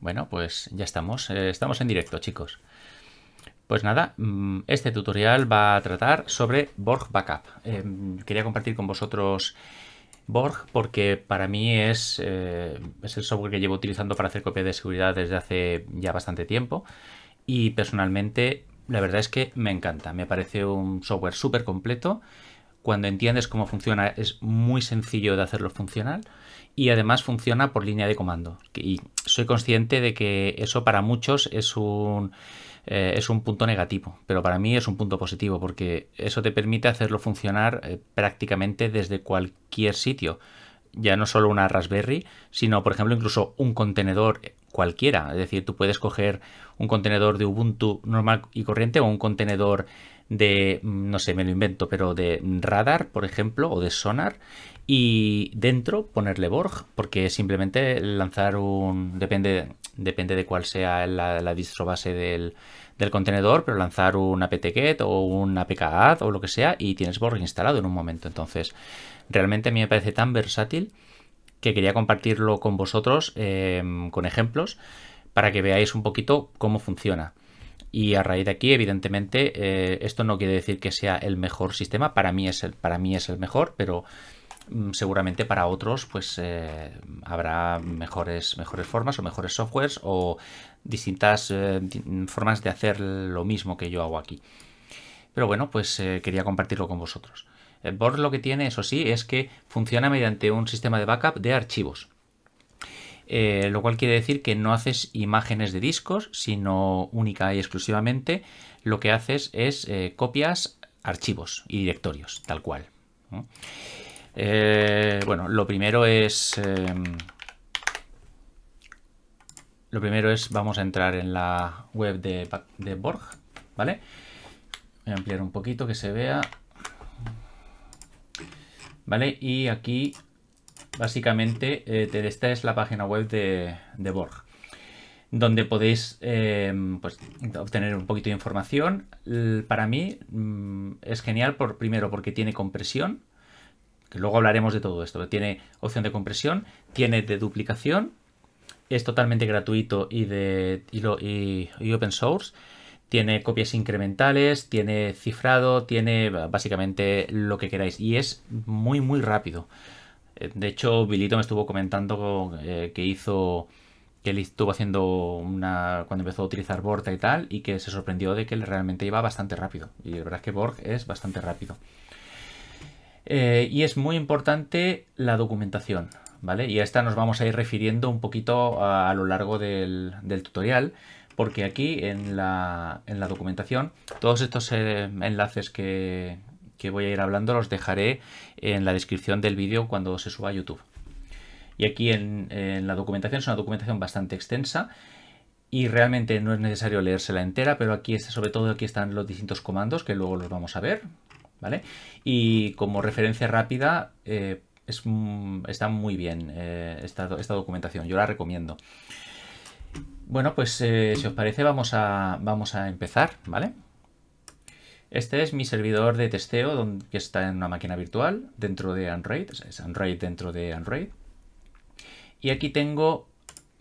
Bueno, pues ya estamos. Eh, estamos en directo, chicos. Pues nada, mm, este tutorial va a tratar sobre Borg Backup. Em, quería compartir con vosotros Borg porque para mí es, eh, es el software que llevo utilizando para hacer copia de seguridad desde hace ya bastante tiempo. Y personalmente, la verdad es que me encanta. Me parece un software súper completo cuando entiendes cómo funciona es muy sencillo de hacerlo funcional y además funciona por línea de comando. Y soy consciente de que eso para muchos es un, eh, es un punto negativo, pero para mí es un punto positivo porque eso te permite hacerlo funcionar eh, prácticamente desde cualquier sitio. Ya no solo una Raspberry, sino por ejemplo incluso un contenedor cualquiera. Es decir, tú puedes coger un contenedor de Ubuntu normal y corriente o un contenedor de, no sé, me lo invento, pero de radar, por ejemplo, o de sonar, y dentro ponerle Borg, porque simplemente lanzar un, depende, depende de cuál sea la, distro base del, del contenedor, pero lanzar un apt-get o un apk-add o lo que sea, y tienes Borg instalado en un momento. Entonces, realmente a mí me parece tan versátil que quería compartirlo con vosotros eh, con ejemplos para que veáis un poquito cómo funciona. Y a raíz de aquí, evidentemente, eh, esto no quiere decir que sea el mejor sistema, para mí es el, para mí es el mejor, pero mm, seguramente para otros pues eh, habrá mejores, mejores formas o mejores softwares o distintas eh, formas de hacer lo mismo que yo hago aquí. Pero bueno, pues quería compartirlo con vosotros. por lo que tiene, eso sí, es que funciona mediante un sistema de backup de archivos. Eh, lo cual quiere decir que no haces imágenes de discos, sino única y exclusivamente lo que haces es eh, copias archivos y directorios, tal cual. Eh, bueno, lo primero es... Em, lo primero es, vamos a entrar en la web de, de Borg, ¿vale? Voy a ampliar un poquito que se vea. ¿Vale? Y aquí Básicamente, eh, esta es la página web de, Borg, donde podéis eh, pues, obtener un poquito de información. Para mí mm, es genial, por, primero, porque tiene compresión, que luego hablaremos de todo esto, tiene opción de compresión, tiene de duplicación, es totalmente gratuito y, de, y open source tiene copias incrementales, tiene cifrado, tiene básicamente lo que queráis y es muy muy rápido. Eh, de hecho, Vilito me estuvo comentando eh, que hizo que él estuvo haciendo una cuando empezó a utilizar Borg y tal y que se sorprendió de que él realmente iba bastante rápido y la verdad es que Borg es bastante rápido eh, y es muy importante la documentación vale y a esta nos vamos a ir refiriendo un poquito a, lo largo del, tutorial porque aquí en la, documentación todos estos enlaces que, que voy a ir hablando los dejaré en la descripción del vídeo cuando se suba a YouTube. Y aquí en, la documentación es una documentación bastante extensa y realmente no es necesario leérsela entera, pero aquí está, sobre todo aquí están los distintos comandos que luego los vamos a ver, ¿vale? Y como referencia rápida, eh, mm, está muy bien eh, esta, documentación, yo la recomiendo. Bueno, pues eh, si os parece vamos a, vamos a empezar, ¿vale? Este es mi servidor de testeo que está en una máquina virtual dentro de Android. es Android dentro de Android. Y aquí tengo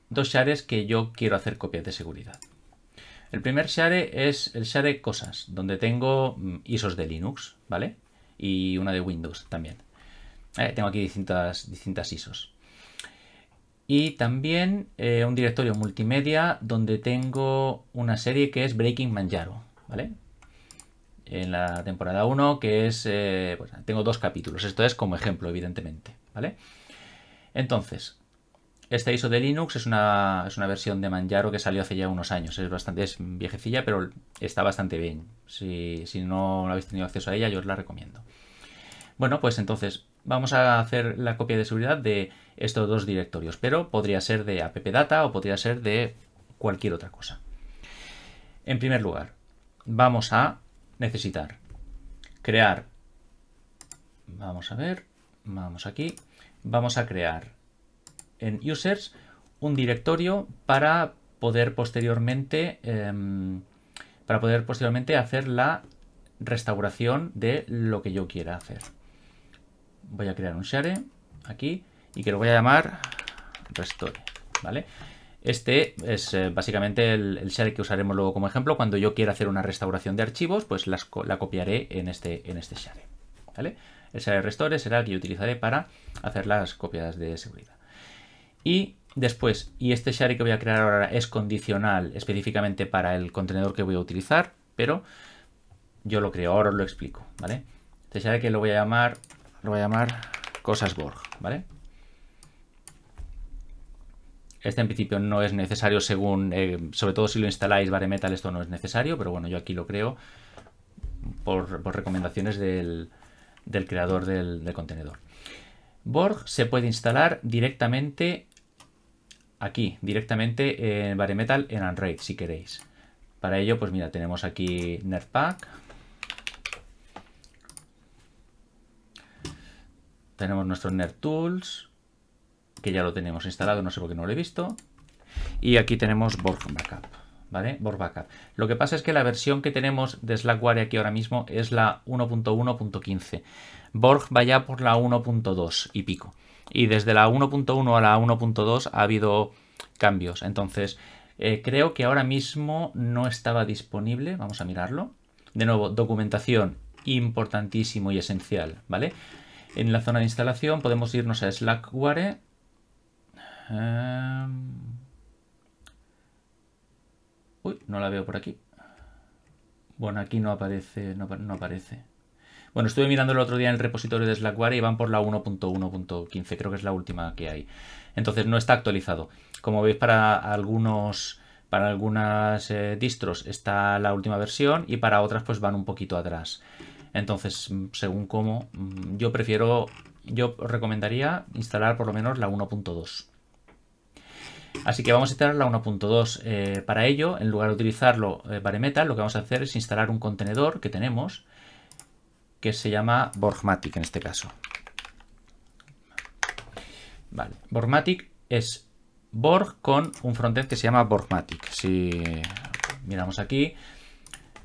dos shares que yo quiero hacer copias de seguridad. El primer share es el share cosas, donde tengo mm, ISOs de Linux, ¿vale? Y una de Windows también. Eh, tengo aquí distintas, distintas ISOs. Y también eh, un directorio multimedia donde tengo una serie que es Breaking Manjaro, ¿vale? en la temporada 1, que es, eh, pues, tengo dos capítulos, esto es como ejemplo, evidentemente, ¿vale? Entonces, esta ISO de Linux es una, es una versión de Manjaro que salió hace ya unos años, es bastante viejecilla, pero está bastante bien. Si, si no habéis tenido acceso a ella, yo os la recomiendo. Bueno, pues entonces vamos a hacer la copia de seguridad de estos dos directorios, pero podría ser de appdata o podría ser de cualquier otra cosa. En primer lugar, vamos a necesitar. Crear. Vamos a ver. Vamos aquí. Vamos a crear en users un directorio para poder posteriormente em, para poder posteriormente hacer la restauración de lo que yo quiera hacer. Voy a crear un share aquí y que lo voy a llamar restore, ¿vale? Este es eh, básicamente el, share que usaremos luego como ejemplo. Cuando yo quiera hacer una restauración de archivos, pues la copiaré en este, en este share. ¿vale? El share restore será el que utilizaré para hacer las copias de seguridad. Y después, y este share que voy a crear ahora es condicional específicamente para el contenedor que voy a utilizar, pero yo lo creo, ahora os lo explico, ¿vale? Este share que lo voy a llamar, lo voy a llamar cosas borg, ¿vale? Este en principio no es necesario según, eh, sobre todo si lo instaláis bare metal esto no es necesario, pero bueno, yo aquí lo creo por, recomendaciones del, creador del, contenedor. Borg se puede instalar directamente aquí, directamente en bare metal en Unraid si queréis. Para ello, pues mira, tenemos aquí nerdpack. Tenemos nuestros nerd Tools que ya lo tenemos instalado, no sé por qué no lo he visto. Y aquí tenemos Borg Backup. ¿Vale? Borg Backup. Lo que pasa es que la versión que tenemos de Slackware aquí ahora mismo es la 1.1.15. Borg va ya por la 1.2 y pico. Y desde la 1.1 a la 1.2 ha habido cambios. Entonces, eh, creo que ahora mismo no estaba disponible. Vamos a mirarlo. De nuevo, documentación importantísimo y esencial, ¿vale? En la zona de instalación podemos irnos a Slackware Uy, no la veo por aquí. Bueno, aquí no aparece, no, aparece. Bueno, estuve mirando el otro día en el repositorio de Slackware y van por la 1.1.15, creo que es la última que hay. Entonces no está actualizado. Como veis, para algunos para algunas eh, distros está la última versión y para otras pues van un poquito atrás. Entonces, mm, según cómo, mm, yo prefiero, yo recomendaría instalar por lo menos la 1.2. Así que vamos a instalar la 1.2. Eh, para ello, en lugar de utilizarlo eh, BareMetal, lo que vamos a hacer es instalar un contenedor que tenemos que se llama Borgmatic en este caso. Vale, Borgmatic es Borg con un frontend que se llama Borgmatic. Si miramos aquí,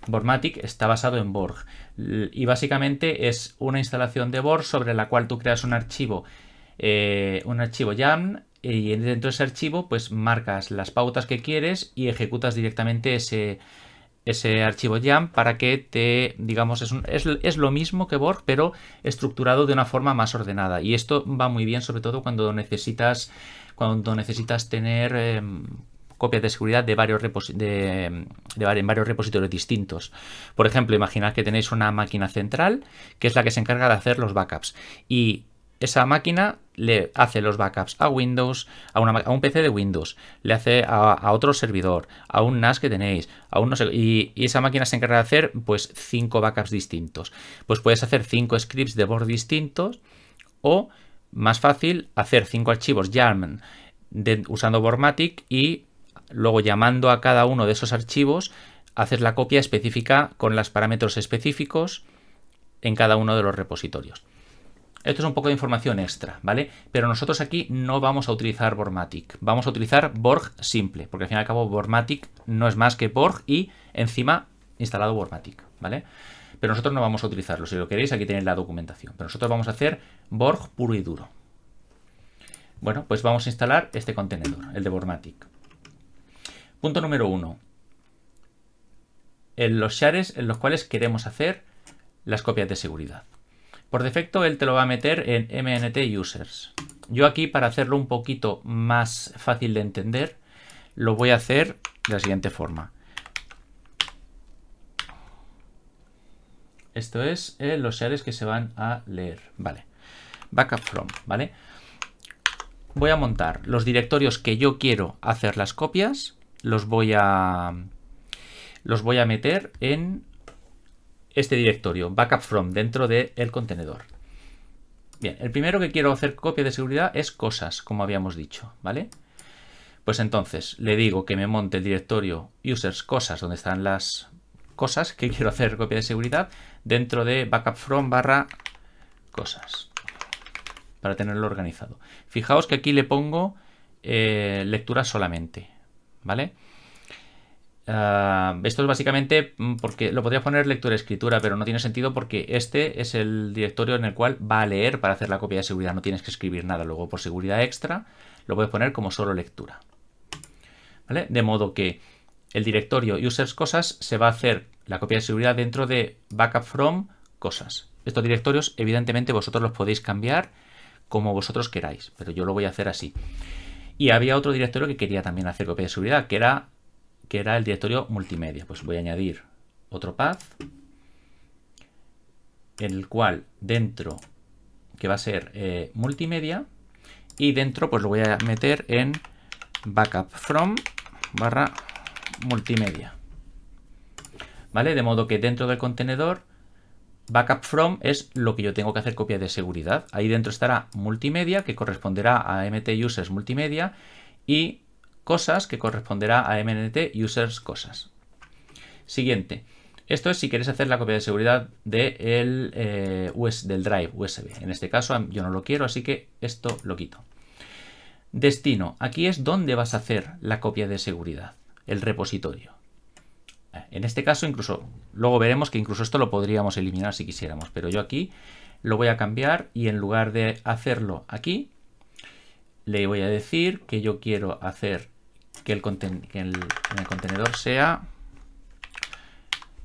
Borgmatic está basado en Borg y básicamente es una instalación de Borg sobre la cual tú creas un archivo, eh, un archivo YAML y dentro de ese archivo pues marcas las pautas que quieres y ejecutas directamente ese, ese archivo Jam para que te, digamos, es, lo mismo que Borg, pero estructurado de una forma más ordenada. Y esto va muy bien, sobre todo cuando necesitas, cuando necesitas tener em, copias de seguridad de varios, de, de, varios repositorios distintos. Por ejemplo, imaginad que tenéis una máquina central, que es la que se encarga de hacer los backups. Y esa máquina le hace los backups a Windows, a, un PC de Windows, le hace a, otro servidor, a un NAS que tenéis, a no sé, y, esa máquina se encarga de hacer pues cinco backups distintos. Pues puedes hacer cinco scripts de board distintos o más fácil hacer cinco archivos YARM usando Bormatic y luego llamando a cada uno de esos archivos haces la copia específica con los parámetros específicos en cada uno de los repositorios. Esto es un poco de información extra, ¿vale? Pero nosotros aquí no vamos a utilizar Bormatic, vamos a utilizar Borg simple, porque al fin y al cabo Bormatic no es más que Borg y encima instalado Bormatic, ¿vale? Pero nosotros no vamos a utilizarlo, si lo queréis aquí tenéis la documentación, pero nosotros vamos a hacer Borg puro y duro. Bueno, pues vamos a instalar este contenedor, el de Bormatic. Punto número uno. En los shares en los cuales queremos hacer las copias de seguridad. Por defecto él te lo va a meter en MNT Users. Yo aquí para hacerlo un poquito más fácil de entender, lo voy a hacer de la siguiente forma. Esto es eh, los shares que se van a leer. Vale. Backup from, ¿vale? Voy a montar los directorios que yo quiero hacer las copias. Los voy a. Los voy a meter en este directorio, backup from, dentro del contenedor. Bien, el primero que quiero hacer copia de seguridad es cosas, como habíamos dicho, ¿vale? Pues entonces le digo que me monte el directorio users cosas, donde están las cosas que quiero hacer copia de seguridad, dentro de backup from barra cosas, para tenerlo organizado. Fijaos que aquí le pongo eh, lectura solamente, ¿vale? Ah, esto es básicamente mm, porque lo podrías poner lectura-escritura, pero no tiene sentido porque este es el directorio en el cual va a leer para hacer la copia de seguridad. No tienes que escribir nada. Luego, por seguridad extra, lo puedes poner como solo lectura. De modo que el directorio users cosas se va a hacer la copia de seguridad dentro de backup from cosas. Estos directorios, evidentemente, vosotros los podéis cambiar como vosotros queráis, pero yo lo voy a hacer así. Y había otro directorio que quería también hacer copia de seguridad, que era que era el directorio multimedia. Pues voy a añadir otro path en el cual dentro que va a ser eh, multimedia y dentro pues lo voy a meter en backup from barra multimedia vale de modo que dentro del contenedor backup from es lo que yo tengo que hacer copia de seguridad ahí dentro estará multimedia que corresponderá a mt users multimedia y cosas que corresponderá a mnt users cosas. Siguiente. Esto es si quieres hacer la copia de seguridad de el, eh, del drive USB. En este caso yo no lo quiero, así que esto lo quito. Destino. Aquí es donde vas a hacer la copia de seguridad, el repositorio. Eh, en este caso incluso, luego veremos que incluso esto lo podríamos eliminar si quisiéramos, pero yo aquí lo voy a cambiar y en lugar de hacerlo aquí, le voy a decir que yo quiero hacer que el, en el contenedor sea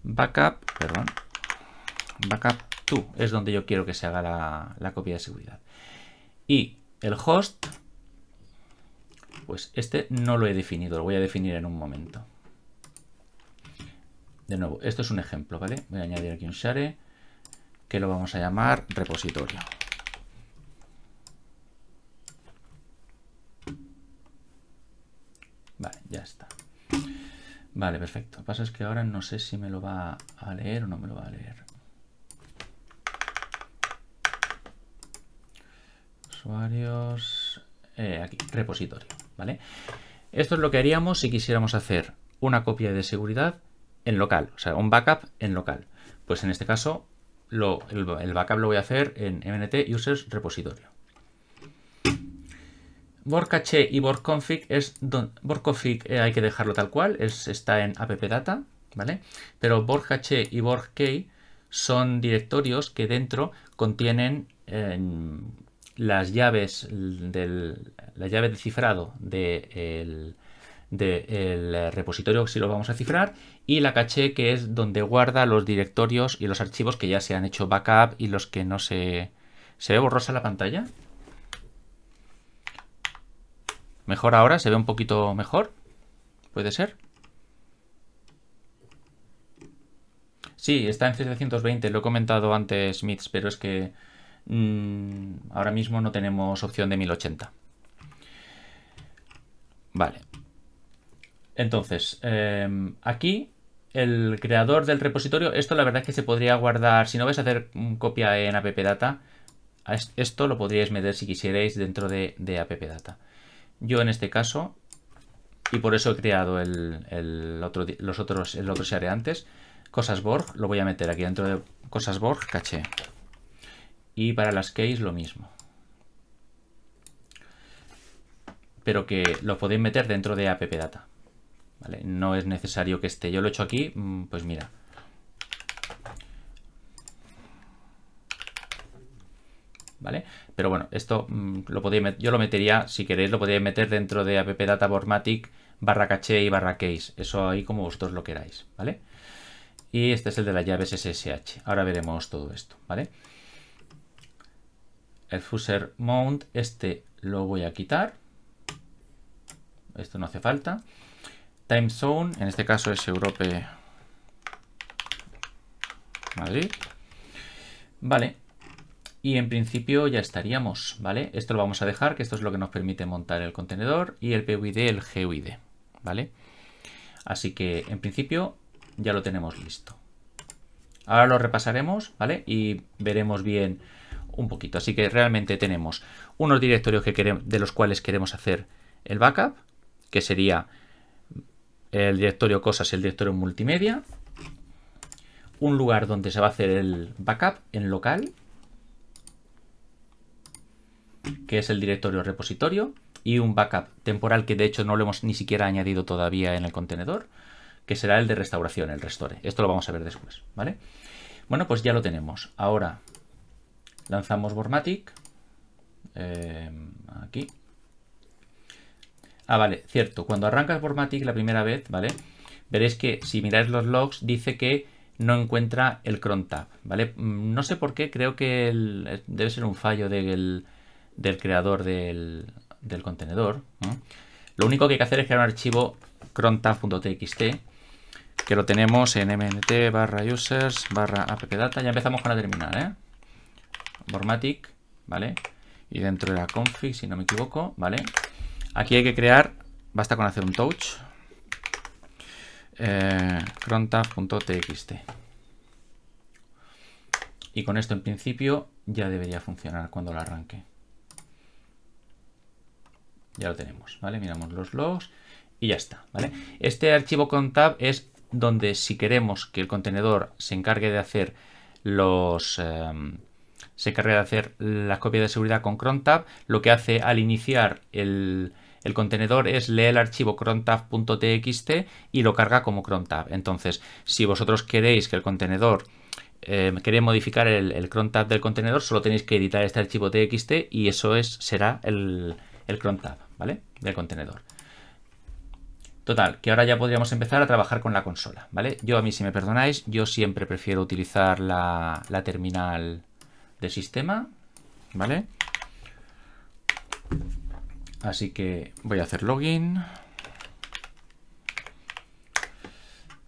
backup, perdón, backup to, es donde yo quiero que se haga la, la copia de seguridad. Y el host, pues este no lo he definido, lo voy a definir en un momento. De nuevo, esto es un ejemplo, ¿vale? Voy a añadir aquí un share que lo vamos a llamar repositorio. Vale, ya está. Vale, perfecto. Lo que pasa es que ahora no sé si me lo va a leer o no me lo va a leer. Usuarios... Eh, aquí, repositorio, ¿vale? Esto es lo que haríamos si quisiéramos hacer una copia de seguridad en local, o sea, un backup en local. Pues en este caso, el, el, backup lo voy a hacer en mnt users repositorio. Borcache y Borconfig es eh, hay que dejarlo tal cual, es, está en appdata, ¿vale? Pero Borcache y borkey son directorios que dentro contienen las llaves del la llave de cifrado del de repositorio si lo vamos a cifrar y la caché que es donde guarda los directorios y los archivos que ya se han hecho backup y los que no se se ve borrosa la pantalla Mejor ahora, se ve un poquito mejor. Puede ser. Sí, está en 720, lo he comentado antes, Smiths, pero es que mm, ahora mismo no tenemos opción de 1080. Vale. Entonces, em, aquí el creador del repositorio, esto la verdad es que se podría guardar, si no vais a hacer copia en appdata, esto lo podríais meter si quisierais dentro de, de appdata. Yo en este caso, y por eso he creado el, otro, los otros, el otro antes, cosas Borg, lo voy a meter aquí dentro de cosas Borg, caché. Y para las case lo mismo. Pero que lo podéis meter dentro de appdata. ¿Vale? No es necesario que esté. Yo lo he hecho aquí, mm, pues mira. ¿Vale? Pero bueno, esto mm, lo podía yo lo metería, si queréis, lo podéis meter dentro de matic barra caché y barra case. Eso ahí como vosotros lo queráis, ¿vale? Y este es el de las llaves SSH. Ahora veremos todo esto, ¿vale? El fuser mount, este lo voy a quitar. Esto no hace falta. Time zone, en este caso es Europe Madrid. Vale, y en principio ya estaríamos, ¿vale? Esto lo vamos a dejar, que esto es lo que nos permite montar el contenedor y el PUID, el GUID, ¿vale? Así que en principio ya lo tenemos listo. Ahora lo repasaremos, ¿vale? Y veremos bien un poquito. Así que realmente tenemos unos directorios que de los cuales queremos hacer el backup, que sería el directorio cosas, el directorio multimedia, un lugar donde se va a hacer el backup en local, que es el directorio repositorio, y un backup temporal que de hecho no lo hemos ni siquiera añadido todavía en el contenedor, que será el de restauración, el restore. Esto lo vamos a ver después, ¿vale? Bueno, pues ya lo tenemos. Ahora lanzamos Bormatic. Eh, aquí. Ah, vale, cierto. Cuando arrancas Bormatic la primera vez, ¿vale? Veréis que si miráis los logs dice que no encuentra el cron tab, ¿vale? Mm, no sé por qué, creo que eh, debe ser un fallo del... De del creador del, contenedor. Lo único que hay que hacer es crear un archivo crontab.txt que lo tenemos en mnt barra users barra appdata. Ya empezamos con la terminal, ¿eh? Bormatic, ¿vale? Y dentro de la config, si no me equivoco, ¿vale? Aquí hay que crear, basta con hacer un touch, eh, crontab.txt. Y con esto en principio ya debería funcionar cuando lo arranque. Ya lo tenemos, ¿vale? Miramos los logs y ya está, ¿vale? Este archivo crontab es donde si queremos que el contenedor se encargue de hacer los... Em, se encargue de hacer las copias de seguridad con crontab, lo que hace al iniciar el, contenedor es leer el archivo crontab.txt y lo carga como crontab. Entonces, si vosotros queréis que el contenedor, em, queréis modificar el, crontab del contenedor, solo tenéis que editar este archivo txt y eso es, será el, el cron tab, ¿vale? Del contenedor. Total, que ahora ya podríamos empezar a trabajar con la consola, ¿vale? Yo a mí, si me perdonáis, yo siempre prefiero utilizar la, terminal de sistema, ¿vale? Así que voy a hacer login.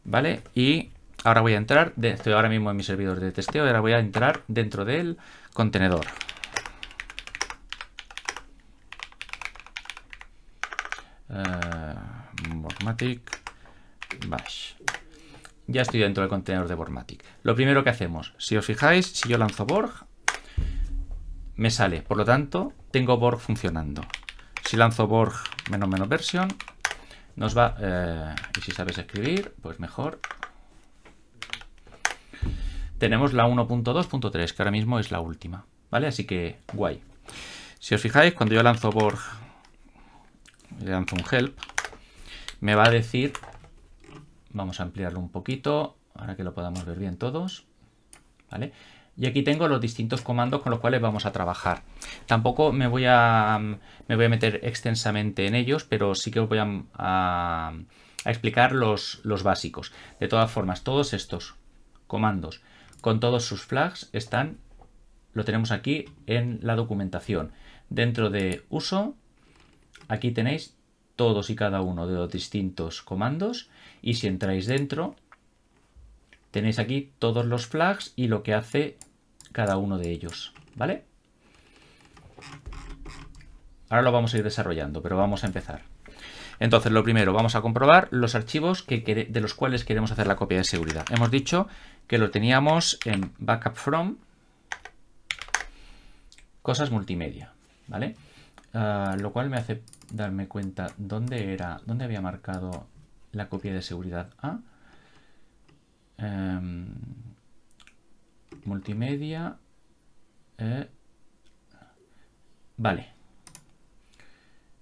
¿Vale? Y ahora voy a entrar, estoy ahora mismo en mi servidor de testeo ahora voy a entrar dentro del contenedor, uh, eh, Bash. Ya estoy dentro del contenedor de Bormatic. Lo primero que hacemos, si os fijáis, si yo lanzo Borg, me sale. Por lo tanto, tengo Borg funcionando. Si lanzo Borg menos menos versión, nos va... Eh, y si sabes escribir, pues mejor. Tenemos la 1.2.3, que ahora mismo es la última. ¿Vale? Así que, guay. Si os fijáis, cuando yo lanzo Borg le lanzo un help, me va a decir, vamos a ampliarlo un poquito, para que lo podamos ver bien todos, ¿vale? Y aquí tengo los distintos comandos con los cuales vamos a trabajar. Tampoco me voy a, me voy a meter extensamente en ellos, pero sí que os voy a, a, explicar los, los básicos. De todas formas, todos estos comandos con todos sus flags están, lo tenemos aquí en la documentación. Dentro de uso Aquí tenéis todos y cada uno de los distintos comandos y si entráis dentro tenéis aquí todos los flags y lo que hace cada uno de ellos, ¿vale? Ahora lo vamos a ir desarrollando, pero vamos a empezar. Entonces, lo primero, vamos a comprobar los archivos que, de los cuales queremos hacer la copia de seguridad. Hemos dicho que lo teníamos en backup from cosas multimedia, ¿vale? Ah, lo cual me hace darme cuenta dónde era, dónde había marcado la copia de seguridad A. Em, multimedia. Eh, vale.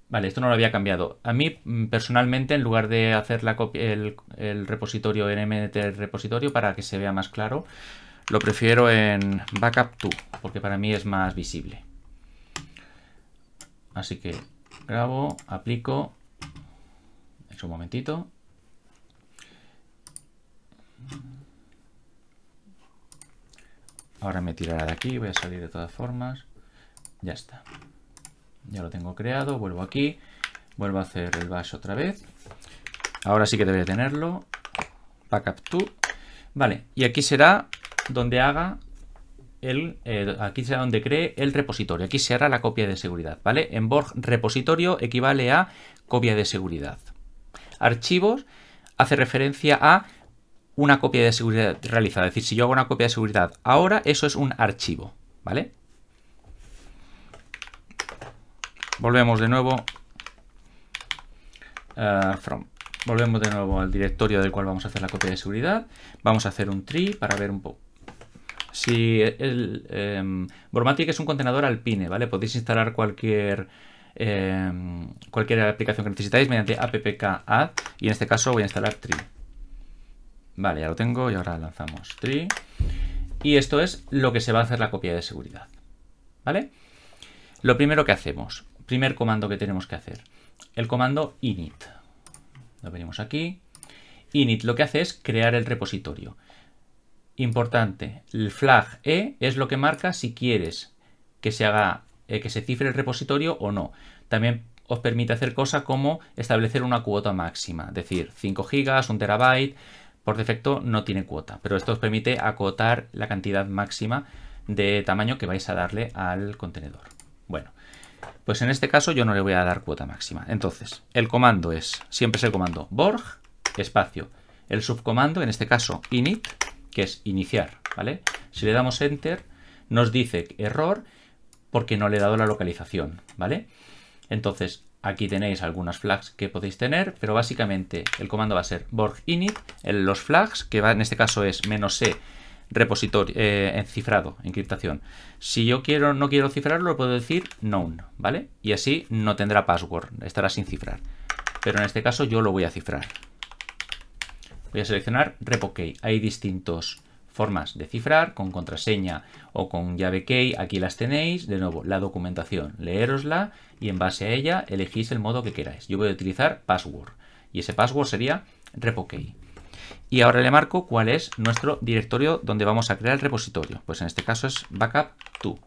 Vale, esto no lo había cambiado. A mí, mm, personalmente, en lugar de hacer la el, repositorio en MDT repositorio para que se vea más claro, lo prefiero en Backup 2 porque para mí es más visible. Así que grabo, aplico, es un momentito. Ahora me tirará de aquí, voy a salir de todas formas. Ya está. Ya lo tengo creado, vuelvo aquí, vuelvo a hacer el bash otra vez. Ahora sí que debe tenerlo. Backup to. Vale, y aquí será donde haga el, aquí será donde cree el repositorio, aquí se hará la copia de seguridad, ¿vale? En Borg repositorio equivale a copia de seguridad. Archivos hace referencia a una copia de seguridad realizada, es decir, si yo hago una copia de seguridad ahora, eso es un archivo, ¿vale? Volvemos de nuevo eh, from volvemos de nuevo al directorio del cual vamos a hacer la copia de seguridad. Vamos a hacer un tree para ver un poco si el, em, Bormatic es un contenedor alpine, ¿vale? Podéis instalar cualquier, em, cualquier aplicación que necesitáis mediante appk add y en este caso voy a instalar tree. Vale, ya lo tengo y ahora lanzamos tree. Y esto es lo que se va a hacer la copia de seguridad, ¿vale? Lo primero que hacemos, primer comando que tenemos que hacer, el comando init. Lo venimos aquí. Init lo que hace es crear el repositorio. Importante, el flag E es lo que marca si quieres que se haga, eh, que se cifre el repositorio o no. También os permite hacer cosas como establecer una cuota máxima, es decir, 5 gigas, 1 terabyte, por defecto no tiene cuota, pero esto os permite acotar la cantidad máxima de tamaño que vais a darle al contenedor. Bueno, pues en este caso yo no le voy a dar cuota máxima. Entonces, el comando es, siempre es el comando borg, espacio, el subcomando, en este caso init, es iniciar, ¿vale? Si le damos Enter, nos dice error porque no le he dado la localización, ¿vale? Entonces, aquí tenéis algunas flags que podéis tener, pero básicamente el comando va a ser borg init, los flags, que va, en este caso es menos se repositorio, eh, en cifrado, encriptación. Si yo quiero, no quiero cifrarlo, puedo decir `no`, ¿vale? Y así no tendrá password, estará sin cifrar. Pero en este caso yo lo voy a cifrar, Voy a seleccionar RepoKey. Hay distintas formas de cifrar, con contraseña o con llave key. Aquí las tenéis. De nuevo, la documentación. Leerosla y en base a ella elegís el modo que queráis. Yo voy a utilizar password. Y ese password sería RepoKey. Y ahora le marco cuál es nuestro directorio donde vamos a crear el repositorio. Pues en este caso es backup to.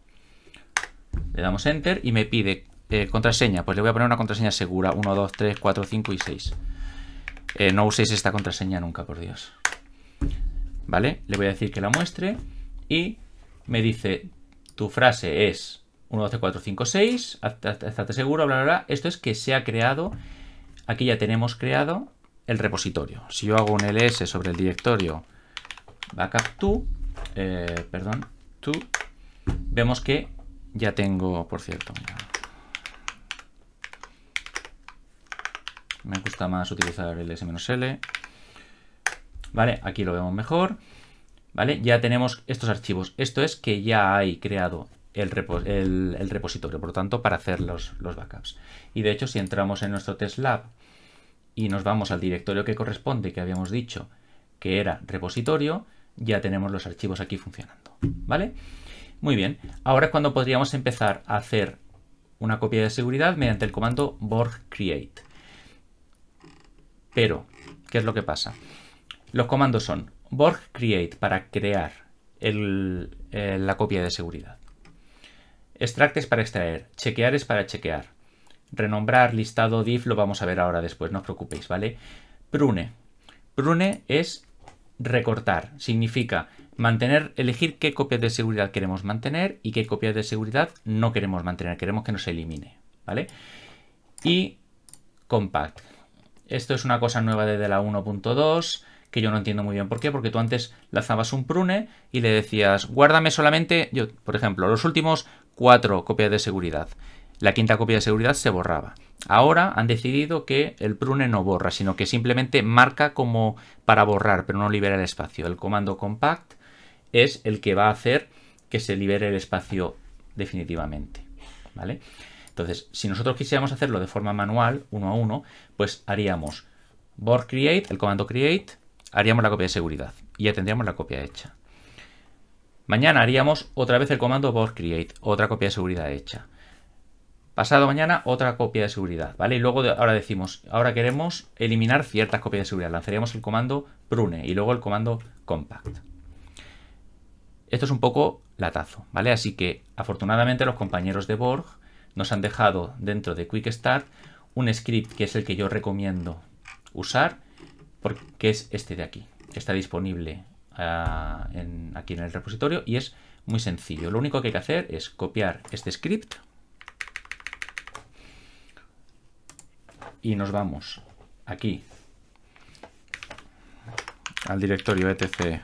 Le damos enter y me pide eh, contraseña. Pues le voy a poner una contraseña segura. 1, 2, 3, 4, 5 y 6. Eh, no uséis esta contraseña nunca, por Dios. ¿Vale? Le voy a decir que la muestre y me dice, tu frase es 1, 2, seguro, bla, bla, bla. Esto es que se ha creado, aquí ya tenemos creado el repositorio. Si yo hago un ls sobre el directorio backup to, eh, perdón, to, vemos que ya tengo, por cierto, Me gusta más utilizar el S-L. Vale, aquí lo vemos mejor. Vale, ya tenemos estos archivos. Esto es que ya hay creado el, repositorio, por lo tanto, para hacer los, los backups. Y de hecho, si entramos en nuestro test lab y nos vamos al directorio que corresponde, que habíamos dicho que era repositorio, ya tenemos los archivos aquí funcionando, ¿vale? Muy bien, ahora es cuando podríamos empezar a hacer una copia de seguridad mediante el comando borg create. Pero, ¿qué es lo que pasa? Los comandos son borg create para crear eh, la copia de seguridad. Extract es para extraer. Chequear es para chequear. Renombrar, listado, div, lo vamos a ver ahora después, no os preocupéis, ¿vale? Prune. Prune es recortar. Significa mantener, elegir qué copias de seguridad queremos mantener y qué copias de seguridad no queremos mantener. Queremos que nos elimine, ¿vale? Y compact. Esto es una cosa nueva desde la 1.2 que yo no entiendo muy bien por qué, porque tú antes lanzabas un prune y le decías, guárdame solamente, yo, por ejemplo, los últimos cuatro copias de seguridad. La quinta copia de seguridad se borraba. Ahora han decidido que el prune no borra, sino que simplemente marca como para borrar, pero no libera el espacio. El comando compact es el que va a hacer que se libere el espacio definitivamente. ¿Vale? Entonces, si nosotros quisiéramos hacerlo de forma manual, uno a uno, pues haríamos BORG create, el comando create, haríamos la copia de seguridad y ya tendríamos la copia hecha. Mañana haríamos otra vez el comando BORG create, otra copia de seguridad hecha. Pasado mañana otra copia de seguridad, ¿vale? Y luego ahora decimos, ahora queremos eliminar ciertas copias de seguridad. Lanzaríamos el comando prune y luego el comando compact. Esto es un poco latazo, ¿vale? Así que afortunadamente los compañeros de Borg nos han dejado dentro de Quick Start un script que es el que yo recomiendo usar, porque es este de aquí, que está disponible ah, aquí en el repositorio y es muy sencillo. Lo único que hay que hacer es copiar este script y nos vamos aquí al directorio etc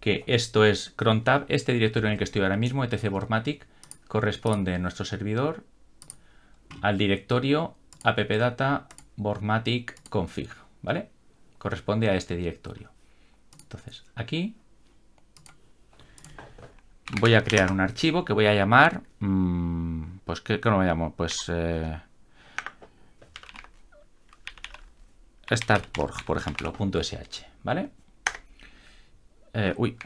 que esto es crontab, este directorio en el que estoy ahora mismo, etc Bormatic, corresponde en nuestro servidor al directorio appdata bormatic config, ¿vale? Corresponde a este directorio. Entonces, aquí voy a crear un archivo que voy a llamar, mm, pues, ¿qué, me llamo? Pues... Eh, startborg, por ejemplo, .sh, ¿vale? Eh, uy.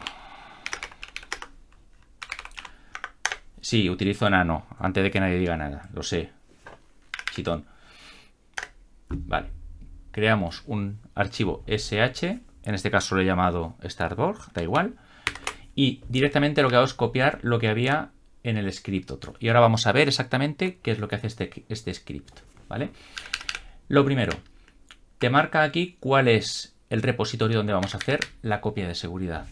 Sí, utilizo nano. Antes de que nadie diga nada. Lo sé. Chitón. Vale. Creamos un archivo SH. En este caso lo he llamado startborg. Da igual. Y directamente lo que hago es copiar lo que había en el script otro. Y ahora vamos a ver exactamente qué es lo que hace este, este script. ¿Vale? Lo primero, te marca aquí cuál es el repositorio donde vamos a hacer la copia de seguridad.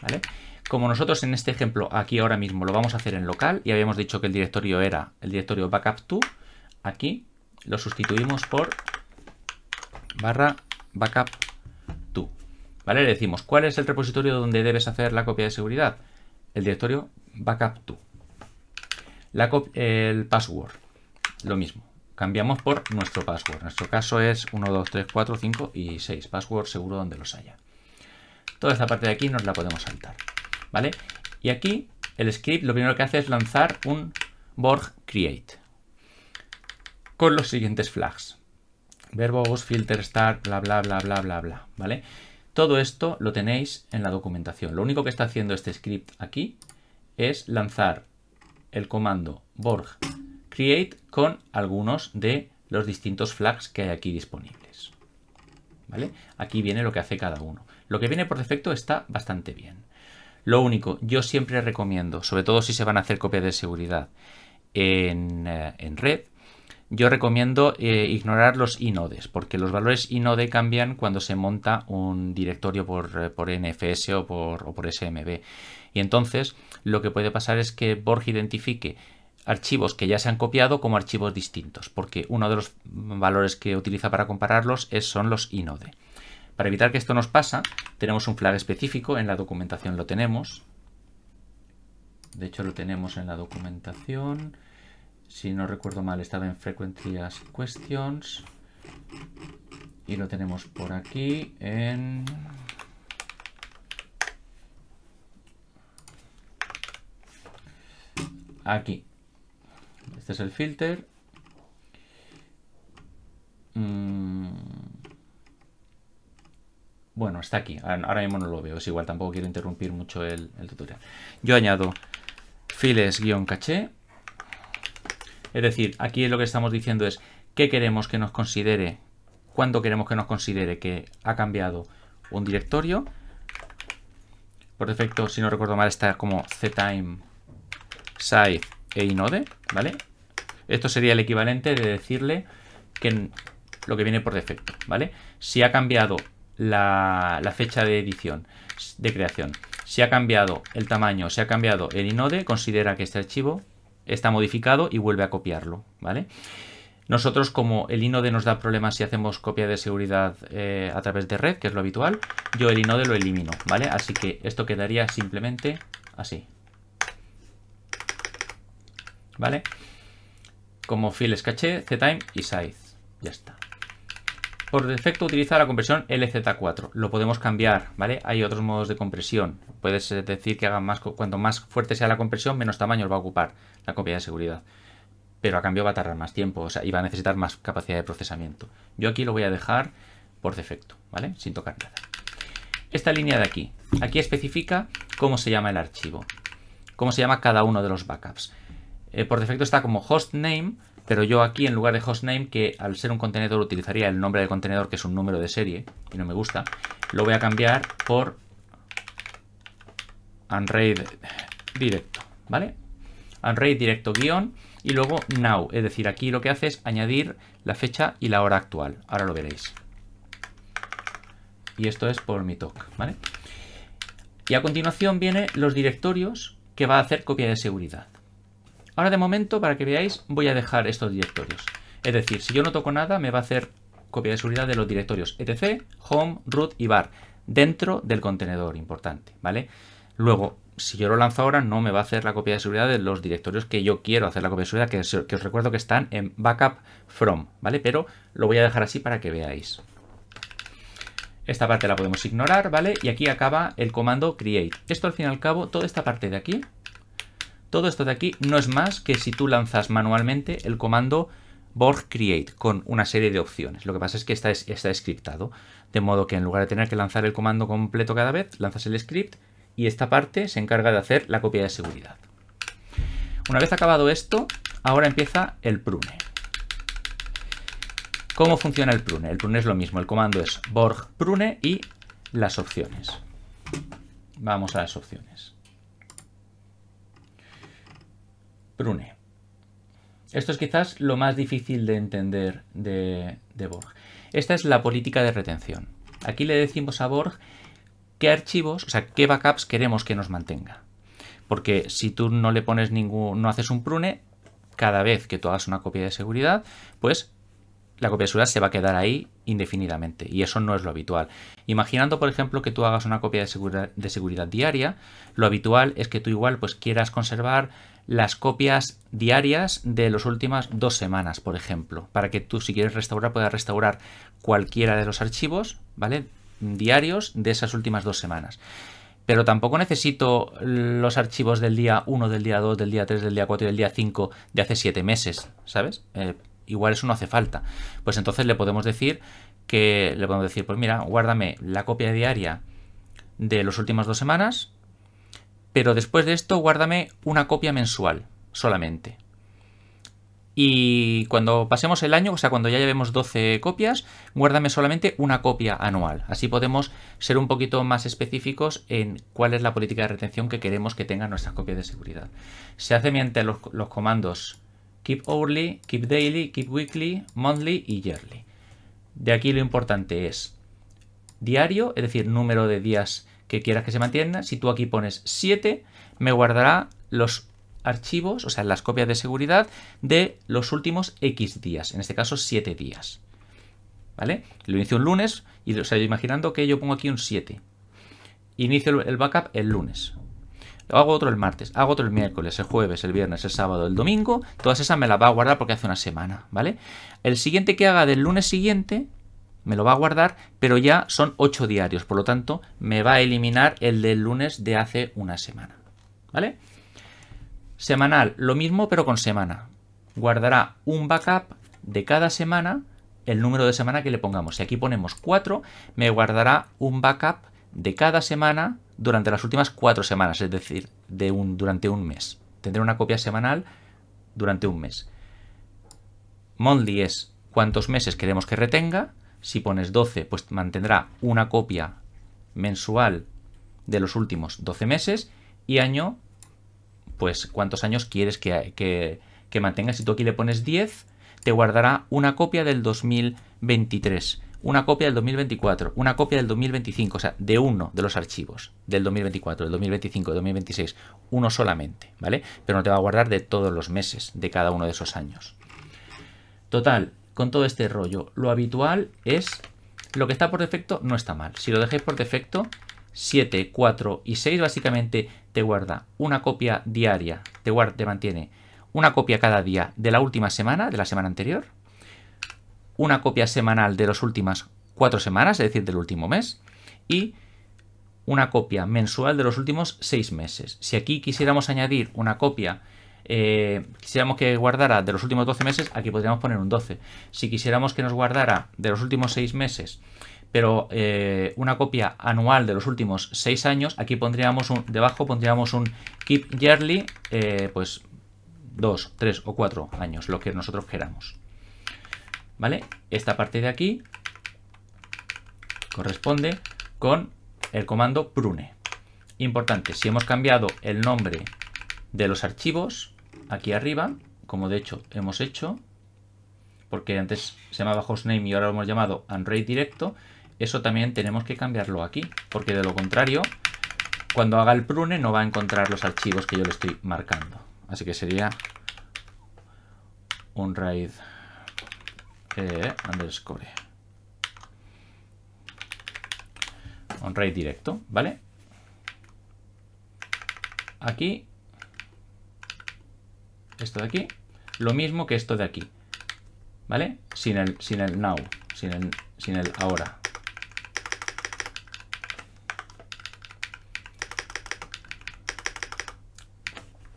¿Vale? Como nosotros en este ejemplo aquí ahora mismo lo vamos a hacer en local y habíamos dicho que el directorio era el directorio backup 2 aquí lo sustituimos por barra backup 2 ¿Vale? Le decimos, ¿cuál es el repositorio donde debes hacer la copia de seguridad? El directorio backup 2 La el password, lo mismo cambiamos por nuestro password. Nuestro caso es 1, 2, 3, 4, 5 y 6. Password seguro donde los haya. Toda esta parte de aquí nos la podemos saltar. ¿Vale? Y aquí el script lo primero que hace es lanzar un borg create con los siguientes flags. Verbos, filter, start, bla, bla, bla, bla, bla, bla. ¿Vale? Todo esto lo tenéis en la documentación. Lo único que está haciendo este script aquí es lanzar el comando borg create con algunos de los distintos flags que hay aquí disponibles. ¿Vale? Aquí viene lo que hace cada uno. Lo que viene por defecto está bastante bien. Lo único, yo siempre recomiendo, sobre todo si se van a hacer copias de seguridad en, eh, red, yo recomiendo eh, ignorar los inodes, porque los valores inode cambian cuando se monta un directorio por, eh, NFS o por, o por SMB. Y entonces lo que puede pasar es que Borg identifique archivos que ya se han copiado como archivos distintos, porque uno de los valores que utiliza para compararlos es, son los inode. Para evitar que esto nos pasa, tenemos un flag específico, en la documentación lo tenemos. De hecho lo tenemos en la documentación. Si no recuerdo mal, estaba en frecuencias Questions. Y lo tenemos por aquí en... Aquí, este es el filter. Mm. Bueno, está aquí. Ahora mismo no lo veo. Es igual, tampoco quiero interrumpir mucho el, tutorial. Yo añado files-caché. Es decir, aquí lo que estamos diciendo es qué queremos que nos considere, cuándo queremos que nos considere que ha cambiado un directorio. Por defecto, si no recuerdo mal, está como ctime, size e inode, ¿vale? Esto sería el equivalente de decirle que lo que viene por defecto, ¿vale? Si ha cambiado la, fecha de edición, de creación, si ha cambiado el tamaño, si ha cambiado el inode, considera que este archivo está modificado y vuelve a copiarlo, ¿vale? Nosotros, como el inode nos da problemas si hacemos copia de seguridad eh, a través de red, que es lo habitual, yo el inode lo elimino, ¿vale? Así que esto quedaría simplemente así. ¿Vale? como files caché, ctime y size. Ya está. Por defecto utiliza la compresión LZ4. Lo podemos cambiar, ¿vale? Hay otros modos de compresión. Puedes eh, decir que haga más, cuanto más fuerte sea la compresión, menos tamaño va a ocupar la copia de seguridad. Pero a cambio va a tardar más tiempo y va a necesitar más capacidad de procesamiento. Yo aquí lo voy a dejar por defecto, ¿vale? Sin tocar nada. Esta línea de aquí. Aquí especifica cómo se llama el archivo. Cómo se llama cada uno de los backups. Eh, por defecto está como hostname, pero yo aquí en lugar de hostname, que al ser un contenedor utilizaría el nombre del contenedor, que es un número de serie, y no me gusta, lo voy a cambiar por unraid directo, ¿vale? Unraid directo guión y luego now, es decir, aquí lo que hace es añadir la fecha y la hora actual, ahora lo veréis. Y esto es por mi talk, ¿vale? Y a continuación viene los directorios que va a hacer copia de seguridad. Ahora de momento, para que veáis, voy a dejar estos directorios. Es decir, si yo no toco nada, me va a hacer copia de seguridad de los directorios etc, home, root y bar dentro del contenedor, importante, ¿vale? Luego, si yo lo lanzo ahora, no me va a hacer la copia de seguridad de los directorios que yo quiero hacer la copia de seguridad, que, que os recuerdo que están en backup from, ¿vale? Pero lo voy a dejar así para que veáis. Esta parte la podemos ignorar, ¿vale? Y aquí acaba el comando create. Esto al fin y al cabo, toda esta parte de aquí todo esto de aquí no es más que si tú lanzas manualmente el comando borg create con una serie de opciones. Lo que pasa es que está, está scriptado, de modo que en lugar de tener que lanzar el comando completo cada vez, lanzas el script y esta parte se encarga de hacer la copia de seguridad. Una vez acabado esto, ahora empieza el prune. ¿Cómo funciona el prune? El prune es lo mismo, el comando es borg prune y las opciones. Vamos a las opciones. Prune. Esto es quizás lo más difícil de entender de, Borg. Esta es la política de retención. Aquí le decimos a Borg qué archivos, o sea, qué backups queremos que nos mantenga. Porque si tú no le pones ningún, no haces un prune, cada vez que tú hagas una copia de seguridad, pues la copia de seguridad se va a quedar ahí indefinidamente y eso no es lo habitual. Imaginando, por ejemplo, que tú hagas una copia de seguridad, de seguridad diaria, lo habitual es que tú igual pues quieras conservar las copias diarias de las últimas dos semanas, por ejemplo, para que tú si quieres restaurar puedas restaurar cualquiera de los archivos, ¿vale? Diarios de esas últimas dos semanas. Pero tampoco necesito los archivos del día 1, del día 2, del día 3, del día 4 y del día 5 de hace 7 meses, ¿sabes? Eh, igual eso no hace falta. Pues entonces le podemos decir que le podemos decir, pues mira, guárdame la copia diaria de las últimas dos semanas pero después de esto guárdame una copia mensual solamente. Y cuando pasemos el año, o sea, cuando ya llevemos 12 copias, guárdame solamente una copia anual. Así podemos ser un poquito más específicos en cuál es la política de retención que queremos que tengan nuestras copias de seguridad. Se hace mediante los, los comandos keep hourly, keep daily, keep weekly, monthly y yearly. De aquí lo importante es diario, es decir, número de días que quieras que se mantenga. Si tú aquí pones 7, me guardará los archivos, o sea, las copias de seguridad de los últimos X días, en este caso 7 días. ¿Vale? Lo inicio un lunes y o sea, imaginando que yo pongo aquí un 7. Inicio el backup el lunes. Lo hago otro el martes, hago otro el miércoles, el jueves, el viernes, el sábado, el domingo. Todas esas me las va a guardar porque hace una semana, ¿vale? El siguiente que haga del lunes siguiente me lo va a guardar, pero ya son 8 diarios, por lo tanto me va a eliminar el del lunes de hace una semana. ¿Vale? Semanal, lo mismo pero con semana. Guardará un backup de cada semana, el número de semana que le pongamos. Si aquí ponemos 4, me guardará un backup de cada semana durante las últimas 4 semanas, es decir, de un, durante un mes. Tendré una copia semanal durante un mes. Monthly es cuántos meses queremos que retenga si pones 12, pues mantendrá una copia mensual de los últimos 12 meses y año, pues cuántos años quieres que, que, que mantenga. Si tú aquí le pones 10, te guardará una copia del 2023, una copia del 2024, una copia del 2025, o sea, de uno de los archivos, del 2024, del 2025, del 2026, uno solamente, ¿vale? Pero no te va a guardar de todos los meses de cada uno de esos años. Total, con todo este rollo. Lo habitual es lo que está por defecto no está mal. Si lo dejáis por defecto, 7, 4 y 6 básicamente te guarda una copia diaria, te, mantiene una copia cada día de la última semana, de la semana anterior, una copia semanal de las últimas cuatro semanas, es decir, del último mes, y una copia mensual de los últimos seis meses. Si aquí quisiéramos añadir una copia eh, quisiéramos que guardara de los últimos 12 meses, aquí podríamos poner un 12. Si quisiéramos que nos guardara de los últimos 6 meses, pero eh, una copia anual de los últimos 6 años, aquí pondríamos un, debajo pondríamos un keep yearly, eh, pues 2, 3 o 4 años, lo que nosotros queramos. ¿Vale? Esta parte de aquí corresponde con el comando prune. Importante, si hemos cambiado el nombre de los archivos, aquí arriba, como de hecho hemos hecho, porque antes se llamaba hostname y ahora lo hemos llamado unraid directo, eso también tenemos que cambiarlo aquí, porque de lo contrario, cuando haga el prune no va a encontrar los archivos que yo le estoy marcando. Así que sería un raid eh, underscore un raid directo, ¿vale? Aquí esto de aquí, lo mismo que esto de aquí, ¿vale? Sin el, sin el now, sin el, ahora.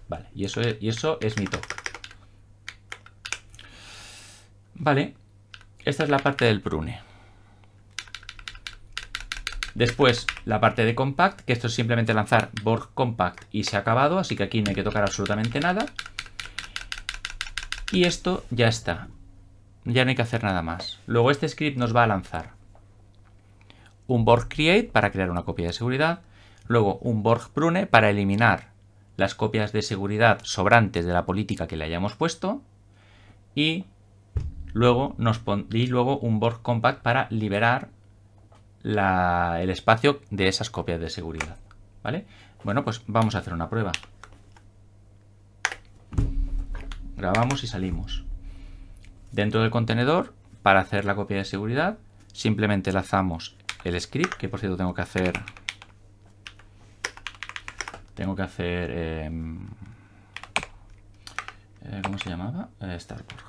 Vale, y eso es, y eso es mi top, Vale, esta es la parte del prune. Después, la parte de compact, que esto es simplemente lanzar borg compact y se ha acabado, así que aquí no hay que tocar absolutamente nada. Y esto ya está. Ya no hay que hacer nada más. Luego este script nos va a lanzar un borg create para crear una copia de seguridad. Luego un borg prune para eliminar las copias de seguridad sobrantes de la política que le hayamos puesto. Y luego, nos luego un borg compact para liberar el espacio de esas copias de seguridad. ¿Vale? Bueno, pues vamos a hacer una prueba grabamos y salimos. Dentro del contenedor, para hacer la copia de seguridad, simplemente lanzamos el script, que por cierto tengo que hacer... Tengo que hacer... Em, eh, ¿Cómo se llamaba? Eh, Starborg.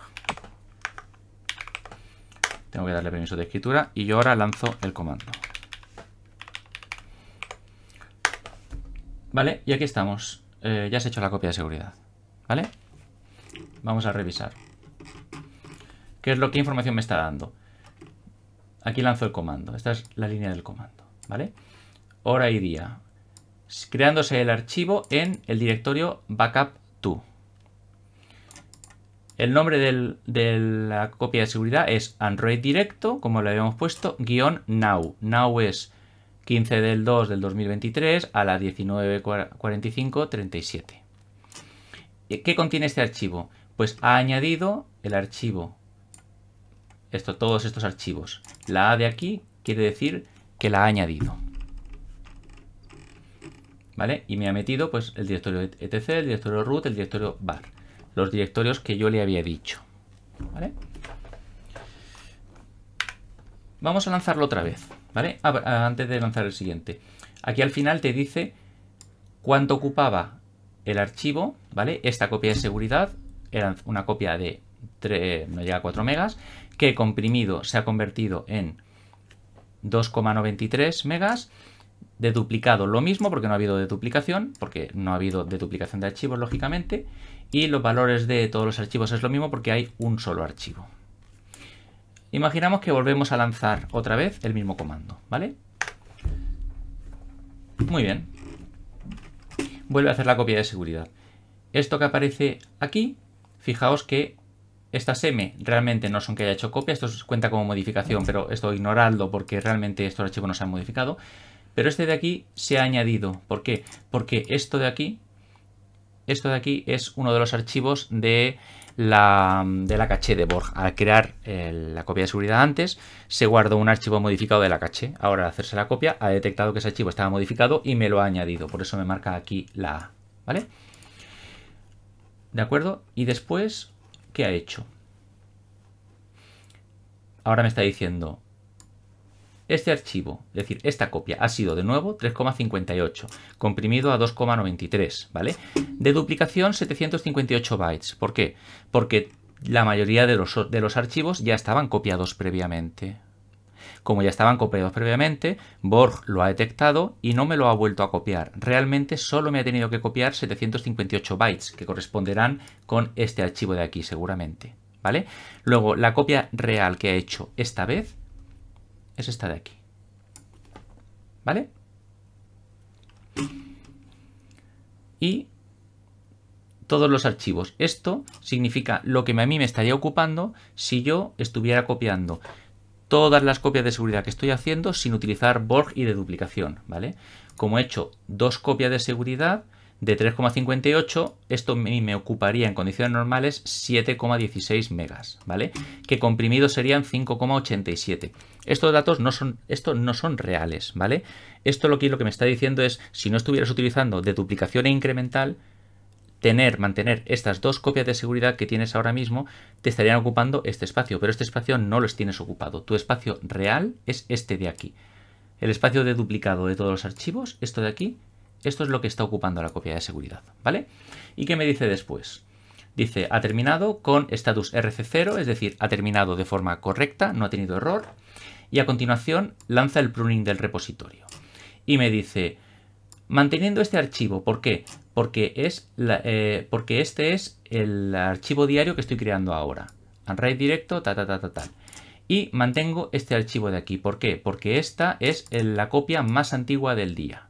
Tengo que darle permiso de escritura y yo ahora lanzo el comando. Vale, y aquí estamos. Eh, ya has hecho la copia de seguridad. ¿Vale? Vamos a revisar. ¿Qué es lo que información me está dando? Aquí lanzo el comando. Esta es la línea del comando, ¿vale? Hora y día. Creándose el archivo en el directorio backup 2 El nombre de la copia de seguridad es Android Directo, como le habíamos puesto, guión now. Now es 15 del 2 del 2023 a las 19.45.37 qué contiene este archivo? Pues ha añadido el archivo. Esto, todos estos archivos. La A de aquí quiere decir que la ha añadido. ¿Vale? Y me ha metido pues el directorio etc, el directorio root, el directorio bar. Los directorios que yo le había dicho. ¿Vale? Vamos a lanzarlo otra vez, ¿vale? Antes de lanzar el siguiente. Aquí al final te dice cuánto ocupaba el archivo, ¿vale? Esta copia de seguridad era una copia de 3, no llega a 4 megas, que comprimido se ha convertido en 2,93 megas, de duplicado lo mismo, porque no ha habido de duplicación, porque no ha habido de duplicación de archivos, lógicamente, y los valores de todos los archivos es lo mismo porque hay un solo archivo. Imaginamos que volvemos a lanzar otra vez el mismo comando, ¿vale? Muy bien, vuelve a hacer la copia de seguridad. Esto que aparece aquí, fijaos que estas M realmente no son que haya hecho copia, esto cuenta como modificación, pero esto ignorarlo porque realmente estos archivos no se han modificado. Pero este de aquí se ha añadido. ¿Por qué? Porque esto de aquí, esto de aquí es uno de los archivos de la, mm, de la caché de Borg. Al crear la copia de seguridad antes, se guardó un archivo modificado de la caché. Ahora, al hacerse la copia, ha detectado que ese archivo estaba modificado y me lo ha añadido. Por eso me marca aquí la A, ¿vale? ¿De acuerdo? Y después, ¿qué ha hecho? Ahora me está diciendo, este archivo, es decir, esta copia ha sido de nuevo 3,58, comprimido a 2,93, ¿vale? De duplicación 758 bytes. ¿Por qué? Porque la mayoría de los, de los archivos ya estaban copiados previamente. Como ya estaban copiados previamente, Borg lo ha detectado y no me lo ha vuelto a copiar. Realmente solo me ha tenido que copiar 758 bytes, que corresponderán con este archivo de aquí seguramente. ¿Vale? Luego, la copia real que ha hecho esta vez es esta de aquí. ¿Vale? Y todos los archivos. Esto significa lo que a mí me estaría ocupando si yo estuviera copiando todas las copias de seguridad que estoy haciendo sin utilizar Borg y de duplicación, ¿vale? Como he hecho dos copias de seguridad de 3,58, esto me ocuparía en condiciones normales 7,16 megas, ¿vale? Que comprimido serían 5,87. Estos datos no son, esto no son reales, ¿vale? Esto lo que, lo que me está diciendo es, si no estuvieras utilizando de duplicación e incremental, tener, mantener estas dos copias de seguridad que tienes ahora mismo, te estarían ocupando este espacio, pero este espacio no los tienes ocupado. Tu espacio real es este de aquí. El espacio de duplicado de todos los archivos, esto de aquí, esto es lo que está ocupando la copia de seguridad, ¿vale? ¿Y qué me dice después? Dice, ha terminado con status RC0, es decir, ha terminado de forma correcta, no ha tenido error y a continuación lanza el pruning del repositorio. Y me dice, manteniendo este archivo, ¿por qué? Porque, es eh, porque este es el archivo diario que estoy creando ahora. Unwrite directo, ta, Y mantengo este archivo de aquí. ¿Por qué? Porque esta es la copia más antigua del día.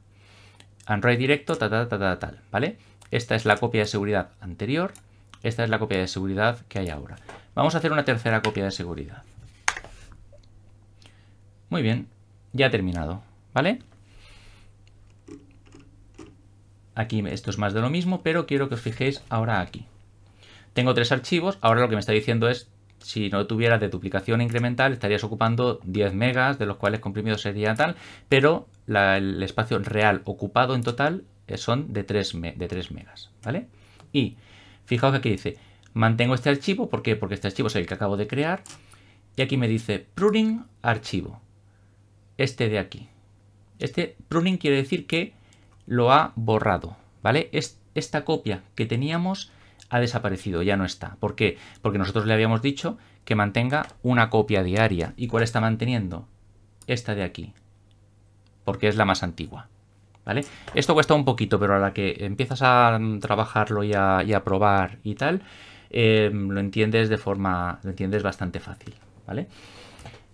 Unwrite directo, ta, ¿vale? Esta es la copia de seguridad anterior. Esta es la copia de seguridad que hay ahora. Vamos a hacer una tercera copia de seguridad. Muy bien, ya ha terminado, ¿vale? Aquí esto es más de lo mismo, pero quiero que os fijéis ahora aquí. Tengo tres archivos, ahora lo que me está diciendo es, si no tuvieras de duplicación incremental, estarías ocupando 10 megas, de los cuales comprimido sería tal, pero el espacio real ocupado en total eh, son de 3, de 3 megas, ¿vale? Y fijaos que aquí dice, mantengo este archivo, ¿por qué? Porque este archivo es el que acabo de crear, y aquí me dice pruning archivo este de aquí. Este pruning quiere decir que lo ha borrado, ¿vale? esta copia que teníamos ha desaparecido, ya no está. ¿Por qué? Porque nosotros le habíamos dicho que mantenga una copia diaria. ¿Y cuál está manteniendo? Esta de aquí, porque es la más antigua. ¿Vale? Esto cuesta un poquito, pero a la que empiezas a mm, trabajarlo y a, probar y tal, eh, lo entiendes de forma, lo entiendes bastante fácil, ¿vale?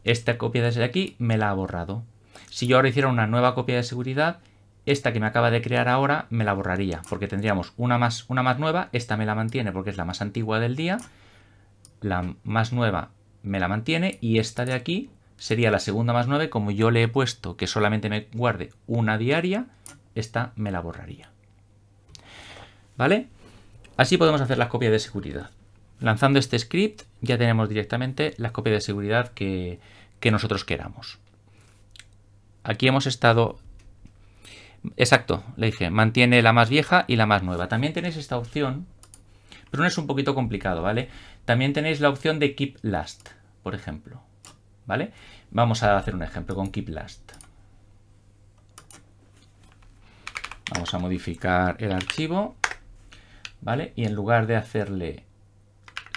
esta copia desde aquí me la ha borrado. Si yo ahora hiciera una nueva copia de seguridad, esta que me acaba de crear ahora me la borraría, porque tendríamos una más, una más nueva, esta me la mantiene porque es la más antigua del día, la más nueva me la mantiene y esta de aquí sería la segunda más nueva, como yo le he puesto que solamente me guarde una diaria, esta me la borraría. ¿Vale? Así podemos hacer las copias de seguridad. Lanzando este script ya tenemos directamente las copias de seguridad que, que nosotros queramos. Aquí hemos estado... Exacto, le dije, mantiene la más vieja y la más nueva. También tenéis esta opción, pero no es un poquito complicado, ¿vale? También tenéis la opción de Keep Last, por ejemplo, ¿vale? Vamos a hacer un ejemplo con Keep Last. Vamos a modificar el archivo, ¿vale? Y en lugar de hacerle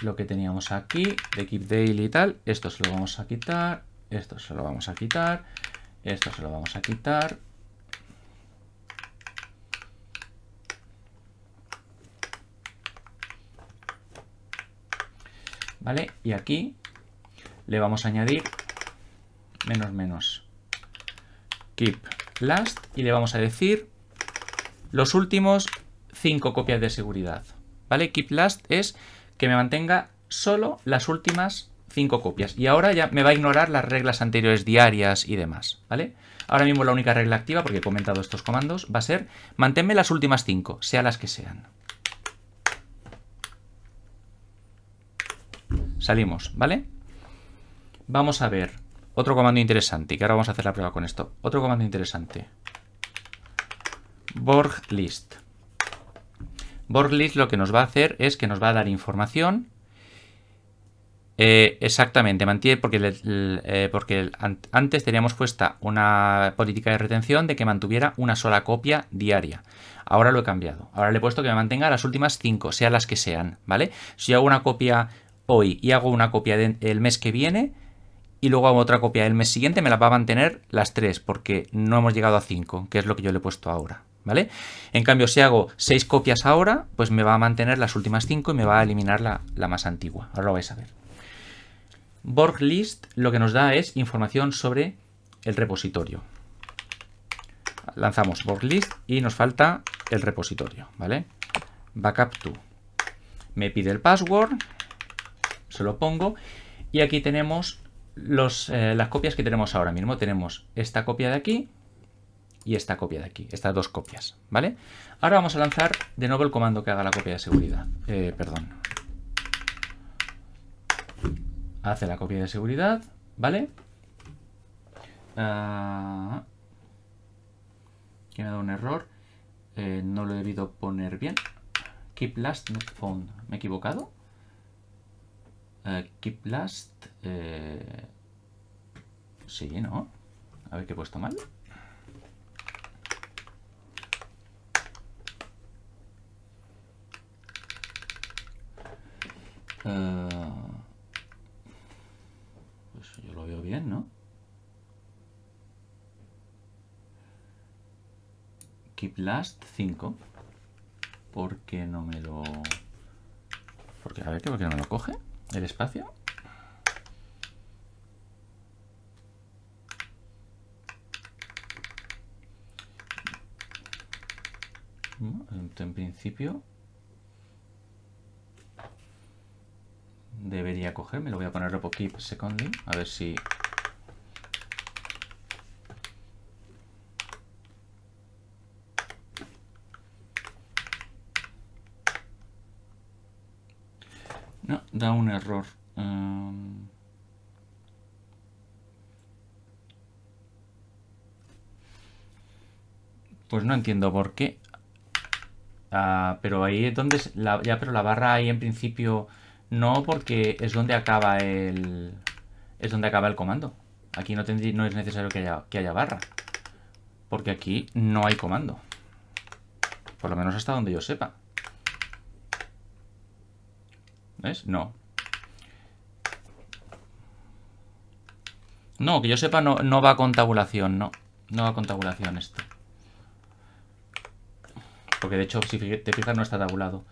lo que teníamos aquí, de keep daily y tal, esto se lo vamos a quitar, esto se lo vamos a quitar. Esto se lo vamos a quitar. ¿Vale? Y aquí le vamos a añadir menos menos keep last y le vamos a decir los últimos cinco copias de seguridad. ¿Vale? Keep last es que me mantenga solo las últimas copias. Y ahora ya me va a ignorar las reglas anteriores diarias y demás, ¿vale? Ahora mismo la única regla activa, porque he comentado estos comandos, va a ser manténme las últimas 5, sea las que sean. Salimos, ¿vale? Vamos a ver otro comando interesante, que ahora vamos a hacer la prueba con esto. Otro comando interesante. Borg list. Borg list lo que nos va a hacer es que nos va a dar información eh, exactamente, mantiene porque, eh, porque antes teníamos puesta una política de retención de que mantuviera una sola copia diaria. Ahora lo he cambiado. Ahora le he puesto que me mantenga las últimas 5, sean las que sean, ¿vale? Si hago una copia hoy y hago una copia el mes que viene y luego hago otra copia el mes siguiente, me la va a mantener las 3 porque no hemos llegado a 5, que es lo que yo le he puesto ahora, ¿vale? En cambio, si hago seis copias ahora, pues me va a mantener las últimas 5 y me va a eliminar la, la más antigua. Ahora lo vais a ver list lo que nos da es información sobre el repositorio. Lanzamos list y nos falta el repositorio, ¿vale? Backup to. Me pide el password, se lo pongo y aquí tenemos eh, las copias que tenemos ahora mismo. Tenemos esta copia de aquí y esta copia de aquí, estas dos copias, ¿vale? Ahora vamos a lanzar de nuevo el comando que haga la copia de seguridad, eh, perdón, hace la copia de seguridad, ¿vale? aquí ah, me ha dado un error. Eh, no lo he debido poner bien. Keep last not ¿Me he equivocado? Eh, keep last... Eh, sí, ¿no? A ver qué he puesto mal bien, ¿no? Keep last 5. porque no me lo...? Porque, a ver, ¿por qué no me lo coge? ¿El espacio? En principio debería coger. Me lo voy a poner un poquito Secondly. A ver si... No, da un error. Um, pues no entiendo por qué. Ah, pero ahí es la, ya, pero la barra ahí en principio no, porque es donde acaba el... Es donde acaba el comando. Aquí no, es necesario que haya, barra. Porque aquí no hay comando. Por lo menos hasta donde yo sepa. ¿Ves? No. No, que yo sepa no, no va con tabulación, no. No va con tabulación esto. Porque de hecho, si te fijas, no está tabulado.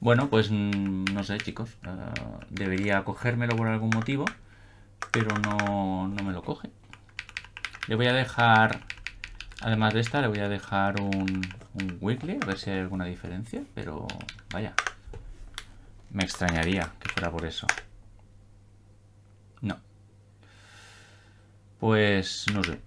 Bueno, pues mm, no sé, chicos. Ah, debería cogérmelo por algún motivo, pero no, me lo coge. Le voy a dejar, además de esta, le voy a dejar un, weekly a ver si hay alguna diferencia, pero vaya. Me extrañaría que fuera por eso. No. Pues no sé.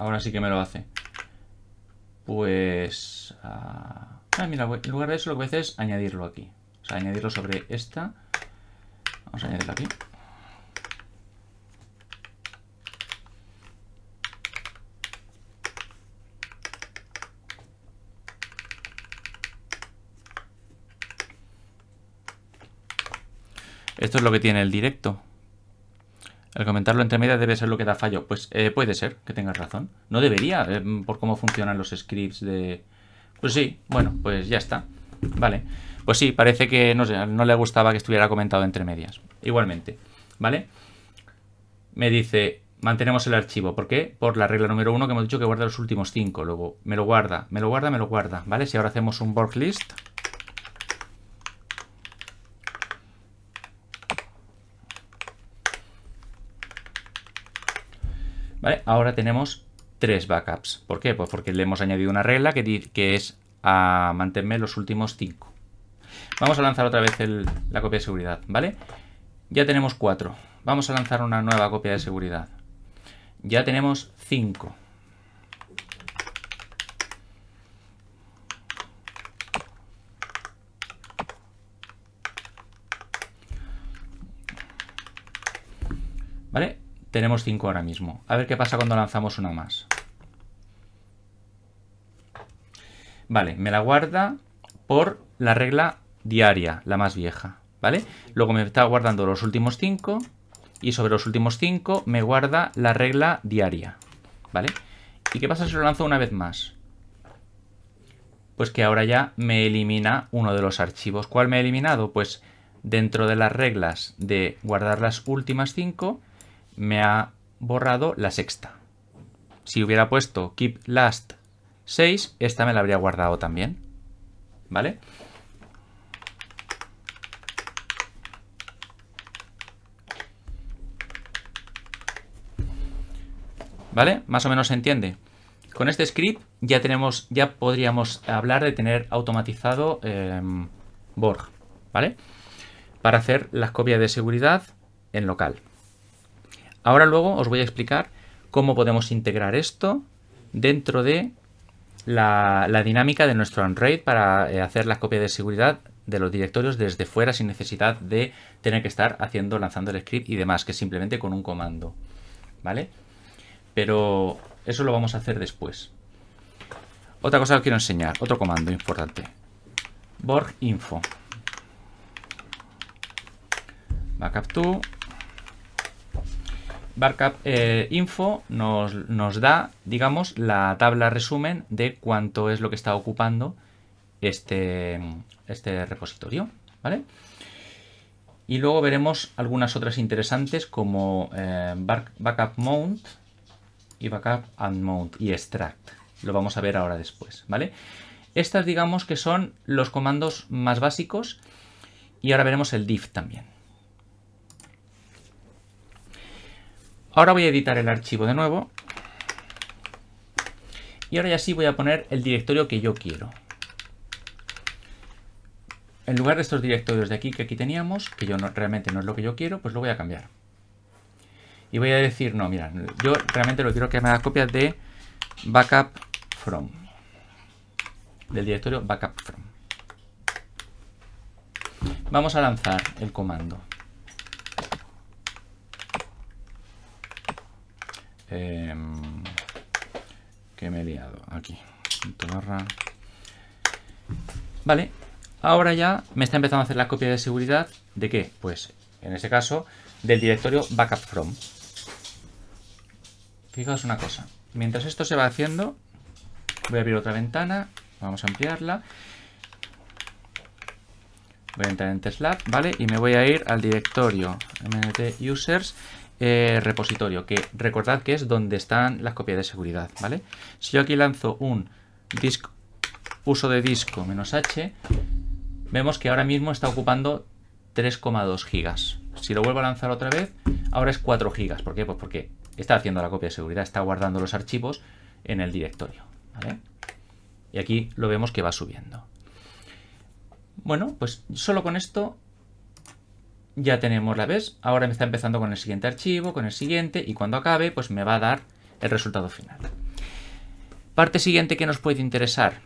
ahora sí que me lo hace. Pues... Ah, ah mira, en lugar de eso lo que voy a hacer es añadirlo aquí. O sea, añadirlo sobre esta. Vamos a añadirlo aquí. Esto es lo que tiene el directo. El comentarlo entre medias debe ser lo que da fallo. Pues eh, puede ser que tengas razón. No debería, eh, por cómo funcionan los scripts de... Pues sí, bueno, pues ya está. Vale. Pues sí, parece que no, le gustaba que estuviera comentado entre medias. Igualmente, ¿vale? Me dice, mantenemos el archivo. ¿Por qué? Por la regla número uno que hemos dicho que guarda los últimos cinco. Luego me lo guarda, me lo guarda, me lo guarda, ¿vale? Si ahora hacemos un worklist... list, ¿Vale? Ahora tenemos tres backups. ¿Por qué? Pues porque le hemos añadido una regla que, que es a mantenerme los últimos cinco. Vamos a lanzar otra vez la copia de seguridad, ¿vale? Ya tenemos cuatro. Vamos a lanzar una nueva copia de seguridad. Ya tenemos cinco. ¿Vale? Tenemos 5 ahora mismo. A ver qué pasa cuando lanzamos una más. Vale, me la guarda por la regla diaria, la más vieja, ¿vale? Luego me está guardando los últimos 5 y sobre los últimos 5 me guarda la regla diaria, ¿vale? ¿Y qué pasa si lo lanzo una vez más? Pues que ahora ya me elimina uno de los archivos. ¿Cuál me ha eliminado? Pues dentro de las reglas de guardar las últimas 5 me ha borrado la sexta. Si hubiera puesto keep last 6, esta me la habría guardado también. ¿Vale? ¿Vale? Más o menos se entiende. Con este script ya tenemos, ya podríamos hablar de tener automatizado em, Borg, ¿vale? Para hacer las copias de seguridad en local. Ahora luego os voy a explicar cómo podemos integrar esto dentro de la, dinámica de nuestro Unraid para eh, hacer la copia de seguridad de los directorios desde fuera sin necesidad de tener que estar haciendo, lanzando el script y demás, que simplemente con un comando. ¿Vale? Pero eso lo vamos a hacer después. Otra cosa que os quiero enseñar, otro comando importante. Borg info. Backup to backup eh, Info nos, nos, da, digamos, la tabla resumen de cuánto es lo que está ocupando este, este repositorio, ¿vale? Y luego veremos algunas otras interesantes como eh, BackupMount Backup Mount y Backup mount y Extract. Lo vamos a ver ahora después, ¿vale? Estas digamos que son los comandos más básicos y ahora veremos el diff también. Ahora voy a editar el archivo de nuevo. Y ahora ya sí voy a poner el directorio que yo quiero. En lugar de estos directorios de aquí que aquí teníamos, que yo realmente no es lo que yo quiero, pues lo voy a cambiar. Y voy a decir, no, mira, yo realmente lo quiero que me haga copia de backup from. Del directorio backup from. Vamos a lanzar el comando. Em, que me he liado aquí. Vale, ahora ya me está empezando a hacer la copia de seguridad. ¿De qué? Pues en ese caso, del directorio backup from. Fijaos una cosa. Mientras esto se va haciendo, voy a abrir otra ventana. Vamos a ampliarla. Voy a entrar en Tesla, ¿vale? Y me voy a ir al directorio mnt users eh, repositorio, que recordad que es donde están las copias de seguridad, ¿vale? Si yo aquí lanzo un disco, uso de disco menos H, vemos que ahora mismo está ocupando 3,2 gigas. Si lo vuelvo a lanzar otra vez, ahora es 4 gigas. ¿Por qué? Pues porque está haciendo la copia de seguridad, está guardando los archivos en el directorio, Y aquí lo vemos que va subiendo. Bueno, pues solo con esto ya tenemos la vez, Ahora me está empezando con el siguiente archivo, con el siguiente, y cuando acabe, pues me va a dar el resultado final. Parte siguiente que nos puede interesar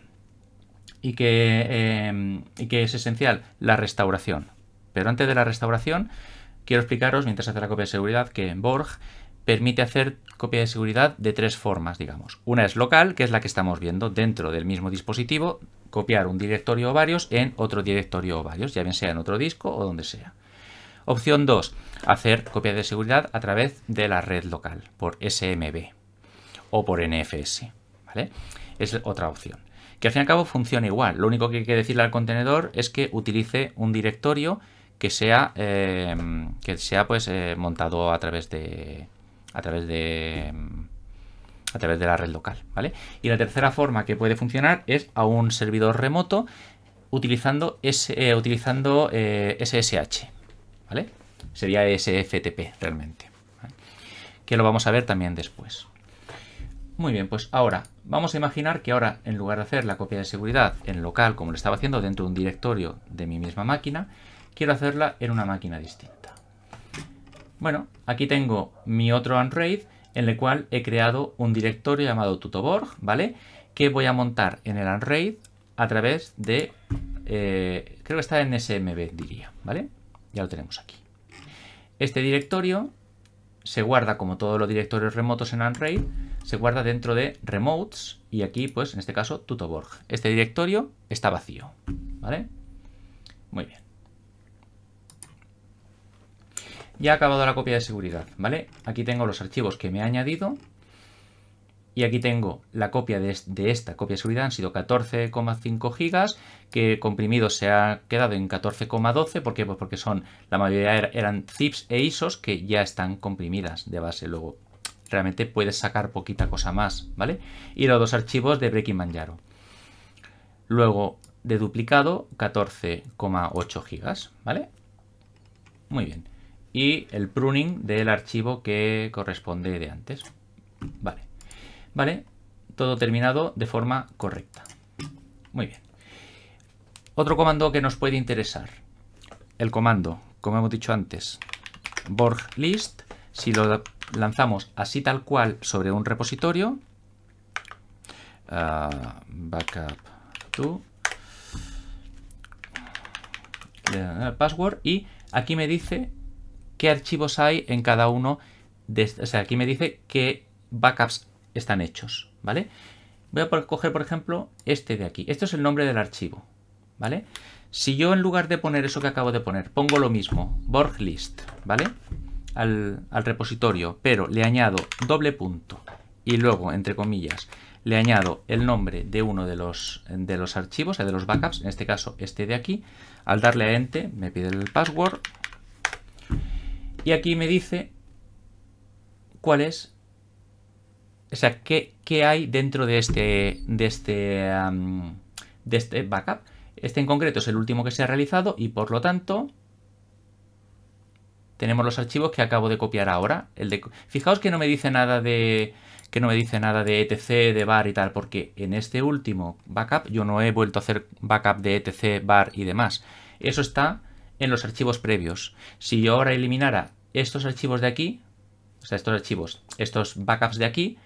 y que, em, que es esencial, la restauración. Pero antes de la restauración, quiero explicaros, mientras hace la copia de seguridad, que en Borg permite hacer copia de seguridad de tres formas, digamos. Una es local, que es la que estamos viendo dentro del mismo dispositivo, copiar un directorio o varios en otro directorio o varios, ya bien sea en otro disco o donde sea. Opción 2, hacer copia de seguridad a través de la red local, por SMB o por NFS. Es otra opción. Que al fin y al cabo funciona igual. Lo único que hay que decirle al contenedor es que utilice un directorio que sea, eh, que sea pues, eh, montado a través de. a través de. a través de la red local. ¿vale? Y la tercera forma que puede funcionar es a un servidor remoto utilizando, eh, utilizando SSH. ¿vale? Sería SFTP realmente, que lo vamos a ver también después. Muy bien, pues ahora vamos a imaginar que ahora en lugar de hacer la copia de seguridad en local como lo estaba haciendo dentro de un directorio de mi misma máquina, quiero hacerla en una máquina distinta. Bueno, aquí tengo mi otro Unraid en el cual he creado un directorio llamado tutoborg, ¿vale? Que voy a montar en el Unraid a través de... Eh, creo que está en SMB, diría, ¿vale? Ya lo tenemos aquí. Este directorio se guarda, como todos los directorios remotos en Unraid, se guarda dentro de Remotes y aquí, pues, en este caso, Tutoborg. Este directorio está vacío, ¿vale? Muy bien. Ya ha acabado la copia de seguridad, ¿vale? Aquí tengo los archivos que me he añadido y aquí tengo la copia de, esta copia de seguridad, han sido 14,5 gigas, que comprimido se ha quedado en 14,12, ¿por qué? Pues porque son, la mayoría eran zips e ISOs que ya están comprimidas de base luego. Realmente puedes sacar poquita cosa más, ¿vale? Y los dos archivos de Breaking Manjaro. Luego, de duplicado, 14,8 gigas, ¿vale? Muy bien. Y el pruning del archivo que corresponde de antes. Vale. ¿Vale? Todo terminado de forma correcta. Muy bien. Otro comando que nos puede interesar. El comando, como hemos dicho antes, borg list. Si lo lanzamos así tal cual sobre un repositorio, ah, backup to, le eh, el password y aquí me dice qué archivos hay en cada uno. De, o sea, aquí me dice qué backups están hechos, ¿vale? Voy a coger, por ejemplo, este de aquí. Esto es el nombre del archivo, ¿vale? Si yo en lugar de poner eso que acabo de poner, pongo lo mismo, BorgList, ¿vale? Al, repositorio, pero le añado doble punto y luego, entre comillas, le añado el nombre de uno de los, de los archivos, de los backups, en este caso este de aquí. Al darle a ente me pide el password y aquí me dice cuál es o sea, ¿qué, hay dentro de este, de, este, de este backup? Este en concreto es el último que se ha realizado y por lo tanto tenemos los archivos que acabo de copiar ahora. El de... Fijaos que no me dice nada de que no me dice nada de etc, de bar y tal, porque en este último backup yo no he vuelto a hacer backup de etc, bar y demás. Eso está en los archivos previos. Si yo ahora eliminara estos archivos de aquí, o sea, estos archivos, estos backups de aquí,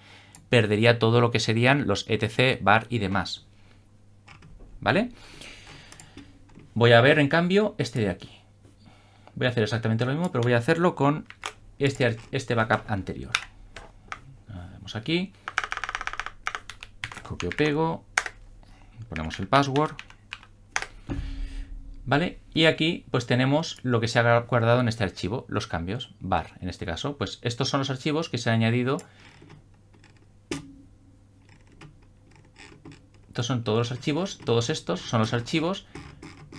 perdería todo lo que serían los etc, bar y demás. ¿Vale? Voy a ver en cambio este de aquí. Voy a hacer exactamente lo mismo, pero voy a hacerlo con este, este backup anterior. Ah, Vamos aquí. Copio, pego. Ponemos el password. ¿Vale? Y aquí pues tenemos lo que se ha guardado en este archivo, los cambios, bar en este caso. Pues estos son los archivos que se han añadido Estos son todos los archivos, todos estos son los archivos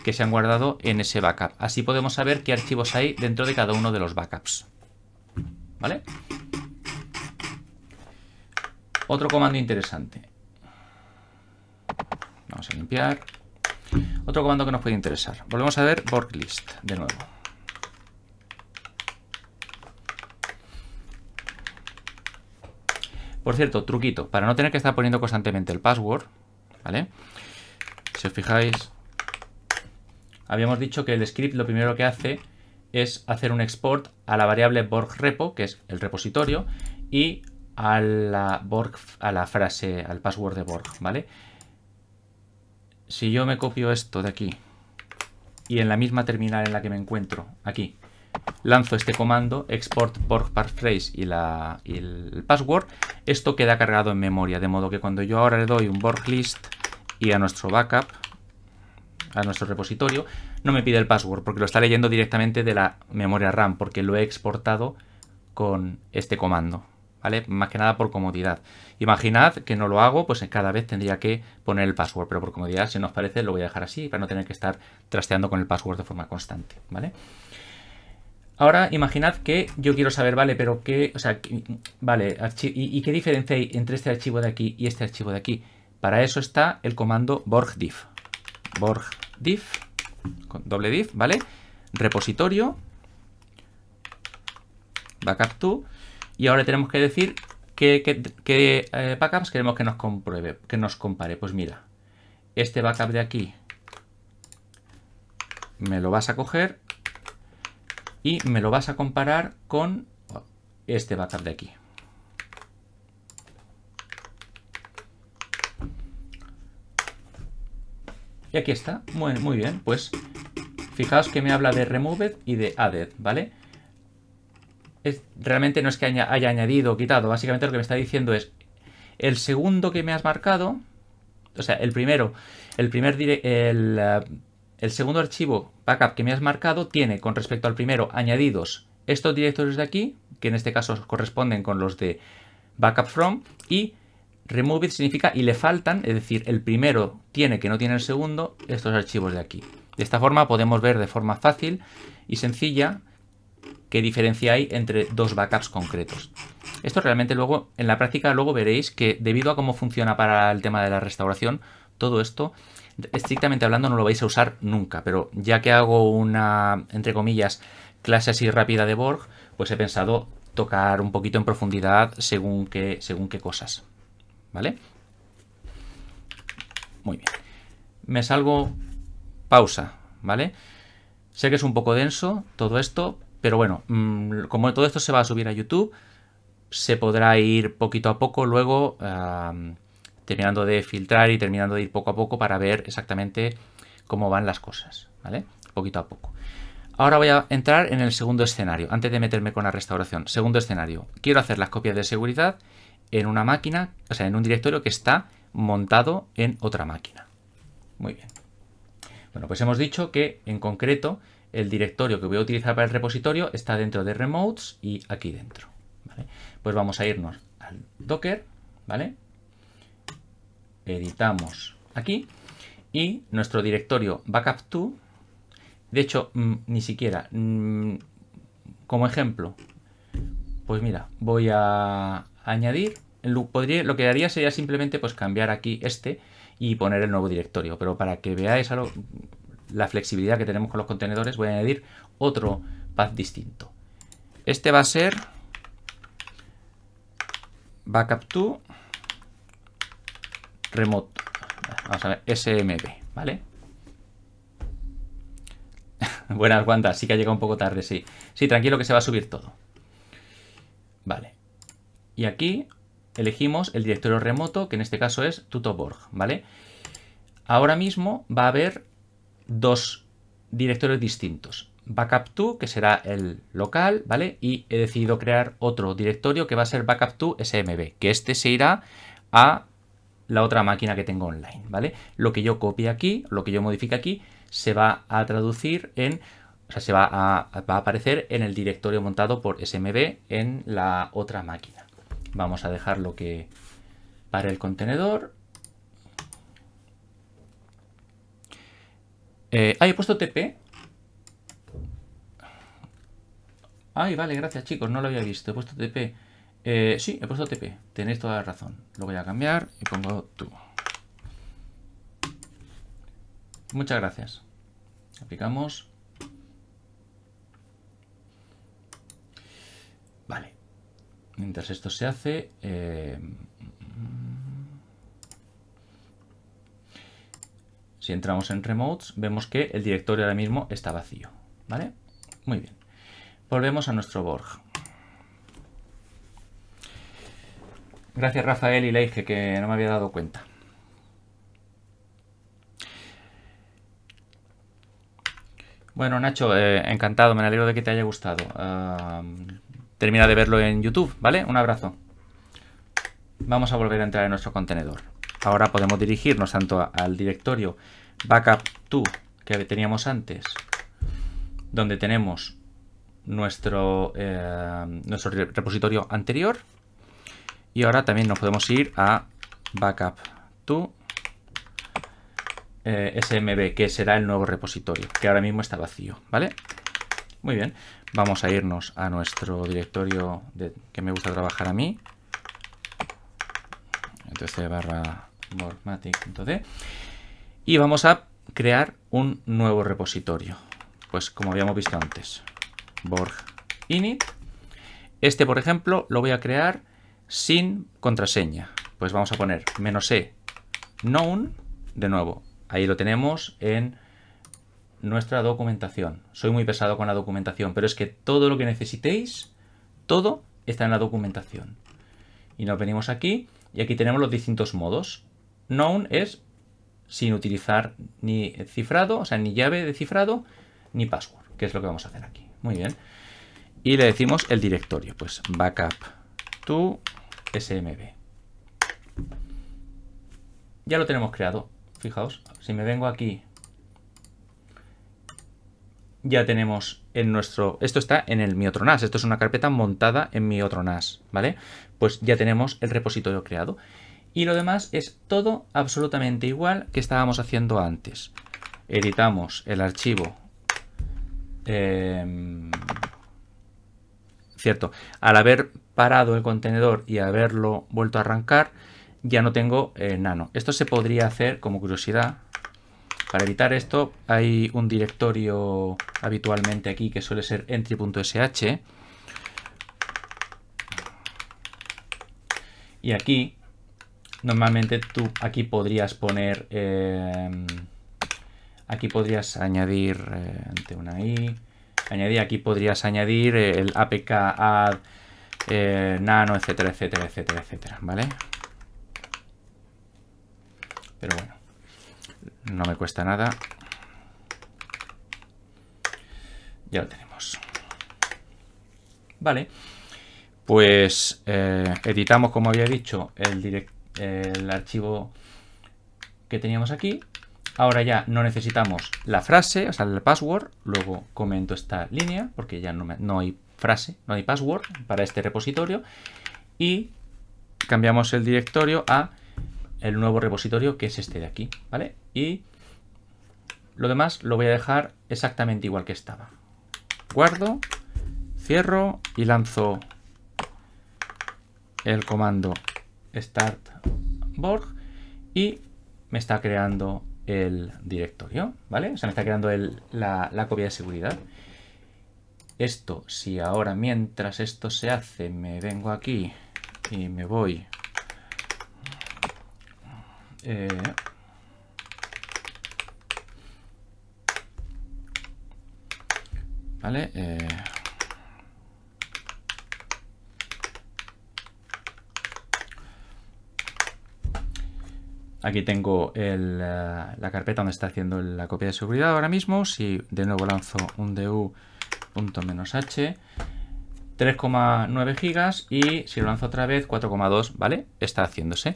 que se han guardado en ese backup. Así podemos saber qué archivos hay dentro de cada uno de los backups. ¿Vale? Otro comando interesante. Vamos a limpiar. Otro comando que nos puede interesar. Volvemos a ver worklist de nuevo. Por cierto, truquito, para no tener que estar poniendo constantemente el password, ¿vale? Si os fijáis, habíamos dicho que el script lo primero que hace es hacer un export a la variable borg repo, que es el repositorio, y a la a la frase, al password de borg, ¿vale? Si yo me copio esto de aquí y en la misma terminal en la que me encuentro, aquí, lanzo este comando export borg parphrase y, y el password, esto queda cargado en memoria, de modo que cuando yo ahora le doy un borg list y a nuestro backup, a nuestro repositorio, no me pide el password porque lo está leyendo directamente de la memoria RAM, porque lo he exportado con este comando. ¿Vale? Más que nada por comodidad. Imaginad que no lo hago, pues cada vez tendría que poner el password, pero por comodidad, si nos parece, lo voy a dejar así para no tener que estar trasteando con el password de forma constante, ¿vale? Ahora imaginad que yo quiero saber, vale, pero qué, o sea, vale, y, y, qué diferencia hay entre este archivo de aquí y este archivo de aquí? Para eso está el comando borg Borgdiff, con doble diff, ¿vale? Repositorio, backup to, y ahora tenemos que decir qué, eh, backups queremos que nos compruebe, que nos compare. Pues mira, este backup de aquí me lo vas a coger y me lo vas a comparar con este backup de aquí. Y aquí está. Muy, bien, pues fijaos que me habla de removed y de added, ¿vale? realmente no es que haya, añadido o quitado. Básicamente lo que me está diciendo es el segundo que me has marcado, o sea, el primero, el primer el, eh, el segundo archivo backup que me has marcado tiene con respecto al primero añadidos estos directorios de aquí, que en este caso corresponden con los de backup from, y it significa y le faltan, es decir, el primero tiene que no tiene el segundo, estos archivos de aquí. De esta forma podemos ver de forma fácil y sencilla qué diferencia hay entre dos backups concretos. Esto realmente luego, en la práctica, luego veréis que debido a cómo funciona para el tema de la restauración, todo esto, estrictamente hablando, no lo vais a usar nunca. Pero ya que hago una, entre comillas, clase así rápida de Borg, pues he pensado tocar un poquito en profundidad según qué, según qué cosas. ¿vale? Muy bien. Me salgo pausa, ¿vale? Sé que es un poco denso todo esto, pero bueno, mm, como todo esto se va a subir a YouTube, se podrá ir poquito a poco luego terminando de filtrar y terminando de ir poco a poco para ver exactamente cómo van las cosas, ¿vale? Poquito a poco. Ahora voy a entrar en el segundo escenario, antes de meterme con la restauración. Segundo escenario, quiero hacer las copias de seguridad en una máquina, o sea, en un directorio que está montado en otra máquina. Muy bien. Bueno, pues hemos dicho que en concreto el directorio que voy a utilizar para el repositorio está dentro de remotes y aquí dentro. ¿vale? Pues vamos a irnos al docker, ¿vale? Editamos aquí y nuestro directorio backup 2 de hecho, mm, ni siquiera, mm, como ejemplo, pues mira, voy a, añadir, lo, que haría sería simplemente pues cambiar aquí este y poner el nuevo directorio. Pero para que veáis la flexibilidad que tenemos con los contenedores, voy a añadir otro path distinto. Este va a ser backup to remote. Vamos a ver, SMB, ¿vale? Buenas, Wanda, sí que ha llegado un poco tarde, sí. Sí, tranquilo que se va a subir todo. Vale y aquí elegimos el directorio remoto, que en este caso es tutoborg, ¿vale? Ahora mismo va a haber dos directorios distintos. Backup2, que será el local, ¿vale? Y he decidido crear otro directorio que va a ser backup2smb, que este se irá a la otra máquina que tengo online, ¿vale? Lo que yo copie aquí, lo que yo modifique aquí, se va a traducir en, o sea, se va a aparecer en el directorio montado por SMB en la otra máquina. Vamos a dejarlo que para el contenedor. Eh, ah, he puesto TP. Ay, vale, gracias chicos, no lo había visto. He puesto TP. Eh, sí, he puesto TP. Tenéis toda la razón. Lo voy a cambiar y pongo tú. Muchas gracias. Aplicamos. Mientras esto se hace... Eh, si entramos en remotes, vemos que el directorio ahora mismo está vacío. ¿Vale? Muy bien. Volvemos a nuestro Borg. Gracias Rafael y Leige, que no me había dado cuenta. Bueno, Nacho, eh, encantado, me alegro de que te haya gustado. Ah, termina de verlo en YouTube, ¿vale? Un abrazo. Vamos a volver a entrar en nuestro contenedor. Ahora podemos dirigirnos tanto al directorio backup 2 que teníamos antes, donde tenemos nuestro, eh, nuestro repositorio anterior. Y ahora también nos podemos ir a backup 2 eh, smb, que será el nuevo repositorio, que ahora mismo está vacío, ¿vale? Muy bien, Vamos a irnos a nuestro directorio que me gusta trabajar a mí. Entonces barra borgmatic.d y vamos a crear un nuevo repositorio. Pues como habíamos visto antes, borg init. Este, por ejemplo, lo voy a crear sin contraseña. Pues vamos a poner menos e known de nuevo. Ahí lo tenemos en nuestra documentación. Soy muy pesado con la documentación, pero es que todo lo que necesitéis, todo está en la documentación. Y nos venimos aquí y aquí tenemos los distintos modos. Known es sin utilizar ni cifrado, o sea, ni llave de cifrado, ni password, que es lo que vamos a hacer aquí. Muy bien. Y le decimos el directorio, pues backup to smb. Ya lo tenemos creado. Fijaos, si me vengo aquí ya tenemos en nuestro... Esto está en el mi otro NAS, esto es una carpeta montada en mi otro NAS, ¿vale? Pues ya tenemos el repositorio creado. Y lo demás es todo absolutamente igual que estábamos haciendo antes. Editamos el archivo... Em, cierto, al haber parado el contenedor y haberlo vuelto a arrancar, ya no tengo eh, nano. Esto se podría hacer como curiosidad para evitar esto hay un directorio habitualmente aquí que suele ser entry.sh y aquí normalmente tú aquí podrías poner em, aquí podrías añadir eh, ante una i añadir aquí podrías añadir eh, el apk add eh, nano etcétera etcétera etcétera etcétera vale pero bueno no me cuesta nada. Ya lo tenemos. Vale. Pues eh, editamos, como había dicho, el, el archivo que teníamos aquí. Ahora ya no necesitamos la frase, o sea, el password. Luego comento esta línea porque ya no hay frase, no hay password para este repositorio. Y cambiamos el directorio a el nuevo repositorio que es este de aquí, ¿vale? Y lo demás lo voy a dejar exactamente igual que estaba. Guardo, cierro y lanzo el comando start y me está creando el directorio, ¿vale? O sea, me está creando la, la copia de seguridad. Esto, si ahora mientras esto se hace me vengo aquí y me voy eh, vale. Eh. Aquí tengo eh, la carpeta donde está haciendo la copia de seguridad ahora mismo. Si de nuevo lanzo un du.-h, 3,9 gigas y si lo lanzo otra vez, 4,2, ¿vale? Está haciéndose.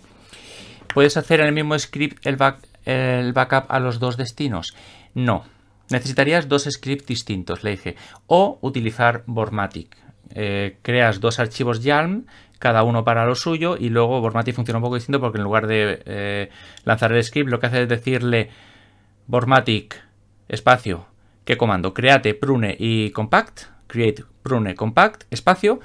¿Puedes hacer en el mismo script el, backup a los dos destinos? No. Necesitarías dos scripts distintos, le dije. O utilizar Bormatic. Eh, creas dos archivos YALM, cada uno para lo suyo, y luego Bormatic funciona un poco distinto porque en lugar de eh, lanzar el script, lo que hace es decirle Bormatic, espacio, ¿qué comando? Create, prune y compact, create, prune, compact, espacio,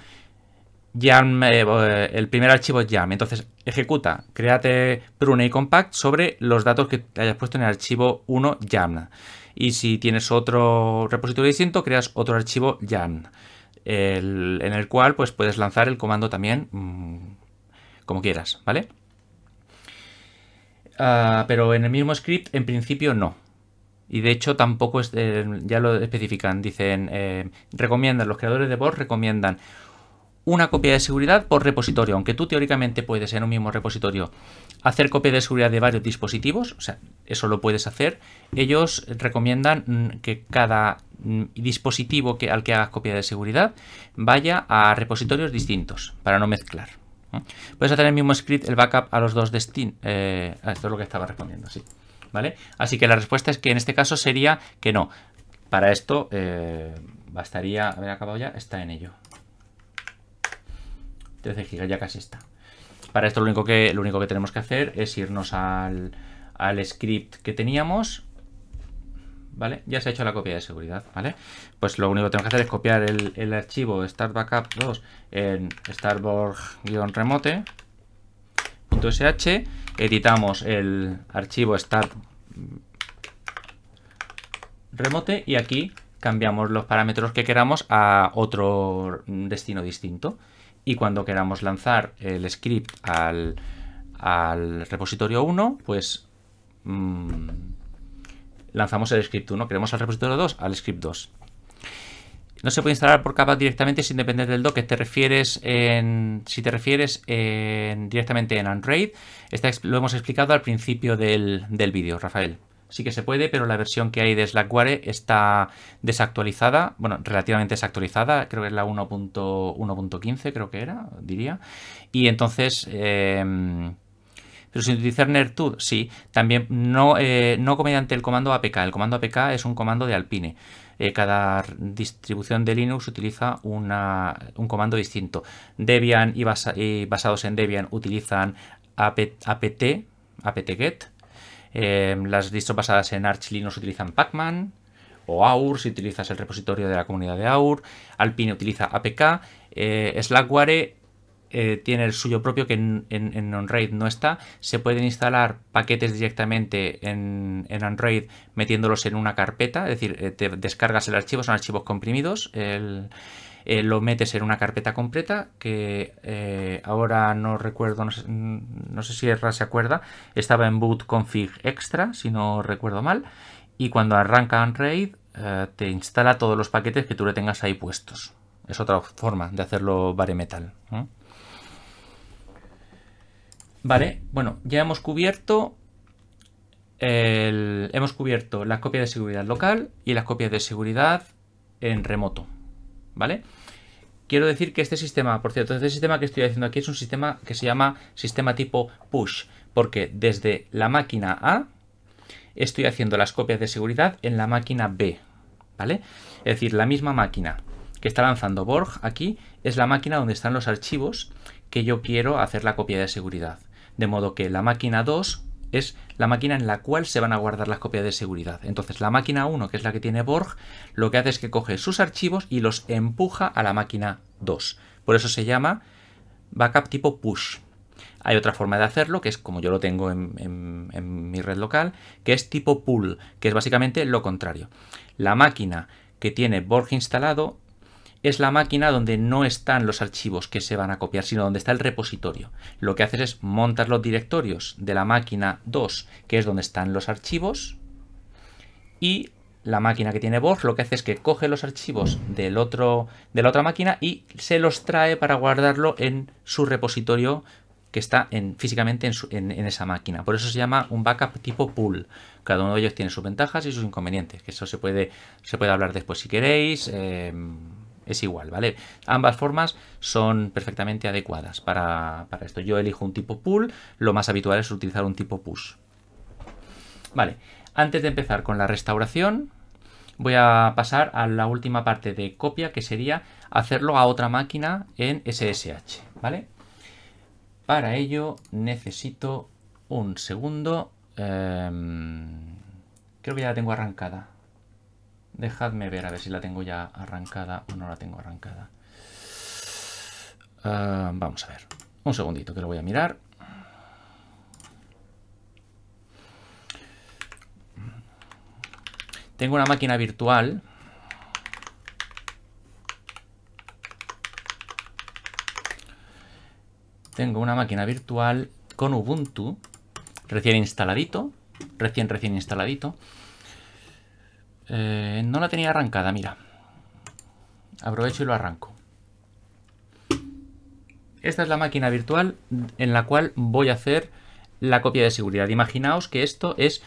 Jam, eh, eh, el primer archivo es Jam. Entonces, ejecuta, créate Prune y Compact sobre los datos que hayas puesto en el archivo 1 Jam. Y si tienes otro repositorio distinto, creas otro archivo Jam, en el cual pues, puedes lanzar el comando también mm, como quieras, ¿vale? Ah, pero en el mismo script, en principio, no. Y de hecho tampoco es, eh, ya lo especifican, dicen, recomiendan, los creadores de voz recomiendan una copia de seguridad por repositorio. Aunque tú teóricamente puedes en un mismo repositorio hacer copia de seguridad de varios dispositivos, o sea, eso lo puedes hacer, ellos recomiendan mm, que cada mm, dispositivo que, al que hagas copia de seguridad vaya a repositorios distintos para no mezclar. Puedes hacer el mismo script, el backup a los dos destinos. Eh, esto es lo que estaba respondiendo, sí. ¿Vale? Así que la respuesta es que en este caso sería que no. Para esto eh, bastaría haber acabado ya, está en ello. 13 GB ya casi está. Para esto lo único que, lo único que tenemos que hacer es irnos al, al script que teníamos. ¿Vale? Ya se ha hecho la copia de seguridad, ¿vale? Pues lo único que tenemos que hacer es copiar el, el archivo start backup 2 en starborg-remote.sh, editamos el archivo start remote y aquí cambiamos los parámetros que queramos a otro destino distinto y cuando queramos lanzar el script al, repositorio 1, pues mm, lanzamos el script 1, queremos al repositorio 2, al script 2. No se puede instalar por capas directamente sin depender del docker. Te refieres en, si te refieres directamente en Unraid, lo hemos explicado al principio del, del vídeo, Rafael sí que se puede, pero la versión que hay de Slackware está desactualizada, bueno, relativamente desactualizada, creo que es la 1.15, creo que era, diría. Y entonces... Em, pero sin utilizar Nertud, sí. También no, eh, no mediante el comando APK. El comando APK es un comando de Alpine. Eh, cada distribución de Linux utiliza un comando distinto. Debian y, basados en Debian utilizan apt, apt-get Em, las distros basadas en Arch Linux utilizan Pacman o AUR si utilizas el repositorio de la comunidad de AUR. Alpine utiliza APK. Eh, Slackware eh, tiene el suyo propio que en, en, OnRaid no está. Se pueden instalar paquetes directamente en, en metiéndolos en una carpeta, es decir, eh, te descargas el archivo, son archivos comprimidos. El, eh, lo metes en una carpeta completa que eh, ahora no recuerdo, no sé, si Erra se acuerda, estaba en boot config extra, si no recuerdo mal, y cuando arranca Unraid raid eh, te instala todos los paquetes que tú le tengas ahí puestos. Es otra forma de hacerlo bare metal. Vale, bueno, ya hemos cubierto hemos cubierto las copias de seguridad local y las copias de seguridad en remoto. ¿vale? Quiero decir que este sistema, por cierto, este sistema que estoy haciendo aquí es un sistema que se llama sistema tipo push, porque desde la máquina A estoy haciendo las copias de seguridad en la máquina B, ¿vale? Es decir, la misma máquina que está lanzando Borg aquí es la máquina donde están los archivos que yo quiero hacer la copia de seguridad. De modo que la máquina 2 es la máquina en la cual se van a guardar las copias de seguridad. Entonces la máquina 1, que es la que tiene Borg, lo que hace es que coge sus archivos y los empuja a la máquina 2. Por eso se llama backup tipo push. Hay otra forma de hacerlo, que es como yo lo tengo en, mi red local, que es tipo pull, que es básicamente lo contrario. La máquina que tiene Borg instalado es la máquina donde no están los archivos que se van a copiar, sino donde está el repositorio. Lo que haces es montar los directorios de la máquina 2, que es donde están los archivos, y la máquina que tiene Borg lo que hace es que coge los archivos del otro, de la otra máquina y se los trae para guardarlo en su repositorio que está en, físicamente en, esa máquina. Por eso se llama un backup tipo pool. Cada uno de ellos tiene sus ventajas y sus inconvenientes, que eso se puede, se puede hablar después si queréis. Eh, es igual, ¿vale? Ambas formas son perfectamente adecuadas para, esto. Yo elijo un tipo pull, lo más habitual es utilizar un tipo push. Vale, antes de empezar con la restauración, voy a pasar a la última parte de copia, que sería hacerlo a otra máquina en SSH, ¿vale? Para ello necesito un segundo. Em, creo que ya la tengo arrancada. Dejadme ver a ver si la tengo ya arrancada o no la tengo arrancada. Ah, vamos a ver. Un segundito que lo voy a mirar. Tengo una máquina virtual. Tengo una máquina virtual con Ubuntu, recién instaladito, recién, recién instaladito. Eh, no la tenía arrancada, mira. Aprovecho y lo arranco. Esta es la máquina virtual en la cual voy a hacer la copia de seguridad. Imaginaos que esto es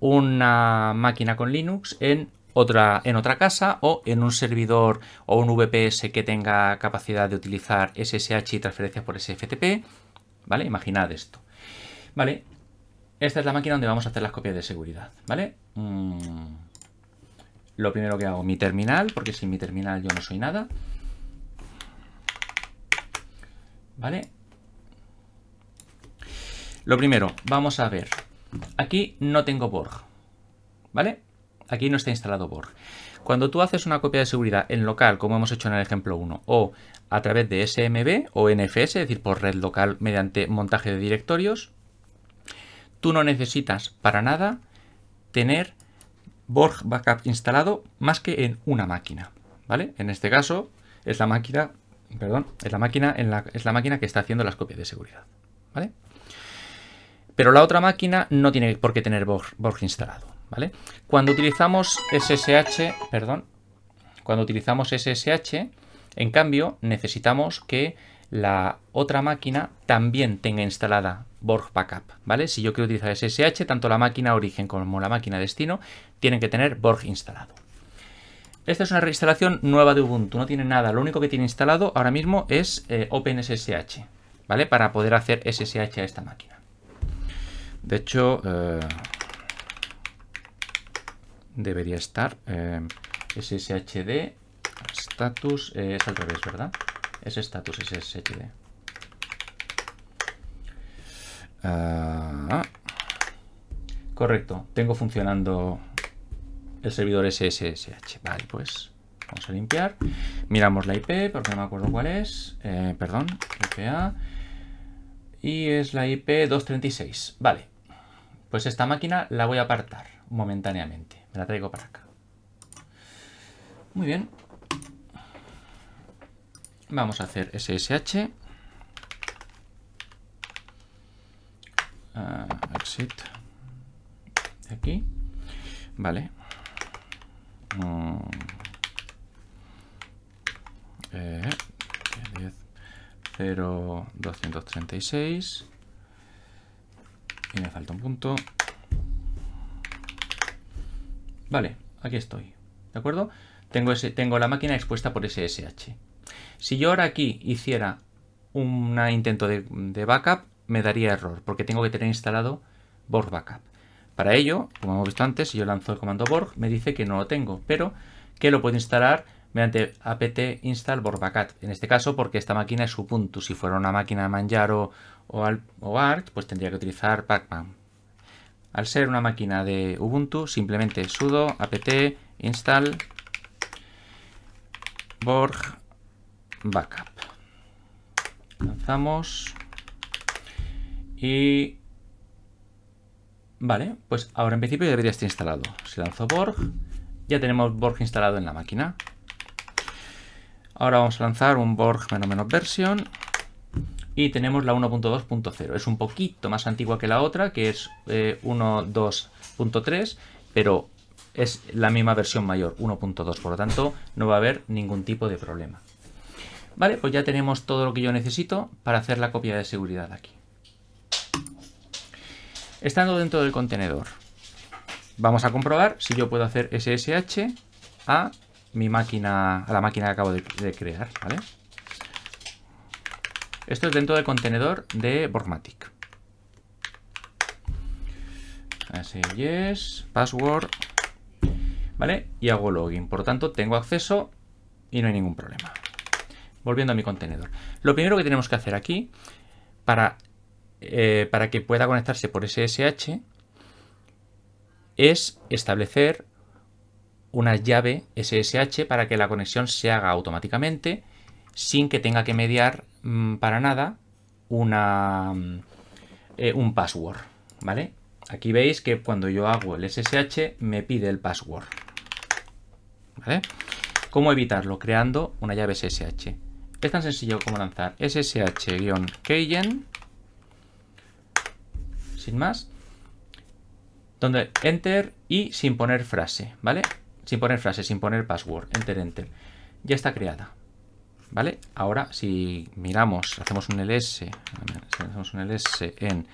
una máquina con Linux en otra, en otra casa o en un servidor o un VPS que tenga capacidad de utilizar SSH y transferencias por SFTP. ¿Vale? Imaginad esto. Vale, esta es la máquina donde vamos a hacer las copias de seguridad. ¿Vale? Mm lo primero que hago, mi terminal, porque sin mi terminal yo no soy nada. ¿Vale? Lo primero, vamos a ver. Aquí no tengo Borg. ¿Vale? Aquí no está instalado Borg. Cuando tú haces una copia de seguridad en local, como hemos hecho en el ejemplo 1, o a través de SMB o NFS, es decir, por red local mediante montaje de directorios, tú no necesitas para nada tener Borg Backup instalado más que en una máquina, ¿vale? En este caso es la máquina, perdón, es la máquina, en la, es la máquina que está haciendo las copias de seguridad, ¿vale? Pero la otra máquina no tiene por qué tener Borg, Borg instalado, ¿vale? Cuando utilizamos SSH, perdón, cuando utilizamos SSH, en cambio, necesitamos que la otra máquina también tenga instalada Borg Backup, ¿vale? Si yo quiero utilizar SSH, tanto la máquina origen como la máquina destino tienen que tener Borg instalado. Esta es una reinstalación nueva de Ubuntu, no tiene nada, lo único que tiene instalado ahora mismo es eh, OpenSSH, ¿vale? Para poder hacer SSH a esta máquina. De hecho, eh, debería estar eh, SSHD status, es al revés, ¿verdad? Es status sshd. Ah. correcto, tengo funcionando el servidor ssh. Vale, pues vamos a limpiar. Miramos la IP, porque no me acuerdo cuál es. Eh, perdón, IPA. Y es la IP 236. Vale, pues esta máquina la voy a apartar momentáneamente. Me la traigo para acá. Muy bien. Vamos a hacer ssh. Ah, exit. aquí. Vale. Mm. Eh, 0, 236. Y me falta un punto. Vale, aquí estoy. ¿De acuerdo? Tengo, ese, tengo la máquina expuesta por SSH. Si yo ahora aquí hiciera un intento de, backup, me daría error, porque tengo que tener instalado Borg Backup. Para ello, como hemos visto antes, si yo lanzo el comando Borg, me dice que no lo tengo, pero que lo puedo instalar mediante apt install Borg Backup. En este caso, porque esta máquina es Ubuntu. Si fuera una máquina Manjaro o, o Arch, pues tendría que utilizar Pacman. Al ser una máquina de Ubuntu, simplemente sudo apt install Borg backup. Lanzamos. Y... Vale, pues ahora en principio ya debería estar instalado. Si lanzó Borg, ya tenemos Borg instalado en la máquina. Ahora vamos a lanzar un Borg menos versión y tenemos la 1.2.0. Es un poquito más antigua que la otra, que es 1.2.3, eh, pero es la misma versión mayor, 1.2, por lo tanto no va a haber ningún tipo de problema. Vale, pues ya tenemos todo lo que yo necesito para hacer la copia de seguridad aquí. Estando dentro del contenedor, vamos a comprobar si yo puedo hacer SSH a mi máquina, a la máquina que acabo de, crear, ¿vale? Esto es dentro del contenedor de Borgmatic. Así es, password, ¿vale? Y hago login. Por tanto, tengo acceso y no hay ningún problema volviendo a mi contenedor. Lo primero que tenemos que hacer aquí, para, eh, que pueda conectarse por SSH, es establecer una llave SSH para que la conexión se haga automáticamente sin que tenga que mediar mm, para nada mm, eh, un password, ¿vale? Aquí veis que cuando yo hago el SSH me pide el password, ¿vale? ¿Cómo evitarlo? Creando una llave SSH. Es tan sencillo como lanzar ssh-keygen, sin más, donde enter y sin poner frase, ¿vale? Sin poner frase, sin poner password, enter, enter. Ya está creada, ¿vale? Ahora si miramos, hacemos un ls, hacemos un ls en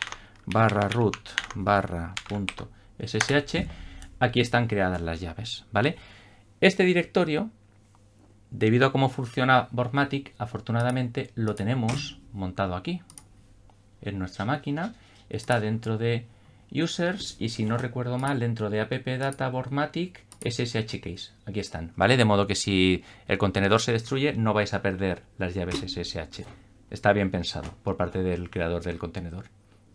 barra root barra punto ssh, aquí están creadas las llaves, ¿vale? Este directorio debido a cómo funciona Borgmatic, afortunadamente lo tenemos montado aquí. En nuestra máquina está dentro de users y si no recuerdo mal, dentro de appdata Borgmatic SSH Case. Aquí están, ¿vale? De modo que si el contenedor se destruye no vais a perder las llaves SSH. Está bien pensado por parte del creador del contenedor,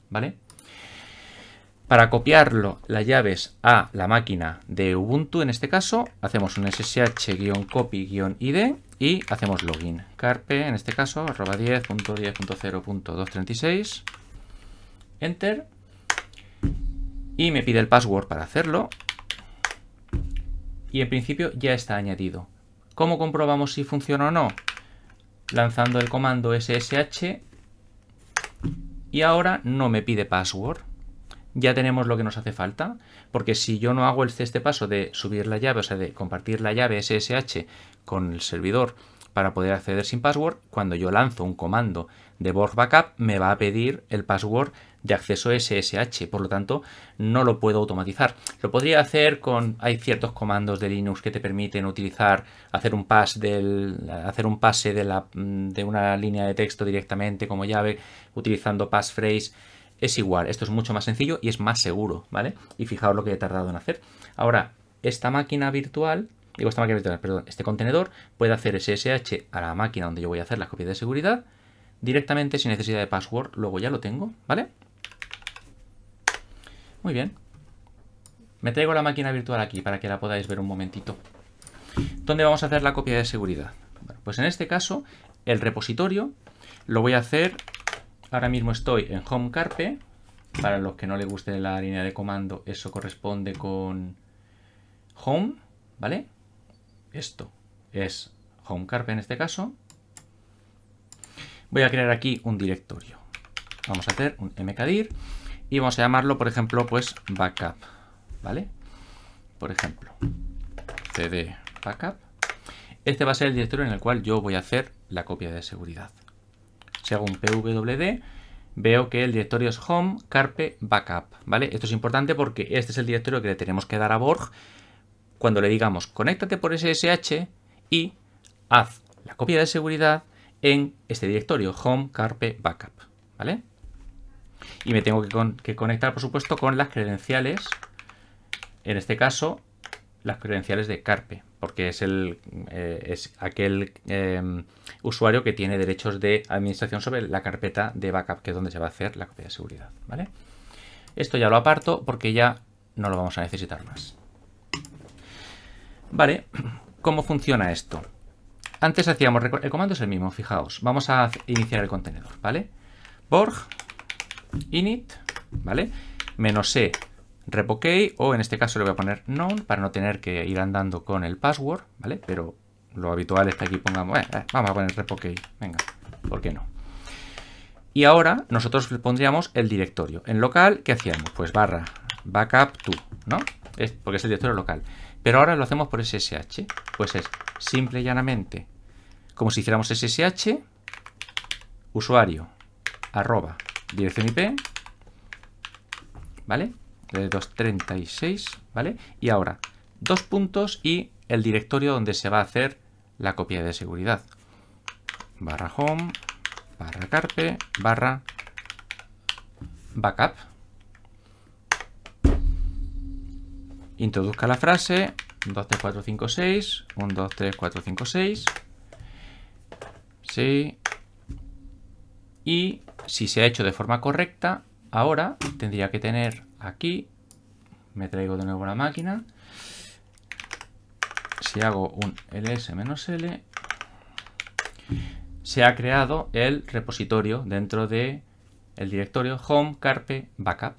¿vale? Para copiarlo las llaves a la máquina de Ubuntu, en este caso, hacemos un ssh-copy-id y hacemos login. Carpe, en este caso, arroba 10.10.0.236. Enter. Y me pide el password para hacerlo. Y en principio ya está añadido. ¿Cómo comprobamos si funciona o no? Lanzando el comando ssh. Y ahora no me pide password ya tenemos lo que nos hace falta, porque si yo no hago este paso de subir la llave, o sea, de compartir la llave SSH con el servidor para poder acceder sin password, cuando yo lanzo un comando de Borg Backup me va a pedir el password de acceso SSH, por lo tanto no lo puedo automatizar. Lo podría hacer con, hay ciertos comandos de Linux que te permiten utilizar, hacer un, pass del, hacer un pase de, de una línea de texto directamente como llave, utilizando passphrase, es igual. Esto es mucho más sencillo y es más seguro, ¿vale? Y fijaos lo que he tardado en hacer. Ahora, esta máquina virtual, digo esta máquina virtual, perdón, este contenedor puede hacer SSH a la máquina donde yo voy a hacer la copia de seguridad directamente sin necesidad de password. Luego ya lo tengo, ¿vale? Muy bien. Me traigo la máquina virtual aquí para que la podáis ver un momentito. ¿Dónde vamos a hacer la copia de seguridad? pues en este caso, el repositorio lo voy a hacer Ahora mismo estoy en Home Carpe. Para los que no les guste la línea de comando, eso corresponde con Home, ¿vale? Esto es Home Carpe en este caso. Voy a crear aquí un directorio. Vamos a hacer un mkdir y vamos a llamarlo, por ejemplo, pues backup, ¿vale? Por ejemplo, cd backup. Este va a ser el directorio en el cual yo voy a hacer la copia de seguridad hago un pwd, veo que el directorio es home carpe backup, ¿vale? Esto es importante porque este es el directorio que le tenemos que dar a Borg cuando le digamos conéctate por SSH y haz la copia de seguridad en este directorio, home carpe backup, ¿vale? Y me tengo que, que conectar, por supuesto, con las credenciales, en este caso, las credenciales de carpe, porque es, eh, es aquel em, usuario que tiene derechos de administración sobre la carpeta de backup, que es donde se va a hacer la copia de seguridad. ¿vale? Esto ya lo aparto porque ya no lo vamos a necesitar más. Vale, ¿cómo funciona esto? Antes hacíamos, el comando es el mismo, fijaos, vamos a iniciar el contenedor, ¿vale? Borg init, ¿vale? Menos e RepoKey, o en este caso le voy a poner None, para no tener que ir andando con el password, ¿vale? Pero lo habitual es que aquí pongamos, eh, vamos a poner RepoKey. venga, ¿por qué no? Y ahora nosotros le pondríamos el directorio. En local, ¿qué hacíamos? Pues barra backup to, ¿no? Es porque es el directorio local. Pero ahora lo hacemos por SSH. Pues es simple y llanamente como si hiciéramos SSH usuario arroba dirección IP, ¿vale? de 236, ¿vale? Y ahora, dos puntos y el directorio donde se va a hacer la copia de seguridad. Barra home, barra carpe, barra backup. Introduzca la frase 23456, 123456, Sí. Y si se ha hecho de forma correcta, ahora tendría que tener aquí, me traigo de nuevo la máquina. Si hago un ls-l, se ha creado el repositorio dentro de el directorio home carpe backup.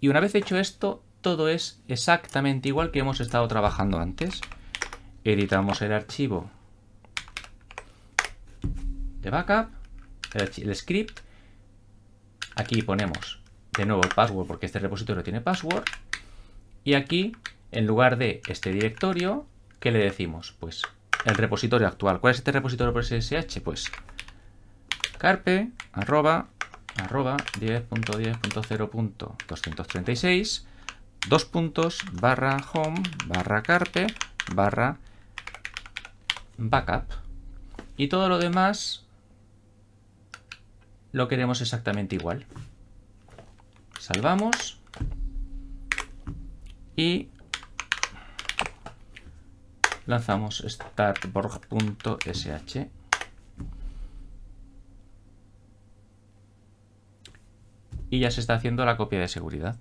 Y una vez hecho esto, todo es exactamente igual que hemos estado trabajando antes. Editamos el archivo de backup, el script. Aquí ponemos de nuevo el password porque este repositorio tiene password. Y aquí, en lugar de este directorio, ¿qué le decimos? Pues el repositorio actual. ¿Cuál es este repositorio por SSH? Pues carpe arroba arroba 10.10.0.236 dos puntos barra home barra carpe barra backup y todo lo demás lo queremos exactamente igual salvamos y lanzamos startborg.sh y ya se está haciendo la copia de seguridad.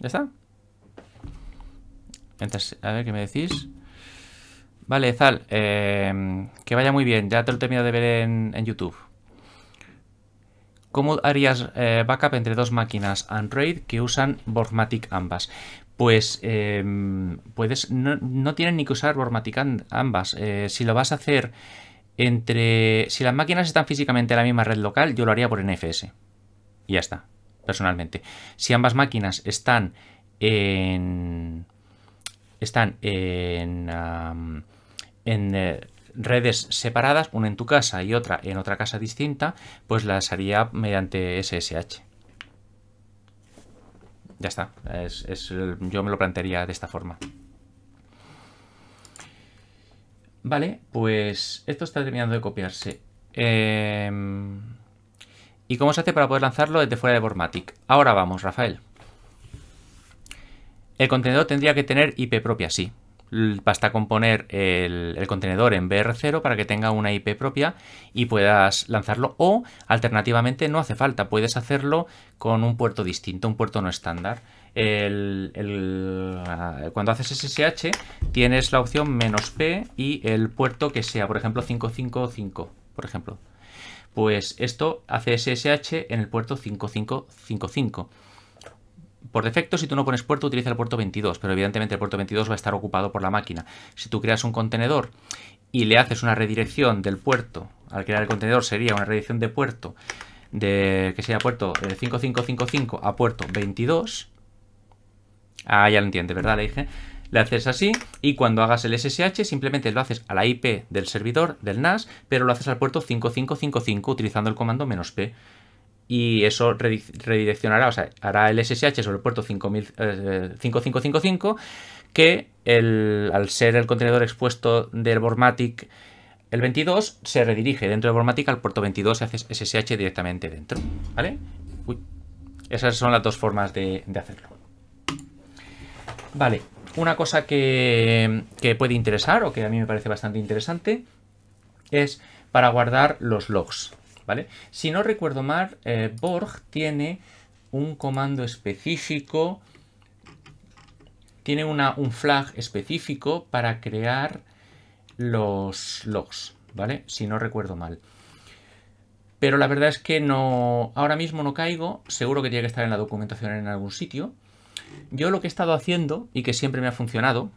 ¿Ya está? Entonces, a ver qué me decís. Vale, Zal, eh, que vaya muy bien. Ya te lo termino de ver en YouTube. ¿Cómo harías eh, backup entre dos máquinas Android que usan Borgmatic ambas? Pues em, puedes, no, tienen ni que usar Borgmatic ambas. Eh, si lo vas a hacer entre. Si las máquinas están físicamente en la misma red local, yo lo haría por NFS. Y ya está, personalmente. Si ambas máquinas están en. Están en. en eh, redes separadas, una en tu casa y otra en otra casa distinta, pues las haría mediante SSH. Ya está, yo me lo plantearía de esta forma. Vale, pues esto está terminando de copiarse. Em, ¿Y cómo se hace para poder lanzarlo desde fuera de Bormatic? Ahora vamos, Rafael. El contenedor tendría que tener IP propia, sí basta con poner el, contenedor en BR0 para que tenga una IP propia y puedas lanzarlo o alternativamente no hace falta, puedes hacerlo con un puerto distinto, un puerto no estándar. Ah, cuando haces SSH tienes la opción menos "-p", y el puerto que sea, por ejemplo, 555, por ejemplo. Pues esto hace SSH en el puerto 5555 por defecto, si tú no pones puerto, utiliza el puerto 22, pero evidentemente el puerto 22 va a estar ocupado por la máquina. Si tú creas un contenedor y le haces una redirección del puerto, al crear el contenedor sería una redirección de puerto, de que sea puerto 5555 eh, a puerto 22, ah, ya lo entiende, ¿verdad? Le dije, le haces así y cuando hagas el SSH simplemente lo haces a la IP del servidor, del NAS, pero lo haces al puerto 5555 utilizando el comando "-p" y eso redireccionará, o sea, hará el SSH sobre el puerto 5555 eh, que al ser el contenedor expuesto del Bormatic el 22 se redirige dentro del Bormatic al puerto 22 y hace SSH directamente dentro, ¿vale? Esas son las dos formas de, hacerlo. Vale, una cosa que, que puede interesar o que a mí me parece bastante interesante es para guardar los logs. ¿vale? Si no recuerdo mal, eh, Borg tiene un comando específico, tiene un flag específico para crear los logs, ¿vale? Si no recuerdo mal. Pero la verdad es que no, ahora mismo no caigo, seguro que tiene que estar en la documentación en algún sitio. Yo lo que he estado haciendo y que siempre me ha funcionado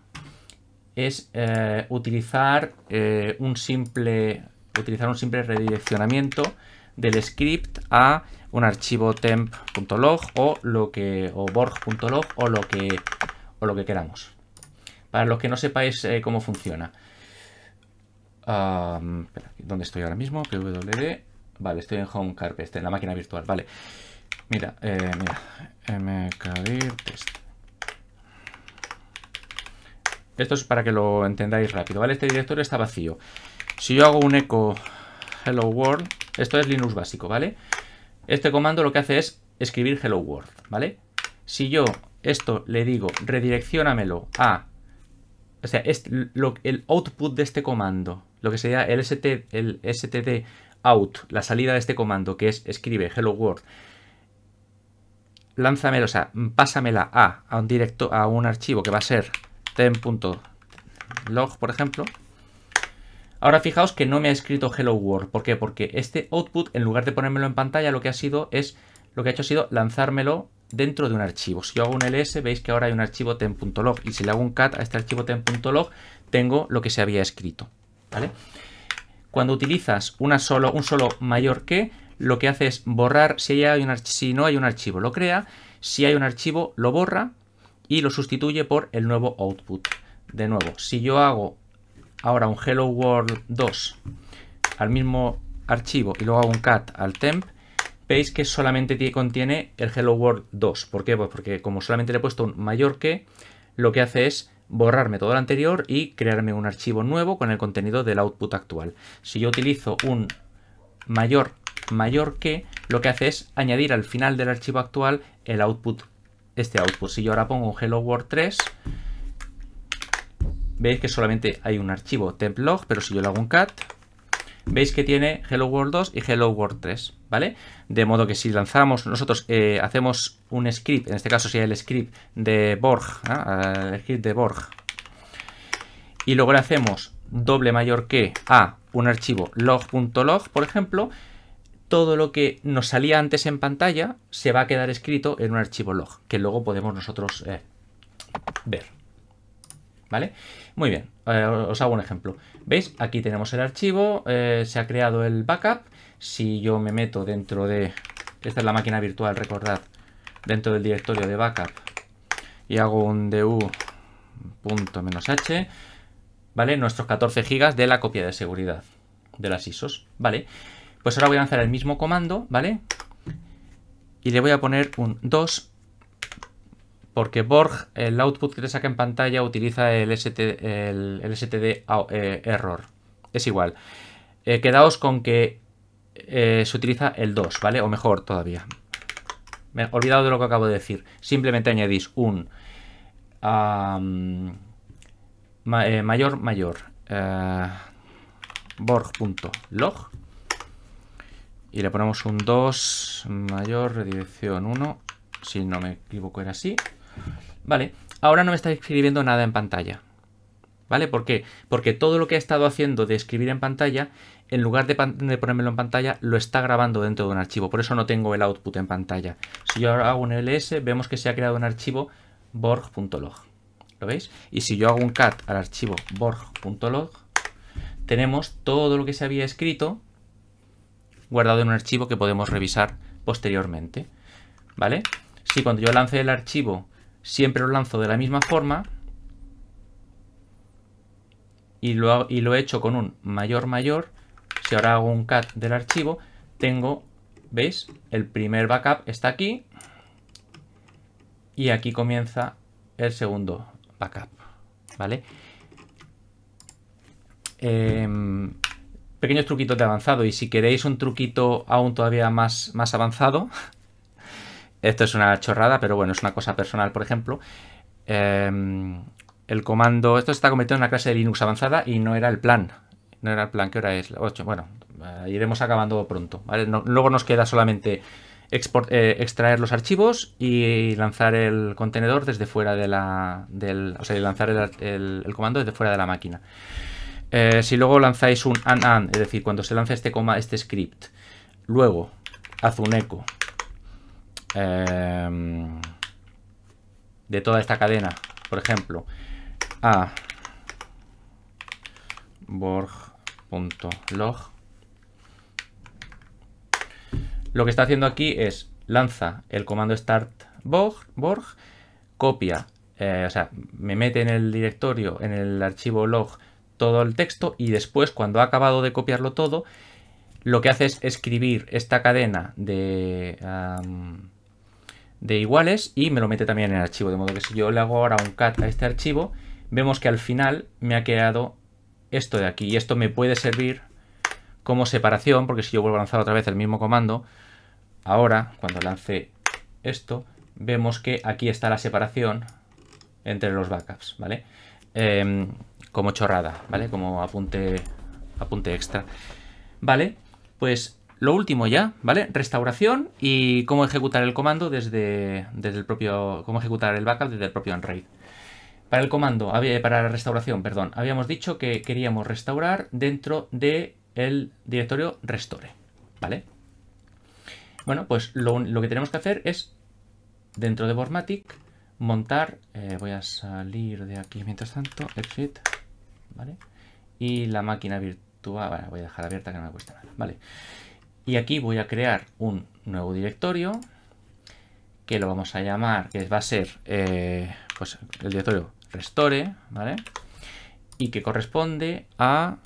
es eh, utilizar eh, un simple utilizar un simple redireccionamiento del script a un archivo temp.log o lo que o borg.log o lo que o lo que queramos. Para los que no sepáis eh, cómo funciona. ¿Dónde estoy ahora mismo? PWD. Vale, estoy en Home Carpet, en la máquina virtual. Vale. Mira, eh, mira. mkdir test. Esto es para que lo entendáis rápido, ¿vale? Este directorio está vacío. Si yo hago un eco hello world, esto es Linux básico, ¿vale? Este comando lo que hace es escribir hello world, ¿vale? Si yo esto le digo redireccionamelo a, o sea, el output de este comando, lo que sería el, el std out, la salida de este comando que es escribe hello world, lánzamelo, o sea, pásamela a, a un directo, a un archivo que va a ser 10.log por ejemplo, Ahora fijaos que no me ha escrito Hello World. ¿Por qué? Porque este output, en lugar de ponérmelo en pantalla, lo que ha sido es, lo que ha hecho ha sido lanzármelo dentro de un archivo. Si yo hago un ls, veis que ahora hay un archivo temp.log y si le hago un cat a este archivo temp.log, tengo lo que se había escrito, ¿vale? Cuando utilizas una un solo mayor que, lo que hace es borrar, si, hay un si no hay un archivo lo crea, si hay un archivo lo borra y lo sustituye por el nuevo output. De nuevo, si yo hago ahora un Hello World 2 al mismo archivo y luego hago un cat al temp, veis que solamente contiene el Hello World 2. ¿Por qué? Pues porque como solamente le he puesto un mayor que, lo que hace es borrarme todo lo anterior y crearme un archivo nuevo con el contenido del output actual. Si yo utilizo un mayor mayor que, lo que hace es añadir al final del archivo actual el output, este output. Si yo ahora pongo un Hello World 3, veis que solamente hay un archivo templog, pero si yo lo hago un cat, veis que tiene Hello World 2 y Hello World 3, ¿vale? De modo que si lanzamos, nosotros eh, hacemos un script, en este caso sería el script de Borg, eh, el de Borg, y luego le hacemos doble mayor que a un archivo log.log, por ejemplo, todo lo que nos salía antes en pantalla se va a quedar escrito en un archivo log, que luego podemos nosotros eh, ver. ¿Vale? Muy bien, eh, os hago un ejemplo. ¿Veis? Aquí tenemos el archivo, eh, se ha creado el backup. Si yo me meto dentro de... Esta es la máquina virtual, recordad. Dentro del directorio de backup. Y hago un du.-h. ¿Vale? Nuestros 14 gigas de la copia de seguridad de las ISOs. ¿Vale? Pues ahora voy a lanzar el mismo comando, ¿vale? Y le voy a poner un 2 porque Borg, el output que te saca en pantalla utiliza el, el, STD eh, error. Es igual. Eh, quedaos con que eh, se utiliza el 2, ¿vale? O mejor todavía. Me he olvidado de lo que acabo de decir. Simplemente añadís un mayor mayor borg.log y le ponemos un 2 mayor redirección 1 si no me equivoco era así Vale, ahora no me está escribiendo nada en pantalla. ¿Vale? ¿Por qué? Porque todo lo que he estado haciendo de escribir en pantalla, en lugar de, de, ponérmelo en pantalla, lo está grabando dentro de un archivo. Por eso no tengo el output en pantalla. Si yo hago un ls, vemos que se ha creado un archivo borg.log. ¿Lo veis? Y si yo hago un cat al archivo borg.log, tenemos todo lo que se había escrito guardado en un archivo que podemos revisar posteriormente. ¿Vale? Si cuando yo lance el archivo Siempre lo lanzo de la misma forma. Y lo, he hecho con un mayor mayor. Si ahora hago un cat del archivo, tengo, ¿veis? El primer backup está aquí. Y aquí comienza el segundo backup, ¿vale? Em, pequeños truquitos de avanzado y si queréis un truquito aún todavía más, más avanzado, esto es una chorrada, pero bueno, es una cosa personal, por ejemplo. Em, el comando, esto está cometido en una clase de Linux avanzada y no era el plan. No era el plan, ¿qué hora es? 8. Bueno, eh, iremos acabando pronto. luego nos queda solamente eh, extraer los archivos y lanzar el contenedor desde fuera de la... Del, o sea, lanzar el, comando desde fuera de la máquina. Eh, si luego lanzáis un an-an, es decir, cuando se lanza este, coma, este script, luego haz un eco Em, de toda esta cadena. Por ejemplo, a borg.log. Lo que está haciendo aquí es lanza el comando start borg, copia, eh, o sea, me mete en el directorio, en el archivo log, todo el texto y después cuando ha acabado de copiarlo todo, lo que hace es escribir esta cadena de de iguales y me lo mete también en el archivo. De modo que si yo le hago ahora un cat a este archivo, vemos que al final me ha quedado esto de aquí. Y esto me puede servir como separación, porque si yo vuelvo a lanzar otra vez el mismo comando, ahora, cuando lance esto, vemos que aquí está la separación entre los backups, ¿vale? Em, como chorrada, ¿vale? Como apunte, apunte extra. ¿Vale? Pues lo último ya, ¿vale? Restauración y cómo ejecutar el comando desde, desde el propio. cómo ejecutar el backup desde el propio Unraid Para el comando, para la restauración, perdón, habíamos dicho que queríamos restaurar dentro del el directorio restore, ¿vale? Bueno, pues lo, que tenemos que hacer es, dentro de Bormatic, montar, eh, voy a salir de aquí mientras tanto, exit, ¿vale? Y la máquina virtual, voy a dejar abierta que no me cuesta nada, ¿vale? vale y aquí voy a crear un nuevo directorio que lo vamos a llamar, que va a ser eh, pues el directorio restore, ¿vale? Y que corresponde a...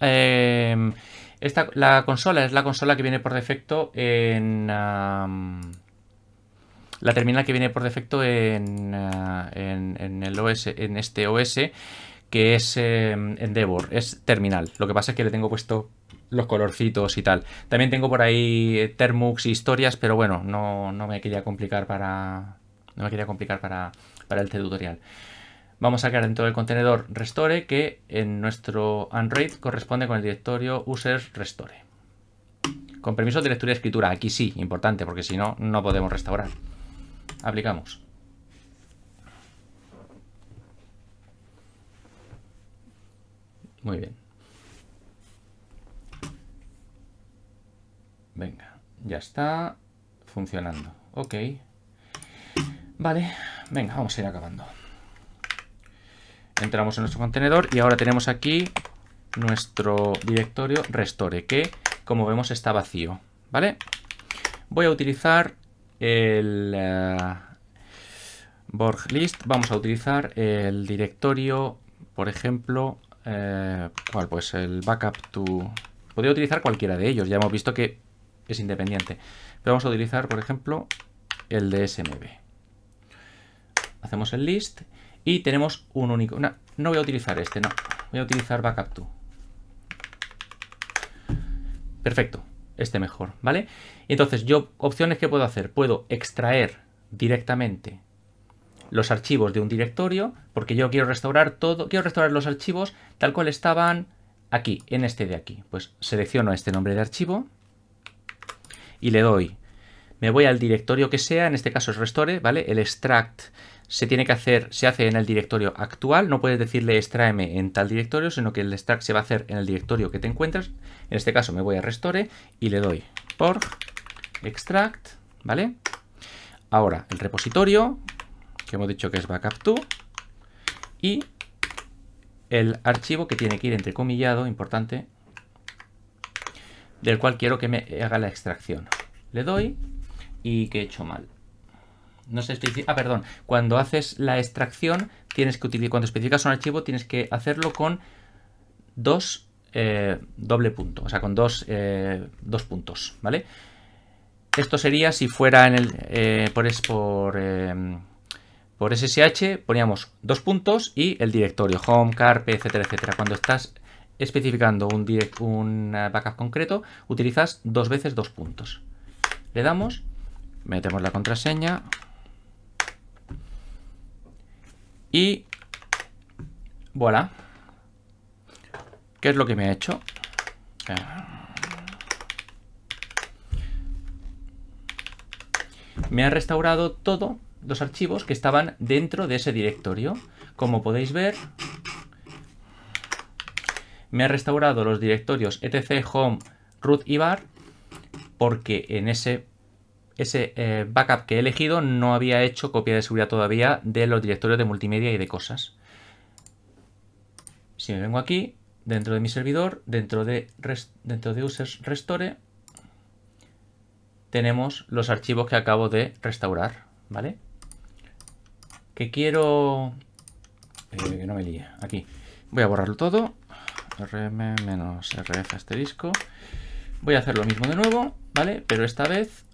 Em, esta, la consola es la consola que viene por defecto en... la terminal que viene por defecto en, ah, en, el OS, en este OS, que es em, Endeavor, es terminal. Lo que pasa es que le tengo puesto los colorcitos y tal. También tengo por ahí eh, Termux y historias, pero bueno, no, me quería complicar para. No me quería complicar para, para este tutorial. Vamos a crear dentro del contenedor restore que en nuestro Android corresponde con el directorio users restore. Con permiso de lectura y escritura, aquí sí, importante, porque si no, no podemos restaurar. Aplicamos. Muy bien. Ya está funcionando. Ok. Vale, venga, vamos a ir acabando. Entramos en nuestro contenedor y ahora tenemos aquí nuestro directorio restore, que como vemos está vacío. ¿Vale? Voy a utilizar el eh, borg list. Vamos a utilizar el directorio, por ejemplo, eh, ¿cuál? Pues el backup to... Podría utilizar cualquiera de ellos. Ya hemos visto que es independiente. Pero vamos a utilizar, por ejemplo, el de SMB. Hacemos el list y tenemos un único... No, voy a utilizar este, no. Voy a utilizar backup Perfecto, este mejor, ¿vale? Entonces, yo opciones que puedo hacer. Puedo extraer directamente los archivos de un directorio, porque yo quiero restaurar todo, quiero restaurar los archivos tal cual estaban aquí, en este de aquí. Pues selecciono este nombre de archivo, y le doy. Me voy al directorio que sea, en este caso es Restore, ¿vale? El extract se tiene que hacer, se hace en el directorio actual, no puedes decirle extraeme en tal directorio, sino que el extract se va a hacer en el directorio que te encuentras. En este caso me voy a Restore y le doy por extract, ¿vale? Ahora, el repositorio, que hemos dicho que es backup2, y el archivo que tiene que ir comillado, importante, del cual quiero que me haga la extracción. Le doy y que he hecho mal. No sé Ah, perdón. Cuando haces la extracción, tienes que utilizar. Cuando especificas un archivo, tienes que hacerlo con dos eh, doble punto. O sea, con eh, dos, puntos. ¿Vale? Esto sería si fuera en el. Eh, por, por, em, por SSH poníamos dos puntos y el directorio, home, carpe, etcétera, etcétera. Cuando estás especificando un, backup concreto, utilizas dos veces dos puntos. Le damos, metemos la contraseña y voilà. ¿Qué es lo que me ha hecho? Eh. Me ha restaurado todos los archivos que estaban dentro de ese directorio. Como podéis ver, me ha restaurado los directorios etc, home, root y bar, porque en ese, ese eh, backup que he elegido no había hecho copia de seguridad todavía de los directorios de multimedia y de cosas. Si me vengo aquí, dentro de mi servidor, dentro de, dentro de users restore, tenemos los archivos que acabo de restaurar, ¿vale? Que quiero... Eh, que no me líe, aquí. Voy a borrarlo todo rm menos este disco. Voy a hacer lo mismo de nuevo, ¿vale? Pero esta vez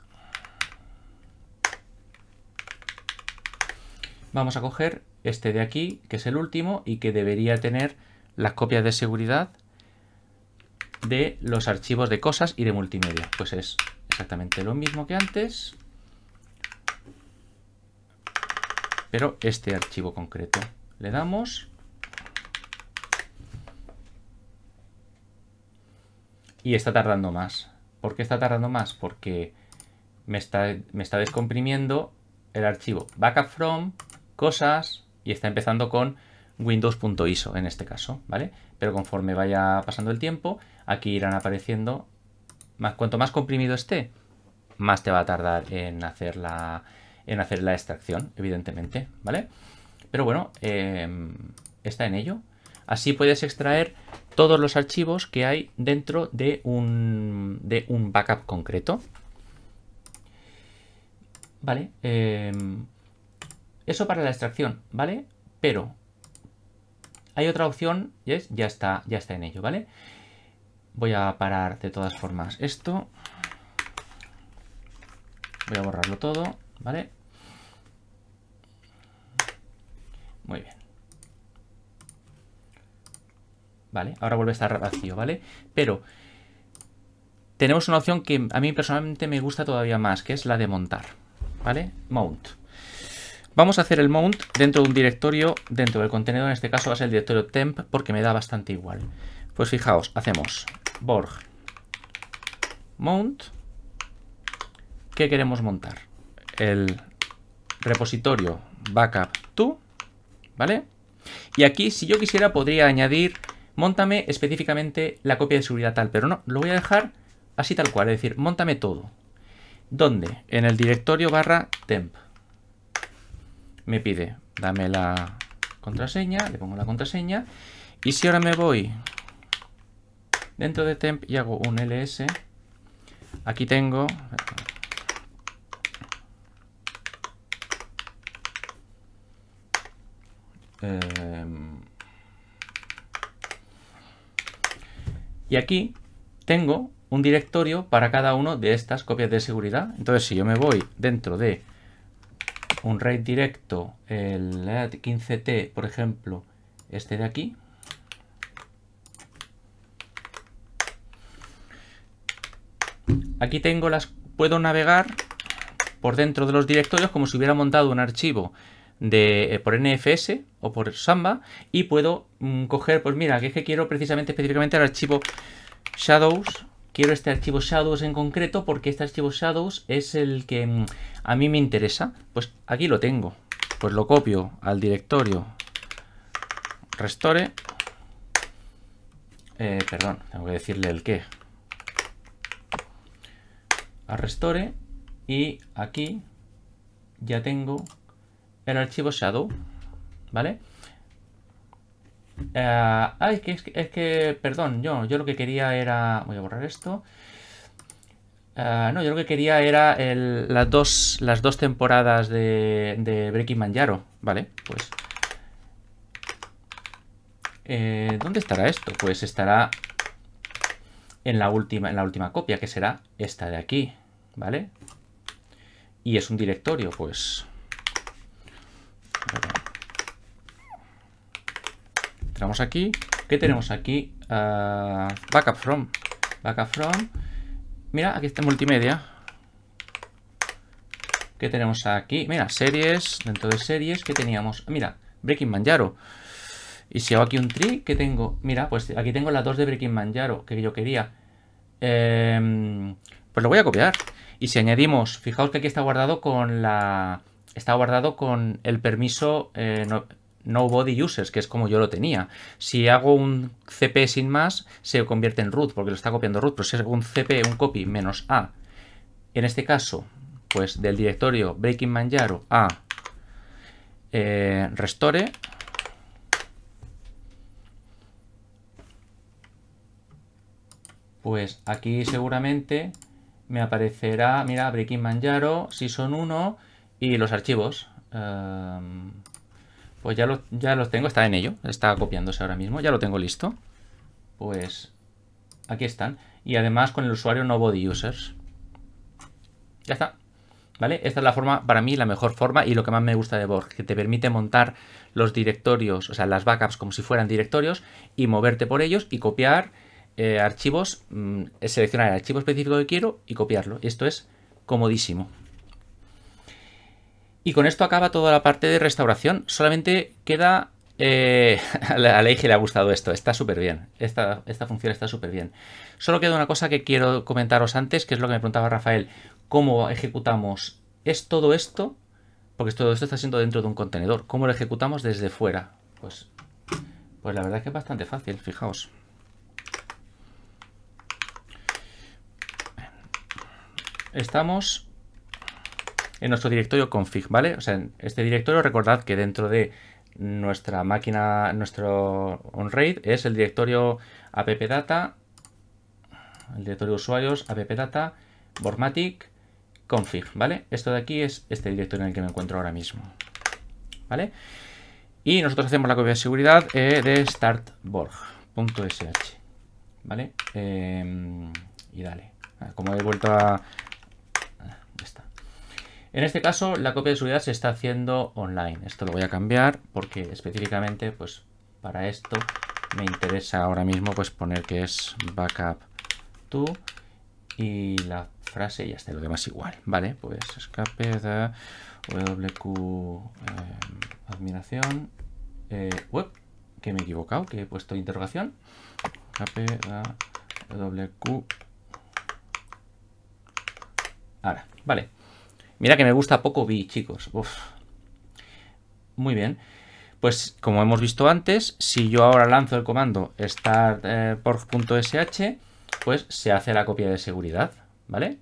vamos a coger este de aquí, que es el último y que debería tener las copias de seguridad de los archivos de cosas y de multimedia. Pues es exactamente lo mismo que antes, pero este archivo concreto. Le damos y está tardando más. ¿Por qué está tardando más? Porque me está, me está descomprimiendo el archivo backup from, cosas, y está empezando con windows.iso en este caso, ¿vale? Pero conforme vaya pasando el tiempo, aquí irán apareciendo, más, cuanto más comprimido esté, más te va a tardar en hacer la, en hacer la extracción, evidentemente, ¿vale? Pero bueno, em, está en ello. Así puedes extraer todos los archivos que hay dentro de un, backup concreto. ¿Vale? Em, eso para la extracción, ¿vale? Pero hay otra opción, y ya, está, ya está en ello, ¿vale? Voy a parar de todas formas esto. Voy a borrarlo todo, ¿vale? Muy bien. ¿vale? Ahora vuelve a estar vacío, ¿vale? Pero tenemos una opción que a mí personalmente me gusta todavía más, que es la de montar, ¿vale? Mount. Vamos a hacer el mount dentro de un directorio, dentro del contenedor, en este caso va a ser el directorio temp, porque me da bastante igual. Pues fijaos, hacemos borg mount. ¿Qué queremos montar? El repositorio backup to, ¿vale? Y aquí, si yo quisiera, podría añadir montame específicamente la copia de seguridad tal, pero no, lo voy a dejar así tal cual, es decir, montame todo. ¿Dónde? En el directorio barra temp. Me pide, dame la contraseña, le pongo la contraseña, y si ahora me voy dentro de temp y hago un ls, aquí tengo... Eh, Y aquí tengo un directorio para cada uno de estas copias de seguridad. Entonces, si yo me voy dentro de un RAID directo, el 15T, por ejemplo, este de aquí, aquí tengo las puedo navegar por dentro de los directorios como si hubiera montado un archivo de, eh, por NFS o por Samba y puedo mm, coger, pues mira, que es que quiero precisamente específicamente el archivo Shadows. Quiero este archivo Shadows en concreto porque este archivo Shadows es el que mm, a mí me interesa. Pues aquí lo tengo. Pues lo copio al directorio restore. Eh, perdón, tengo que decirle el qué. A restore y aquí ya tengo el archivo shadow, ¿vale? Eh, ah, es que, es que, perdón, yo, yo lo que quería era... Voy a borrar esto. Eh, no, yo lo que quería era las, dos, las dos temporadas de, de Breaking Manjaro. Vale, pues... Eh, ¿Dónde estará esto? Pues estará en la, última, en la última copia, que será esta de aquí, ¿vale? Y es un directorio, pues... Entramos aquí. ¿Qué tenemos aquí? Eh, backup from. Backup from. Mira, aquí está multimedia. ¿Qué tenemos aquí? Mira, series. Dentro de series, ¿qué teníamos? Mira, Breaking Manjaro. Y si hago aquí un tri, ¿qué tengo? Mira, pues aquí tengo las dos de Breaking Manjaro que yo quería. Em, pues lo voy a copiar. Y si añadimos, fijaos que aquí está guardado con la está guardado con el permiso eh, no, nobody users, que es como yo lo tenía. Si hago un cp sin más, se convierte en root, porque lo está copiando root, pero si hago un cp, un copy menos a, en este caso, pues del directorio breaking manjaro a eh, restore, pues aquí seguramente me aparecerá, mira, breaking manjaro, si son uno y los archivos. Em, pues ya, ya los tengo, está en ello, está copiándose ahora mismo, ya lo tengo listo. Pues aquí están. Y además con el usuario body users. Ya está. ¿Vale? Esta es la forma, para mí, la mejor forma y lo que más me gusta de Borg, que te permite montar los directorios, o sea, las backups como si fueran directorios y moverte por ellos y copiar eh, archivos, mm, eh, seleccionar el archivo específico que quiero y copiarlo. Esto es comodísimo. Y con esto acaba toda la parte de restauración. Solamente queda... Eh, a la le ha gustado esto, está súper bien. Esta, esta función está súper bien. Solo queda una cosa que quiero comentaros antes, que es lo que me preguntaba Rafael. ¿Cómo ejecutamos? ¿Es todo esto? Porque todo esto está siendo dentro de un contenedor. ¿Cómo lo ejecutamos desde fuera? Pues, pues la verdad que es bastante fácil, fijaos. Estamos en nuestro directorio config, ¿vale? O sea, en este directorio recordad que dentro de nuestra máquina, nuestro on-RAID es el directorio appdata, el directorio usuarios, appdata, Bormatic, config, ¿vale? Esto de aquí es este directorio en el que me encuentro ahora mismo, ¿vale? Y nosotros hacemos la copia de seguridad eh, de startborg.sh, ¿vale? Em, y dale. Ah, como he vuelto a en este caso, la copia de seguridad se está haciendo online. Esto lo voy a cambiar porque específicamente, pues, para esto me interesa ahora mismo, pues, poner que es backup to y la frase y ya lo demás igual, ¿vale? Pues escape da WQ em, admiración eh, web, que me he equivocado, que he puesto interrogación, escape da WQ ahora, vale, Mira que me gusta poco Vi, chicos. Muy bien. Pues como hemos visto antes, si yo ahora lanzo el comando start pues se hace la copia de seguridad, ¿vale?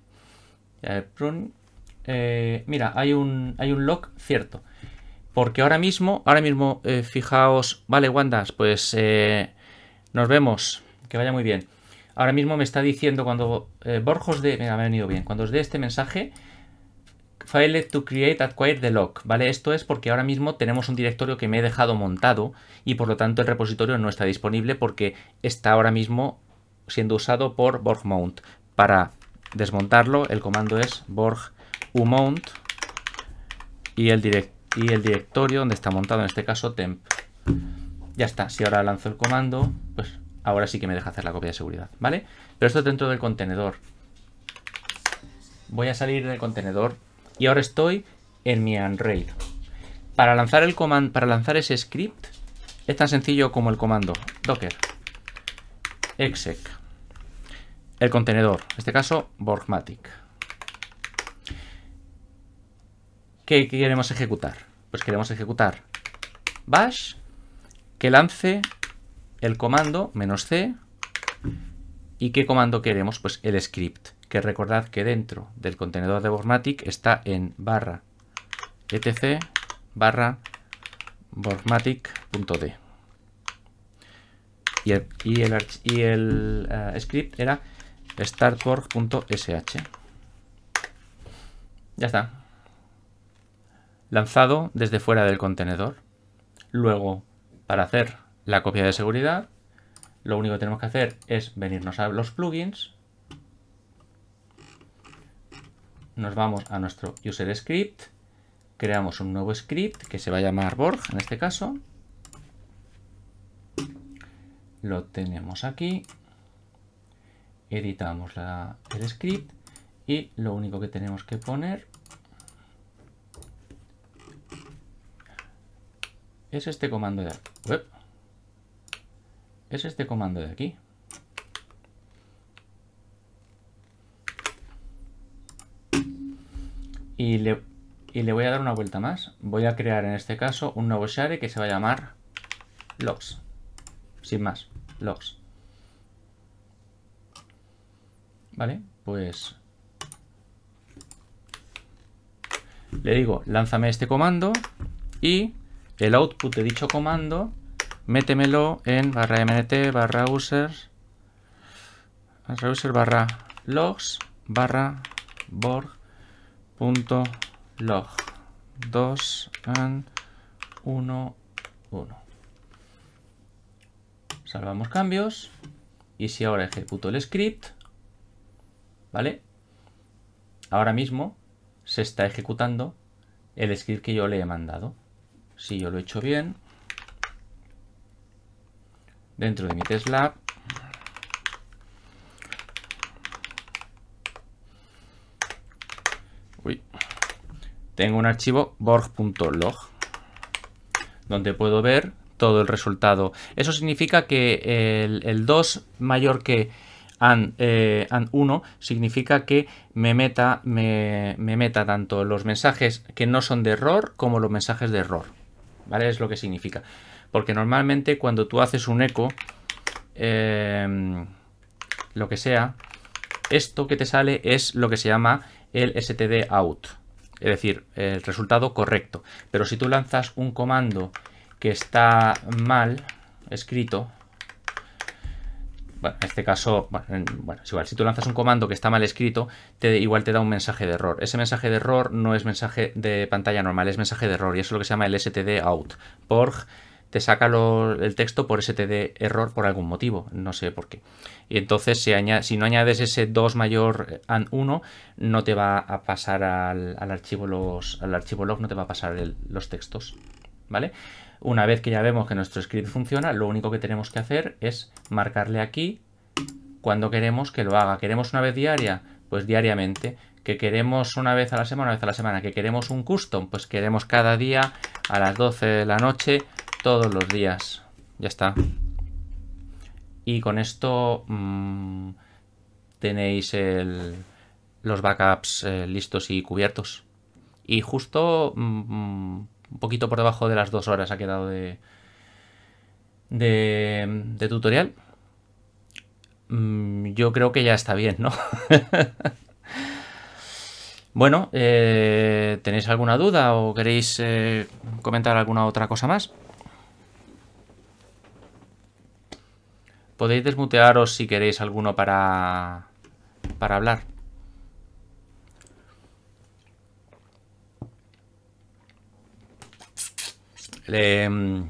Eh, eh, mira, hay un, hay un log cierto. Porque ahora mismo, ahora mismo, eh, fijaos, vale, Wandas, pues nos vemos, que vaya muy bien. Ahora mismo me está diciendo cuando Borjos de, me ha venido bien, cuando os dé este mensaje, file to create acquire the lock, ¿vale? Esto es porque ahora mismo tenemos un directorio que me he dejado montado y por lo tanto el repositorio no está disponible porque está ahora mismo siendo usado por borgmount. Para desmontarlo el comando es borg umount y el, y el directorio donde está montado en este caso temp. Ya está, si ahora lanzo el comando, pues ahora sí que me deja hacer la copia de seguridad, ¿vale? Pero esto dentro del contenedor. Voy a salir del contenedor y ahora estoy en mi Unraid. Para lanzar, el para lanzar ese script es tan sencillo como el comando docker exec el contenedor, en este caso Borgmatic. ¿Qué queremos ejecutar? Pues queremos ejecutar bash que lance el comando "-c". ¿Y qué comando queremos? Pues el script, que recordad que dentro del contenedor de Borgmatic está en barra etc barra borgmatic.d y el, y el, eh, script era startborg.sh ya está lanzado desde fuera del contenedor luego para hacer la copia de seguridad lo único que tenemos que hacer es venirnos a los plugins nos vamos a nuestro user script, creamos un nuevo script que se va a llamar Borg en este caso. Lo tenemos aquí, editamos el script y lo único que tenemos que poner es este comando de Es este comando de aquí. Y le, le voy a dar una vuelta más. Voy a crear en este caso un nuevo share que se va a llamar logs. Sin más, logs. Vale, pues... Le digo, lánzame este comando y el output de dicho comando métemelo en barra mnt barra users barra user barra logs barra borg punto log 2 and 1 1 salvamos cambios y si ahora ejecuto el script vale ahora mismo se está ejecutando el script que yo le he mandado si yo lo he hecho bien dentro de mi test tengo un archivo borg.log donde puedo ver todo el resultado. Eso significa que el, 2 mayor que and, 1 eh, significa que me meta, tanto los mensajes que no son de error como los mensajes de error. ¿Vale? Es lo que significa. Porque normalmente cuando tú haces un eco, em, lo que sea, esto que te sale es lo que se llama el std out es decir, el resultado correcto. Pero si tú lanzas un comando que está mal escrito, bueno, en este caso, bueno, es igual, si tú lanzas un comando que está mal escrito, te, igual te da un mensaje de error. Ese mensaje de error no es mensaje de pantalla normal, es mensaje de error y eso es lo que se llama el std out te saca el texto por STD error por algún motivo, no sé por qué. Y entonces si, no añades ese 2 mayor eh, and 1, no te va a pasar al, archivo los, al archivo log, no te va a pasar los textos, ¿vale? Una vez que ya vemos que nuestro script funciona, lo único que tenemos que hacer es marcarle aquí cuando queremos que lo haga. ¿Queremos una vez diaria? Pues diariamente que queremos una vez a la semana, una vez a la semana, que queremos un custom, pues queremos cada día a las 12 de la noche todos los días. Ya está. Y con esto mm, tenéis los backups eh, listos y cubiertos. Y justo mm, un poquito por debajo de las dos horas ha quedado de, de, tutorial. Mm, yo creo que ya está bien, ¿no? bueno, eh, ¿tenéis alguna duda o queréis eh, comentar alguna otra cosa más? Podéis desmutearos si queréis alguno para, hablar. Mm,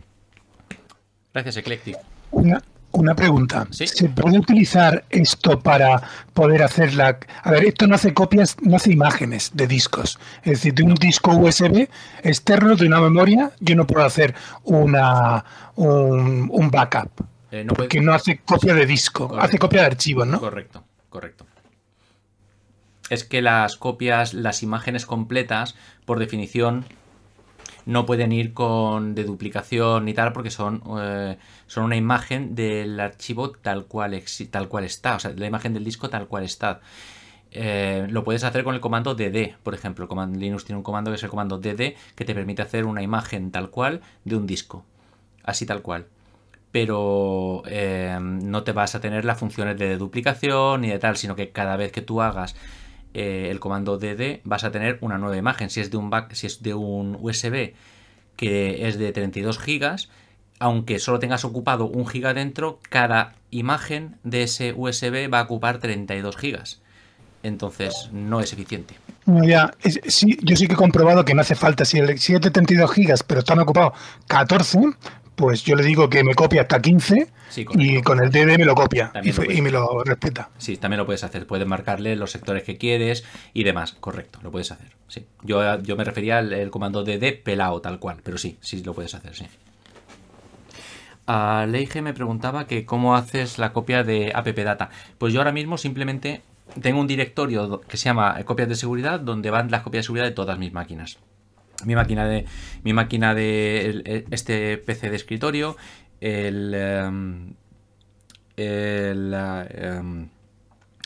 gracias, Eclectic. Una, pregunta. ¿Se puede utilizar esto para poder hacer la... A ver, esto no hace copias, no hace imágenes de discos. Es decir, de un disco USB externo de una memoria, yo no puedo hacer una, un, un backup. Eh, no no hace copia de disco, hace copia de archivo, ¿no? Correcto, correcto. Es que las copias, las imágenes completas, por definición, no pueden ir con de duplicación ni tal porque son, eh, son una imagen del archivo tal cual, tal cual está, o sea, la imagen del disco tal cual está. Eh, lo puedes hacer con el comando dd, por ejemplo, comando, Linux tiene un comando que es el comando dd que te permite hacer una imagen tal cual de un disco, así tal cual pero eh, no te vas a tener las funciones de duplicación ni de tal, sino que cada vez que tú hagas eh, el comando dd vas a tener una nueva imagen. Si es de un, USB que es de 32 GB, aunque solo tengas ocupado un GB dentro, cada imagen de ese USB va a ocupar 32 GB. Entonces no es eficiente. ya, yo sí que he comprobado que no hace falta. Si el 7 32 gigas, pero están ocupados 14, pues yo le digo que me copia hasta 15 y con el DD me lo copia y, me lo respeta. Sí, también lo puedes hacer. Puedes marcarle los sectores que quieres y demás. Correcto, lo puedes hacer. Sí. Yo, eh, yo me refería al comando DD pelado tal cual, pero sí, sí lo puedes hacer, sí. A ah, Leige me preguntaba que cómo haces la copia de AppData. Pues yo ahora mismo simplemente tengo un directorio que se llama copias de seguridad donde van las copias de seguridad de todas mis máquinas mi máquina de, mi máquina de este PC de escritorio, el, em, em,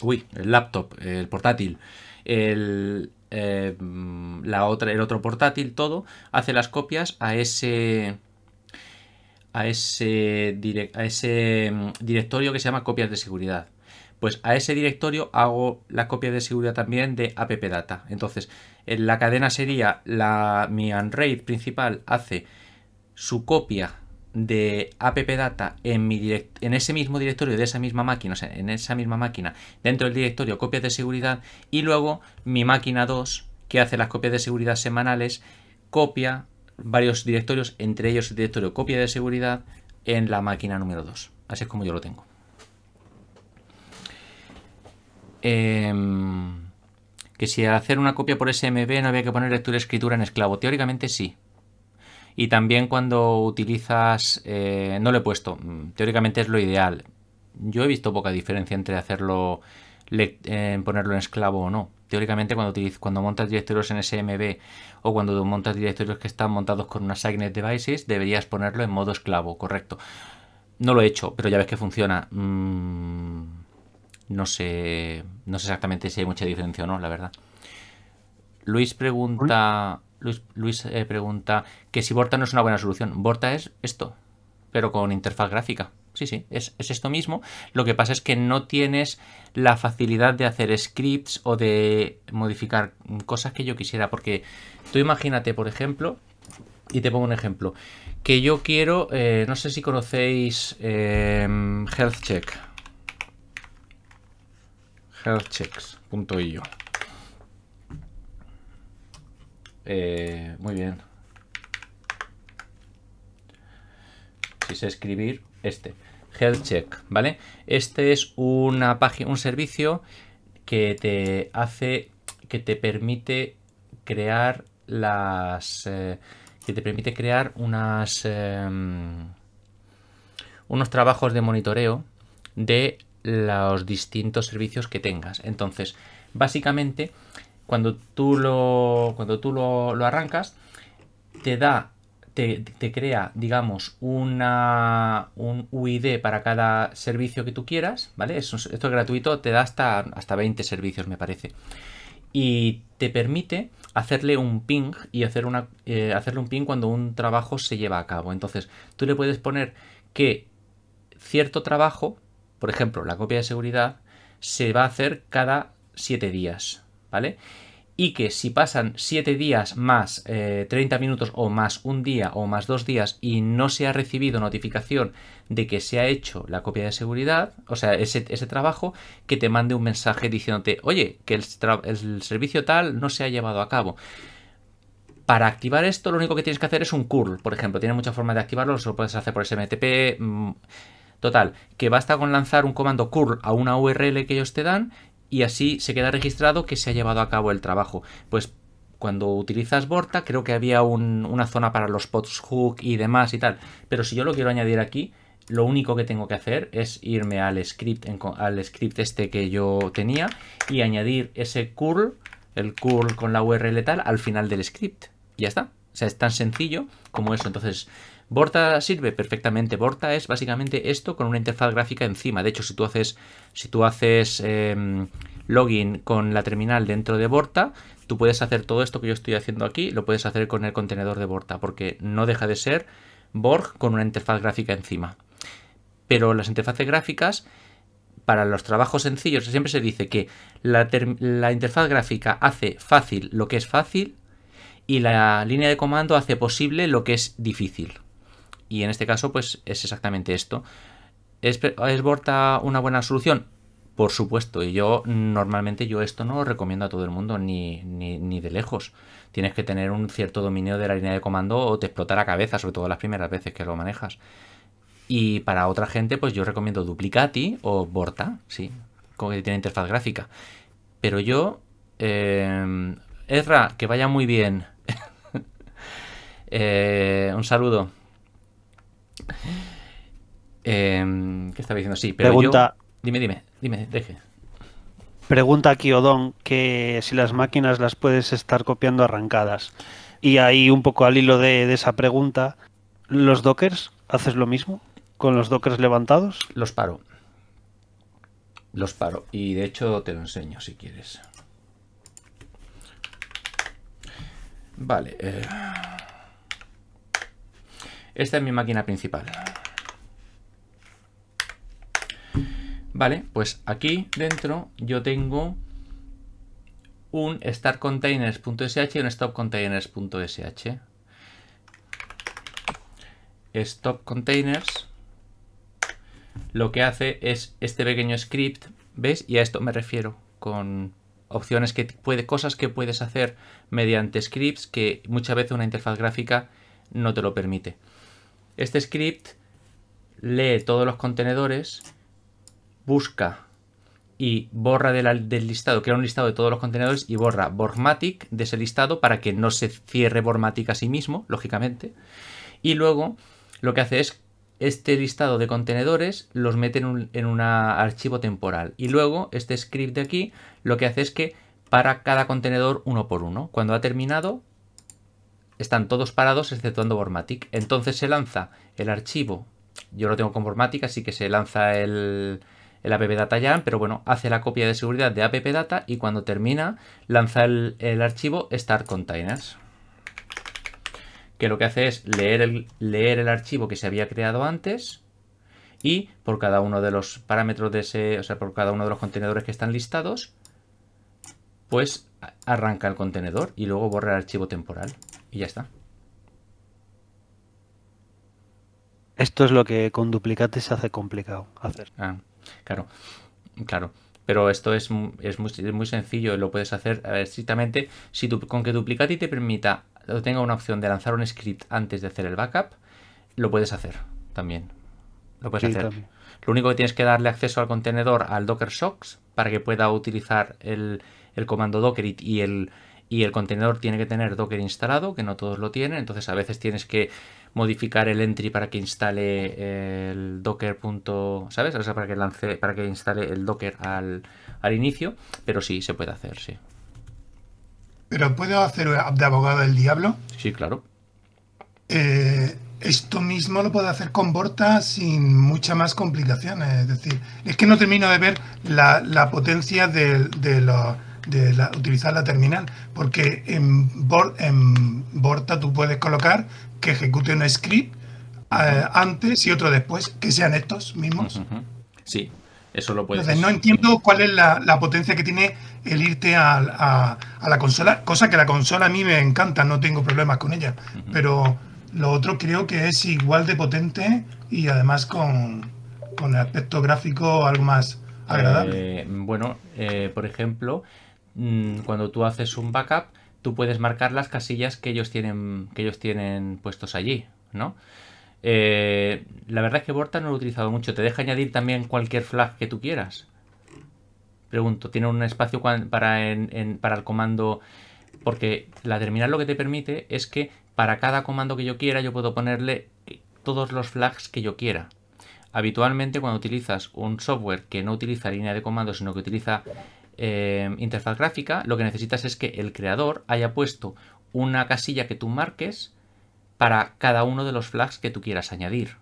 uy, el laptop, el portátil, el, em, la otra, el otro portátil, todo, hace las copias a ese a ese, a ese directorio que se llama copias de seguridad. Pues a ese directorio hago la copia de seguridad también de appdata. Entonces, la cadena sería la mi Unraid principal hace su copia de appdata en, mi en ese mismo directorio de esa misma máquina, o sea, en esa misma máquina, dentro del directorio copias de seguridad y luego mi máquina 2 que hace las copias de seguridad semanales copia varios directorios, entre ellos el directorio copia de seguridad en la máquina número 2. Así es como yo lo tengo. Em, que si al hacer una copia por SMB no había que poner lectura-escritura en esclavo. Teóricamente sí. Y también cuando utilizas... Eh, no lo he puesto. Mm, teóricamente es lo ideal. Yo he visto poca diferencia entre hacerlo... Eh, ponerlo en esclavo o no. Teóricamente cuando, cuando montas directorios en SMB o cuando montas directorios que están montados con una Signet Devices, deberías ponerlo en modo esclavo, correcto. No lo he hecho, pero ya ves que funciona. Mm, no sé, no sé exactamente si hay mucha diferencia o no, la verdad. Luis pregunta, Luis, eh, pregunta que si Borta no es una buena solución. Borta es esto, pero con interfaz gráfica. Sí, sí, es, esto mismo. Lo que pasa es que no tienes la facilidad de hacer scripts o de modificar cosas que yo quisiera. Porque tú imagínate, por ejemplo, y te pongo un ejemplo, que yo quiero, eh, no sé si conocéis eh, Health Check healthchecks.io. Eh, muy bien. Si sé escribir, este. Healthcheck, ¿vale? Este es una página, un servicio que te hace, que te permite crear las, eh, que te permite crear unas, em, unos trabajos de monitoreo de los distintos servicios que tengas. Entonces, básicamente, cuando tú lo, cuando tú lo, arrancas, te da, te, crea, digamos, una, un UID para cada servicio que tú quieras, ¿vale? Esto, esto es gratuito, te da hasta, hasta 20 servicios, me parece. Y te permite hacerle un ping y hacer una, eh, hacerle un ping cuando un trabajo se lleva a cabo. Entonces, tú le puedes poner que cierto trabajo por ejemplo, la copia de seguridad se va a hacer cada 7 días, ¿vale? Y que si pasan 7 días más 30 eh, minutos o más un día o más dos días y no se ha recibido notificación de que se ha hecho la copia de seguridad, o sea, ese, trabajo, que te mande un mensaje diciéndote, oye, que el, el servicio tal no se ha llevado a cabo. Para activar esto, lo único que tienes que hacer es un curl, por ejemplo. Tiene muchas formas de activarlo, lo puedes hacer por SMTP. Mm, Total, que basta con lanzar un comando curl a una URL que ellos te dan y así se queda registrado que se ha llevado a cabo el trabajo. Pues cuando utilizas Borta, creo que había una zona para los pods hook y demás y tal. Pero si yo lo quiero añadir aquí, lo único que tengo que hacer es irme al script, al script este que yo tenía y añadir ese curl, el curl con la URL tal, al final del script. Ya está. O sea, es tan sencillo como eso. Entonces, Borta sirve perfectamente. Borta es básicamente esto con una interfaz gráfica encima. De hecho, si tú haces, si tú haces em, login con la terminal dentro de Borta, tú puedes hacer todo esto que yo estoy haciendo aquí, lo puedes hacer con el contenedor de Borta, porque no deja de ser Borg con una interfaz gráfica encima. Pero las interfaces gráficas para los trabajos sencillos siempre se dice que la, interfaz gráfica hace fácil lo que es fácil y la línea de comando hace posible lo que es difícil. Y en este caso, pues es exactamente esto. ¿Es, Borta una buena solución? Por supuesto, y yo normalmente yo esto no lo recomiendo a todo el mundo, ni, de lejos. Tienes que tener un cierto dominio de la línea de comando o te explota la cabeza, sobre todo las primeras veces que lo manejas. Y para otra gente, pues yo recomiendo Duplicati o Borta, sí, como que tiene interfaz gráfica. Pero yo, eh, Ezra, que vaya muy bien. Eh, un saludo. Em, ¿Qué estaba diciendo? Sí, pero Pregunta... Dime, dime, dime, deje. Pregunta aquí Odón que si las máquinas las puedes estar copiando arrancadas. Y ahí un poco al hilo de, esa pregunta, ¿los dockers haces lo mismo con los dockers levantados? Los paro. Los paro. Y de hecho te lo enseño si quieres. Vale. Eh... Esta es mi máquina principal. Vale, pues aquí dentro yo tengo un startcontainers.sh y un stopcontainers.sh. Stopcontainers lo que hace es este pequeño script, ¿ves? Y a esto me refiero con opciones que puede, cosas que puedes hacer mediante scripts que muchas veces una interfaz gráfica no te lo permite. Este script lee todos los contenedores, busca y borra del listado, crea un listado de todos los contenedores y borra Borgmatic de ese listado para que no se cierre Borgmatic a sí mismo, lógicamente. Y luego lo que hace es este listado de contenedores los mete en un archivo temporal. Y luego este script de aquí lo que hace es que para cada contenedor uno por uno. Cuando ha terminado, están todos parados exceptuando Bormatic. Entonces se lanza el archivo, yo lo tengo con Bormatic, así que se lanza el, el appdata ya, pero bueno, hace la copia de seguridad de appdata y cuando termina lanza el, archivo start containers que lo que hace es leer el, leer el archivo que se había creado antes y por cada uno de los parámetros de ese, o sea, por cada uno de los contenedores que están listados, pues arranca el contenedor y luego borra el archivo temporal. Y ya está. Esto es lo que con duplicate se hace complicado hacer. Ah, claro, claro. Pero esto es, muy, es muy sencillo, lo puedes hacer eh, estrictamente si tu, con que duplicate te permita tenga una opción de lanzar un script antes de hacer el backup, lo puedes hacer también. Lo puedes hacer. Lo único que tienes que darle acceso al contenedor al Docker Socks para que pueda utilizar el, comando Docker y el, y el contenedor tiene que tener Docker instalado, que no todos lo tienen, entonces a veces tienes que modificar el entry para que instale el docker. ¿Sabes? O sea, para que lance, para que instale el docker al, inicio, pero sí, se puede hacer, sí. ¿Pero puedo hacer de abogado del diablo? Sí, claro. Eh, esto mismo lo puedo hacer con Borta sin mucha más complicaciones? Es decir, es que no termino de ver la, potencia de, de los de la, utilizar la terminal, porque en, en Borta tú puedes colocar que ejecute un script eh, antes y otro después, que sean estos mismos. Sí, eso lo puedes. Entonces, no entiendo cuál es la, potencia que tiene el irte a, la consola, cosa que la consola a mí me encanta, no tengo problemas con ella, pero lo otro creo que es igual de potente y además con, con el aspecto gráfico algo más agradable. Eh, bueno, eh, por ejemplo, Mm, cuando tú haces un backup, tú puedes marcar las casillas que ellos tienen, que ellos tienen puestos allí, ¿no? Eh, la verdad es que Borta no lo he utilizado mucho. Te deja añadir también cualquier flag que tú quieras. Pregunto, ¿tiene un espacio para el comando? Porque la terminal lo que te permite es que para cada comando que yo quiera yo puedo ponerle todos los flags que yo quiera. Habitualmente cuando utilizas un software que no utiliza línea de comando, sino que utiliza Em, interfaz gráfica, lo que necesitas es que el creador haya puesto una casilla que tú marques para cada uno de los flags que tú quieras añadir.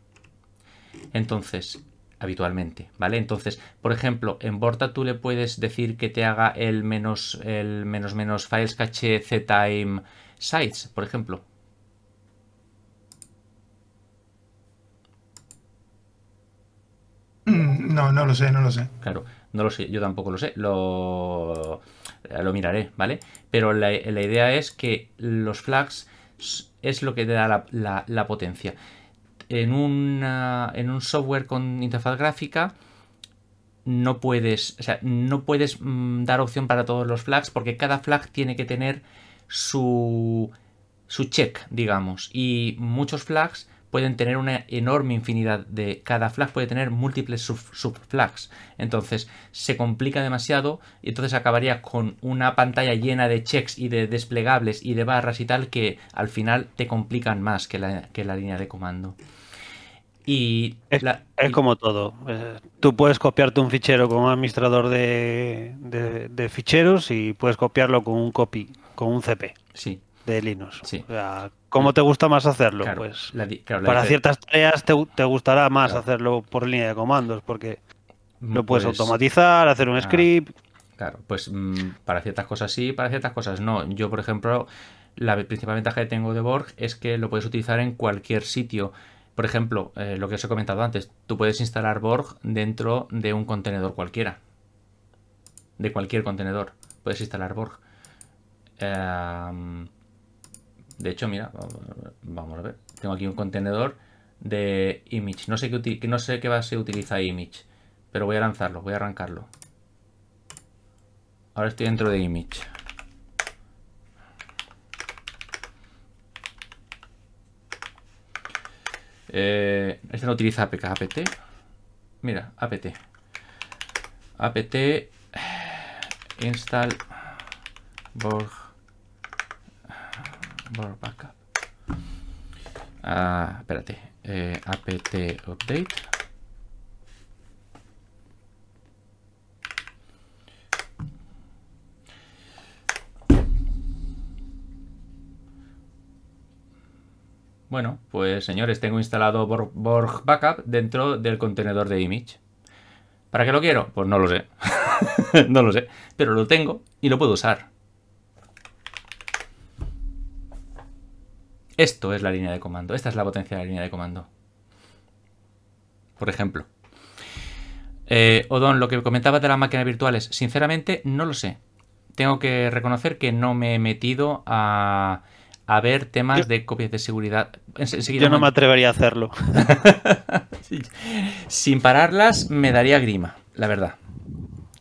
Entonces, habitualmente, ¿vale? Entonces, por ejemplo, en Borta tú le puedes decir que te haga el menos, el menos menos files cache ztime size, por ejemplo. Mm, no, no lo sé, no lo sé. Claro. No lo sé, yo tampoco lo sé. Lo, lo miraré, ¿vale? Pero la, idea es que los flags es lo que te da la, potencia. En, en un software con interfaz gráfica no puedes, o sea, no puedes mm, dar opción para todos los flags porque cada flag tiene que tener su, su check, digamos. Y muchos flags pueden tener una enorme infinidad de... Cada flag puede tener múltiples sub, flags Entonces se complica demasiado y entonces acabarías con una pantalla llena de checks y de desplegables y de barras y tal que al final te complican más que la, que la línea de comando. Y es, como todo. Eh, tú puedes copiarte un fichero con un administrador de, de ficheros y puedes copiarlo con un copy, con un CP. Sí de Linux. Sí. O sea, ¿Cómo te gusta más hacerlo? pues para ciertas tareas te, gustará más hacerlo por línea de comandos, porque mm, lo puedes pues, automatizar, hacer un ah, script. Claro, pues mm, para ciertas cosas sí, para ciertas cosas no. Yo, por ejemplo, la principal ventaja que tengo de Borg es que lo puedes utilizar en cualquier sitio. Por ejemplo, eh, lo que os he comentado antes, tú puedes instalar Borg dentro de un contenedor cualquiera. De cualquier contenedor. Puedes instalar Borg. Em, de hecho, mira, vamos a ver. Tengo aquí un contenedor de image. No sé qué, no sé qué base utiliza image, pero voy a lanzarlo, voy a arrancarlo. Ahora estoy dentro de image. Eh, este no utiliza APK, APT. Mira, APT. APT eh, install borg borg backup. Ah, espérate. Eh, apt update. Bueno, pues señores, tengo instalado Borg, Backup dentro del contenedor de image. ¿Para qué lo quiero? Pues no lo sé. no lo sé. Pero lo tengo y lo puedo usar. Esto es la línea de comando, esta es la potencia de la línea de comando. Por ejemplo. Eh, Odón, lo que comentabas de las máquinas virtuales, sinceramente no lo sé. Tengo que reconocer que no me he metido a, ver temas de copias de seguridad. yo no me atrevería a hacerlo. Sin pararlas me daría grima, la verdad.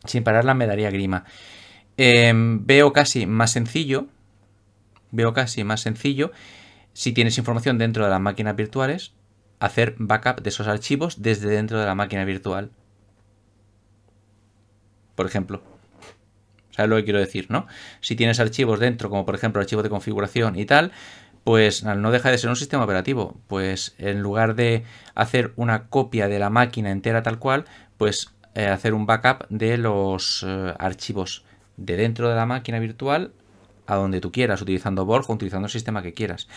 Sin pararlas me daría grima. Em, veo casi más sencillo. Veo casi más sencillo si tienes información dentro de las máquinas virtuales, hacer backup de esos archivos desde dentro de la máquina virtual. Por ejemplo. ¿Sabes lo que quiero decir, no? Si tienes archivos dentro, como por ejemplo archivos de configuración y tal, pues no deja de ser un sistema operativo. Pues en lugar de hacer una copia de la máquina entera tal cual, pues eh, hacer un backup de los eh, archivos de dentro de la máquina virtual a donde tú quieras, utilizando Borg o utilizando el sistema que quieras.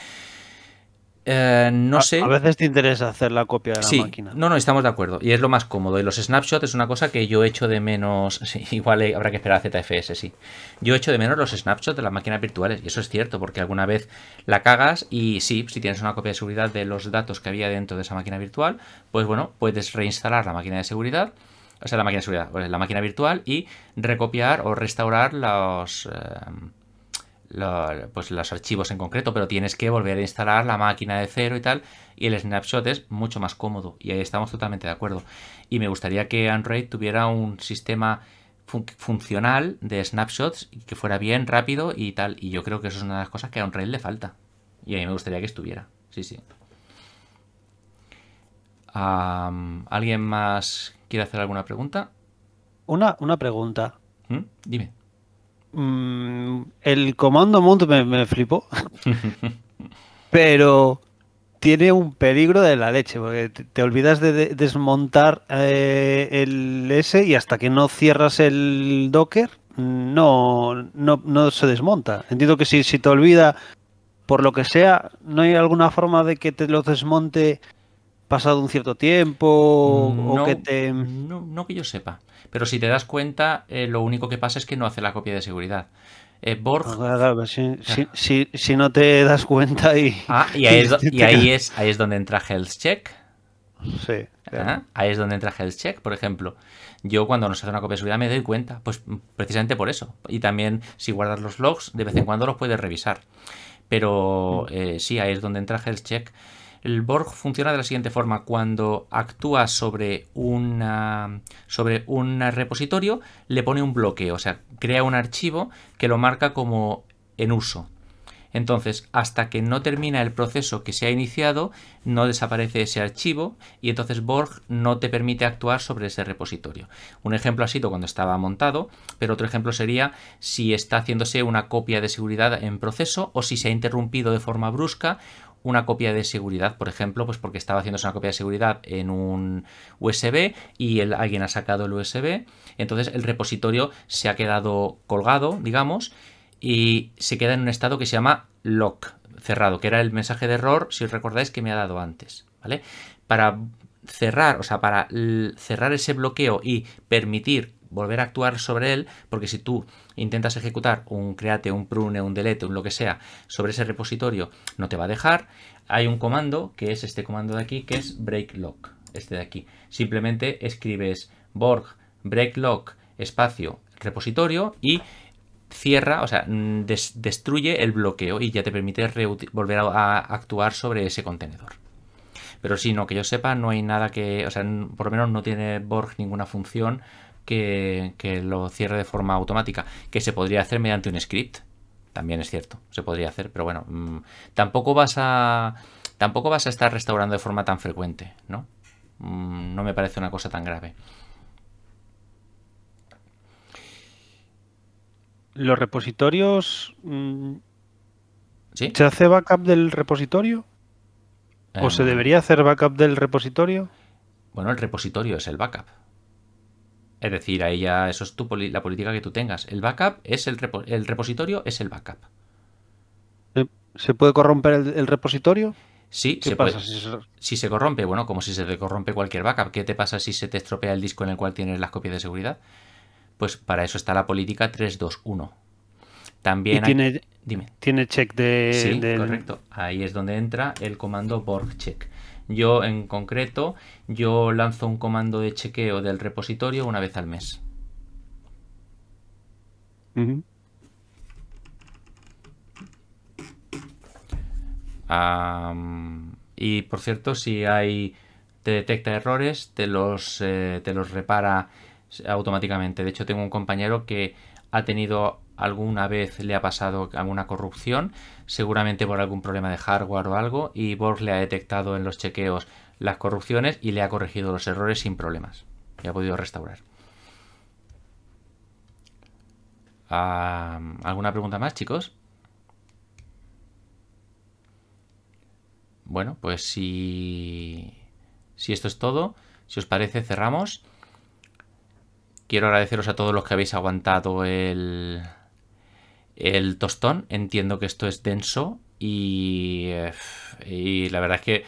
Eh, no sé. A veces te interesa hacer la copia de la máquina. No, no, estamos de acuerdo. Y es lo más cómodo. Y los snapshots es una cosa que yo echo de menos. igual eh, habrá que esperar a ZFS, sí. Yo echo de menos los snapshots de las máquinas virtuales. Y eso es cierto, porque alguna vez la cagas y sí, si tienes una copia de seguridad de los datos que había dentro de esa máquina virtual, pues bueno, puedes reinstalar la máquina de seguridad. O sea, la máquina de seguridad, pues, la máquina virtual y recopiar o restaurar los. Eh, pues los archivos en concreto, pero tienes que volver a instalar la máquina de cero y tal, y el snapshot es mucho más cómodo, y ahí estamos totalmente de acuerdo. Y me gustaría que Android tuviera un sistema funcional de snapshots que fuera bien, rápido y tal, y yo creo que eso es una de las cosas que a Android le falta, y a mí me gustaría que estuviera, sí, sí. ¿Alguien más quiere hacer alguna pregunta? Una, una pregunta. ¿Mm? Dime. Mm, el comando mount me, flipó. pero tiene un peligro de la leche, porque te, olvidas de, desmontar eh, el S y hasta que no cierras el Docker, no, no, no se desmonta. Entiendo que si, te olvida, por lo que sea, ¿no hay alguna forma de que te lo desmonte pasado un cierto tiempo? o mm, que te... no que yo sepa. Pero si te das cuenta, eh, lo único que pasa es que no hace la copia de seguridad. Eh, Borg. Ah, ah. si, no te das cuenta y. Ah, y ahí es, ahí es, donde entra Health Check. Sí. Ah, ahí es donde entra Health Check, por ejemplo. Yo cuando nos hace una copia de seguridad me doy cuenta, pues precisamente por eso. Y también si guardas los logs, de vez en cuando los puedes revisar. Pero mm. eh, sí, ahí es donde entra Health Check. El Borg funciona de la siguiente forma. Cuando actúa sobre, sobre un repositorio, le pone un bloque, o sea, crea un archivo que lo marca como en uso. Entonces, hasta que no termina el proceso que se ha iniciado, no desaparece ese archivo y entonces Borg no te permite actuar sobre ese repositorio. Un ejemplo ha sido cuando estaba montado, pero otro ejemplo sería si está haciéndose una copia de seguridad en proceso o si se ha interrumpido de forma brusca una copia de seguridad, por ejemplo, pues porque estaba haciéndose una copia de seguridad en un USB y alguien ha sacado el USB, entonces el repositorio se ha quedado colgado, digamos, y se queda en un estado que se llama lock, cerrado, que era el mensaje de error, si os recordáis, que me ha dado antes, ¿vale? Para cerrar, o sea, para cerrar ese bloqueo y permitir volver a actuar sobre él, porque si tú intentas ejecutar un create, un prune, un delete, un lo que sea, sobre ese repositorio, no te va a dejar. Hay un comando, que es este comando de aquí, que es break lock este de aquí. Simplemente escribes borg break lock espacio repositorio y cierra, o sea, mm, destruye el bloqueo y ya te permite volver a, actuar sobre ese contenedor pero si no, que yo sepa, no hay nada que, o sea, por lo menos no tiene Borg ninguna función que, lo cierre de forma automática, que se podría hacer mediante un script. También es cierto, se podría hacer, pero bueno, mm, tampoco vas a tampoco vas a estar restaurando de forma tan frecuente, ¿no? Mm, no me parece una cosa tan grave. ¿Los repositorios mm, ¿Se hace backup del repositorio? ¿O se em. debería hacer backup del repositorio? Bueno, el repositorio es el backup. Es decir, ahí ya eso es tu la política que tú tengas. El backup es el, el repositorio, es el backup. ¿Se puede corromper el, repositorio? Sí, se puede. Si, se... si se... corrompe, bueno, como si se te corrompe cualquier backup. ¿Qué te pasa si se te estropea el disco en el cual tienes las copias de seguridad? Pues para eso está la política 321. También tiene, Dime. tiene check de. Sí, correcto. Ahí es donde entra el comando borg check. Yo en concreto, yo lanzo un comando de chequeo del repositorio una vez al mes. y por cierto, si hay te detecta errores, te los, eh, te los repara automáticamente. De hecho, tengo un compañero que ha tenido alguna vez le ha pasado alguna corrupción, seguramente por algún problema de hardware o algo, y Borg le ha detectado en los chequeos las corrupciones y le ha corregido los errores sin problemas. Y ha podido restaurar. Ah, ¿Alguna pregunta más, chicos? Bueno, pues si, si esto es todo, si os parece, cerramos. Quiero agradeceros a todos los que habéis aguantado el, el tostón, entiendo que esto es denso y, eh, y la verdad es que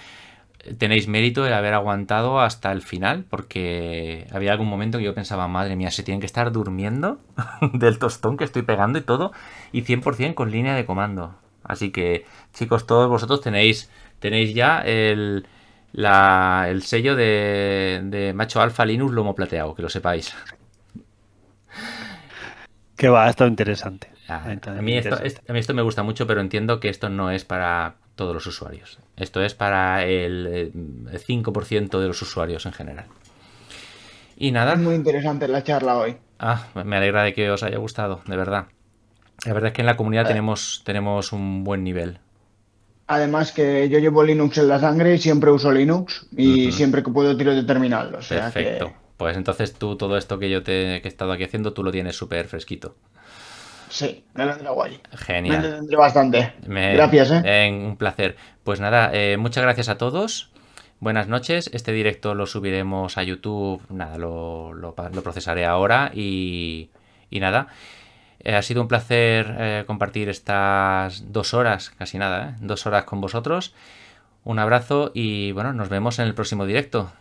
tenéis mérito de haber aguantado hasta el final, porque había algún momento que yo pensaba, madre mía, se tienen que estar durmiendo del tostón que estoy pegando y todo, y 100% con línea de comando. Así que, chicos, todos vosotros tenéis, tenéis ya el, el sello de, de macho alfa Linux lomo plateado, que lo sepáis. Que va, ha estado interesante. Ah, a, mí esto, me gusta mucho, pero entiendo que esto no es para todos los usuarios. Esto es para el 5% eh, de los usuarios en general. Y nada. muy interesante la charla hoy. Ah, me alegra de que os haya gustado, de verdad. La verdad es que en la comunidad eh. tenemos, tenemos un buen nivel. Además que yo llevo Linux en la sangre y siempre uso Linux y siempre que puedo tiro de terminal. O sea Perfecto. Pues entonces tú todo esto que yo te he estado aquí haciendo, tú lo tienes súper fresquito. Sí, me lo tendré guay. Genial. Me lo tendré bastante. Gracias, ¿eh? Un placer. Pues nada, eh, muchas gracias a todos. Buenas noches. Este directo lo subiremos a YouTube. Nada, lo, procesaré ahora y, nada. Eh, ha sido un placer eh, compartir estas dos horas, casi nada, dos horas con vosotros. Un abrazo y bueno, nos vemos en el próximo directo.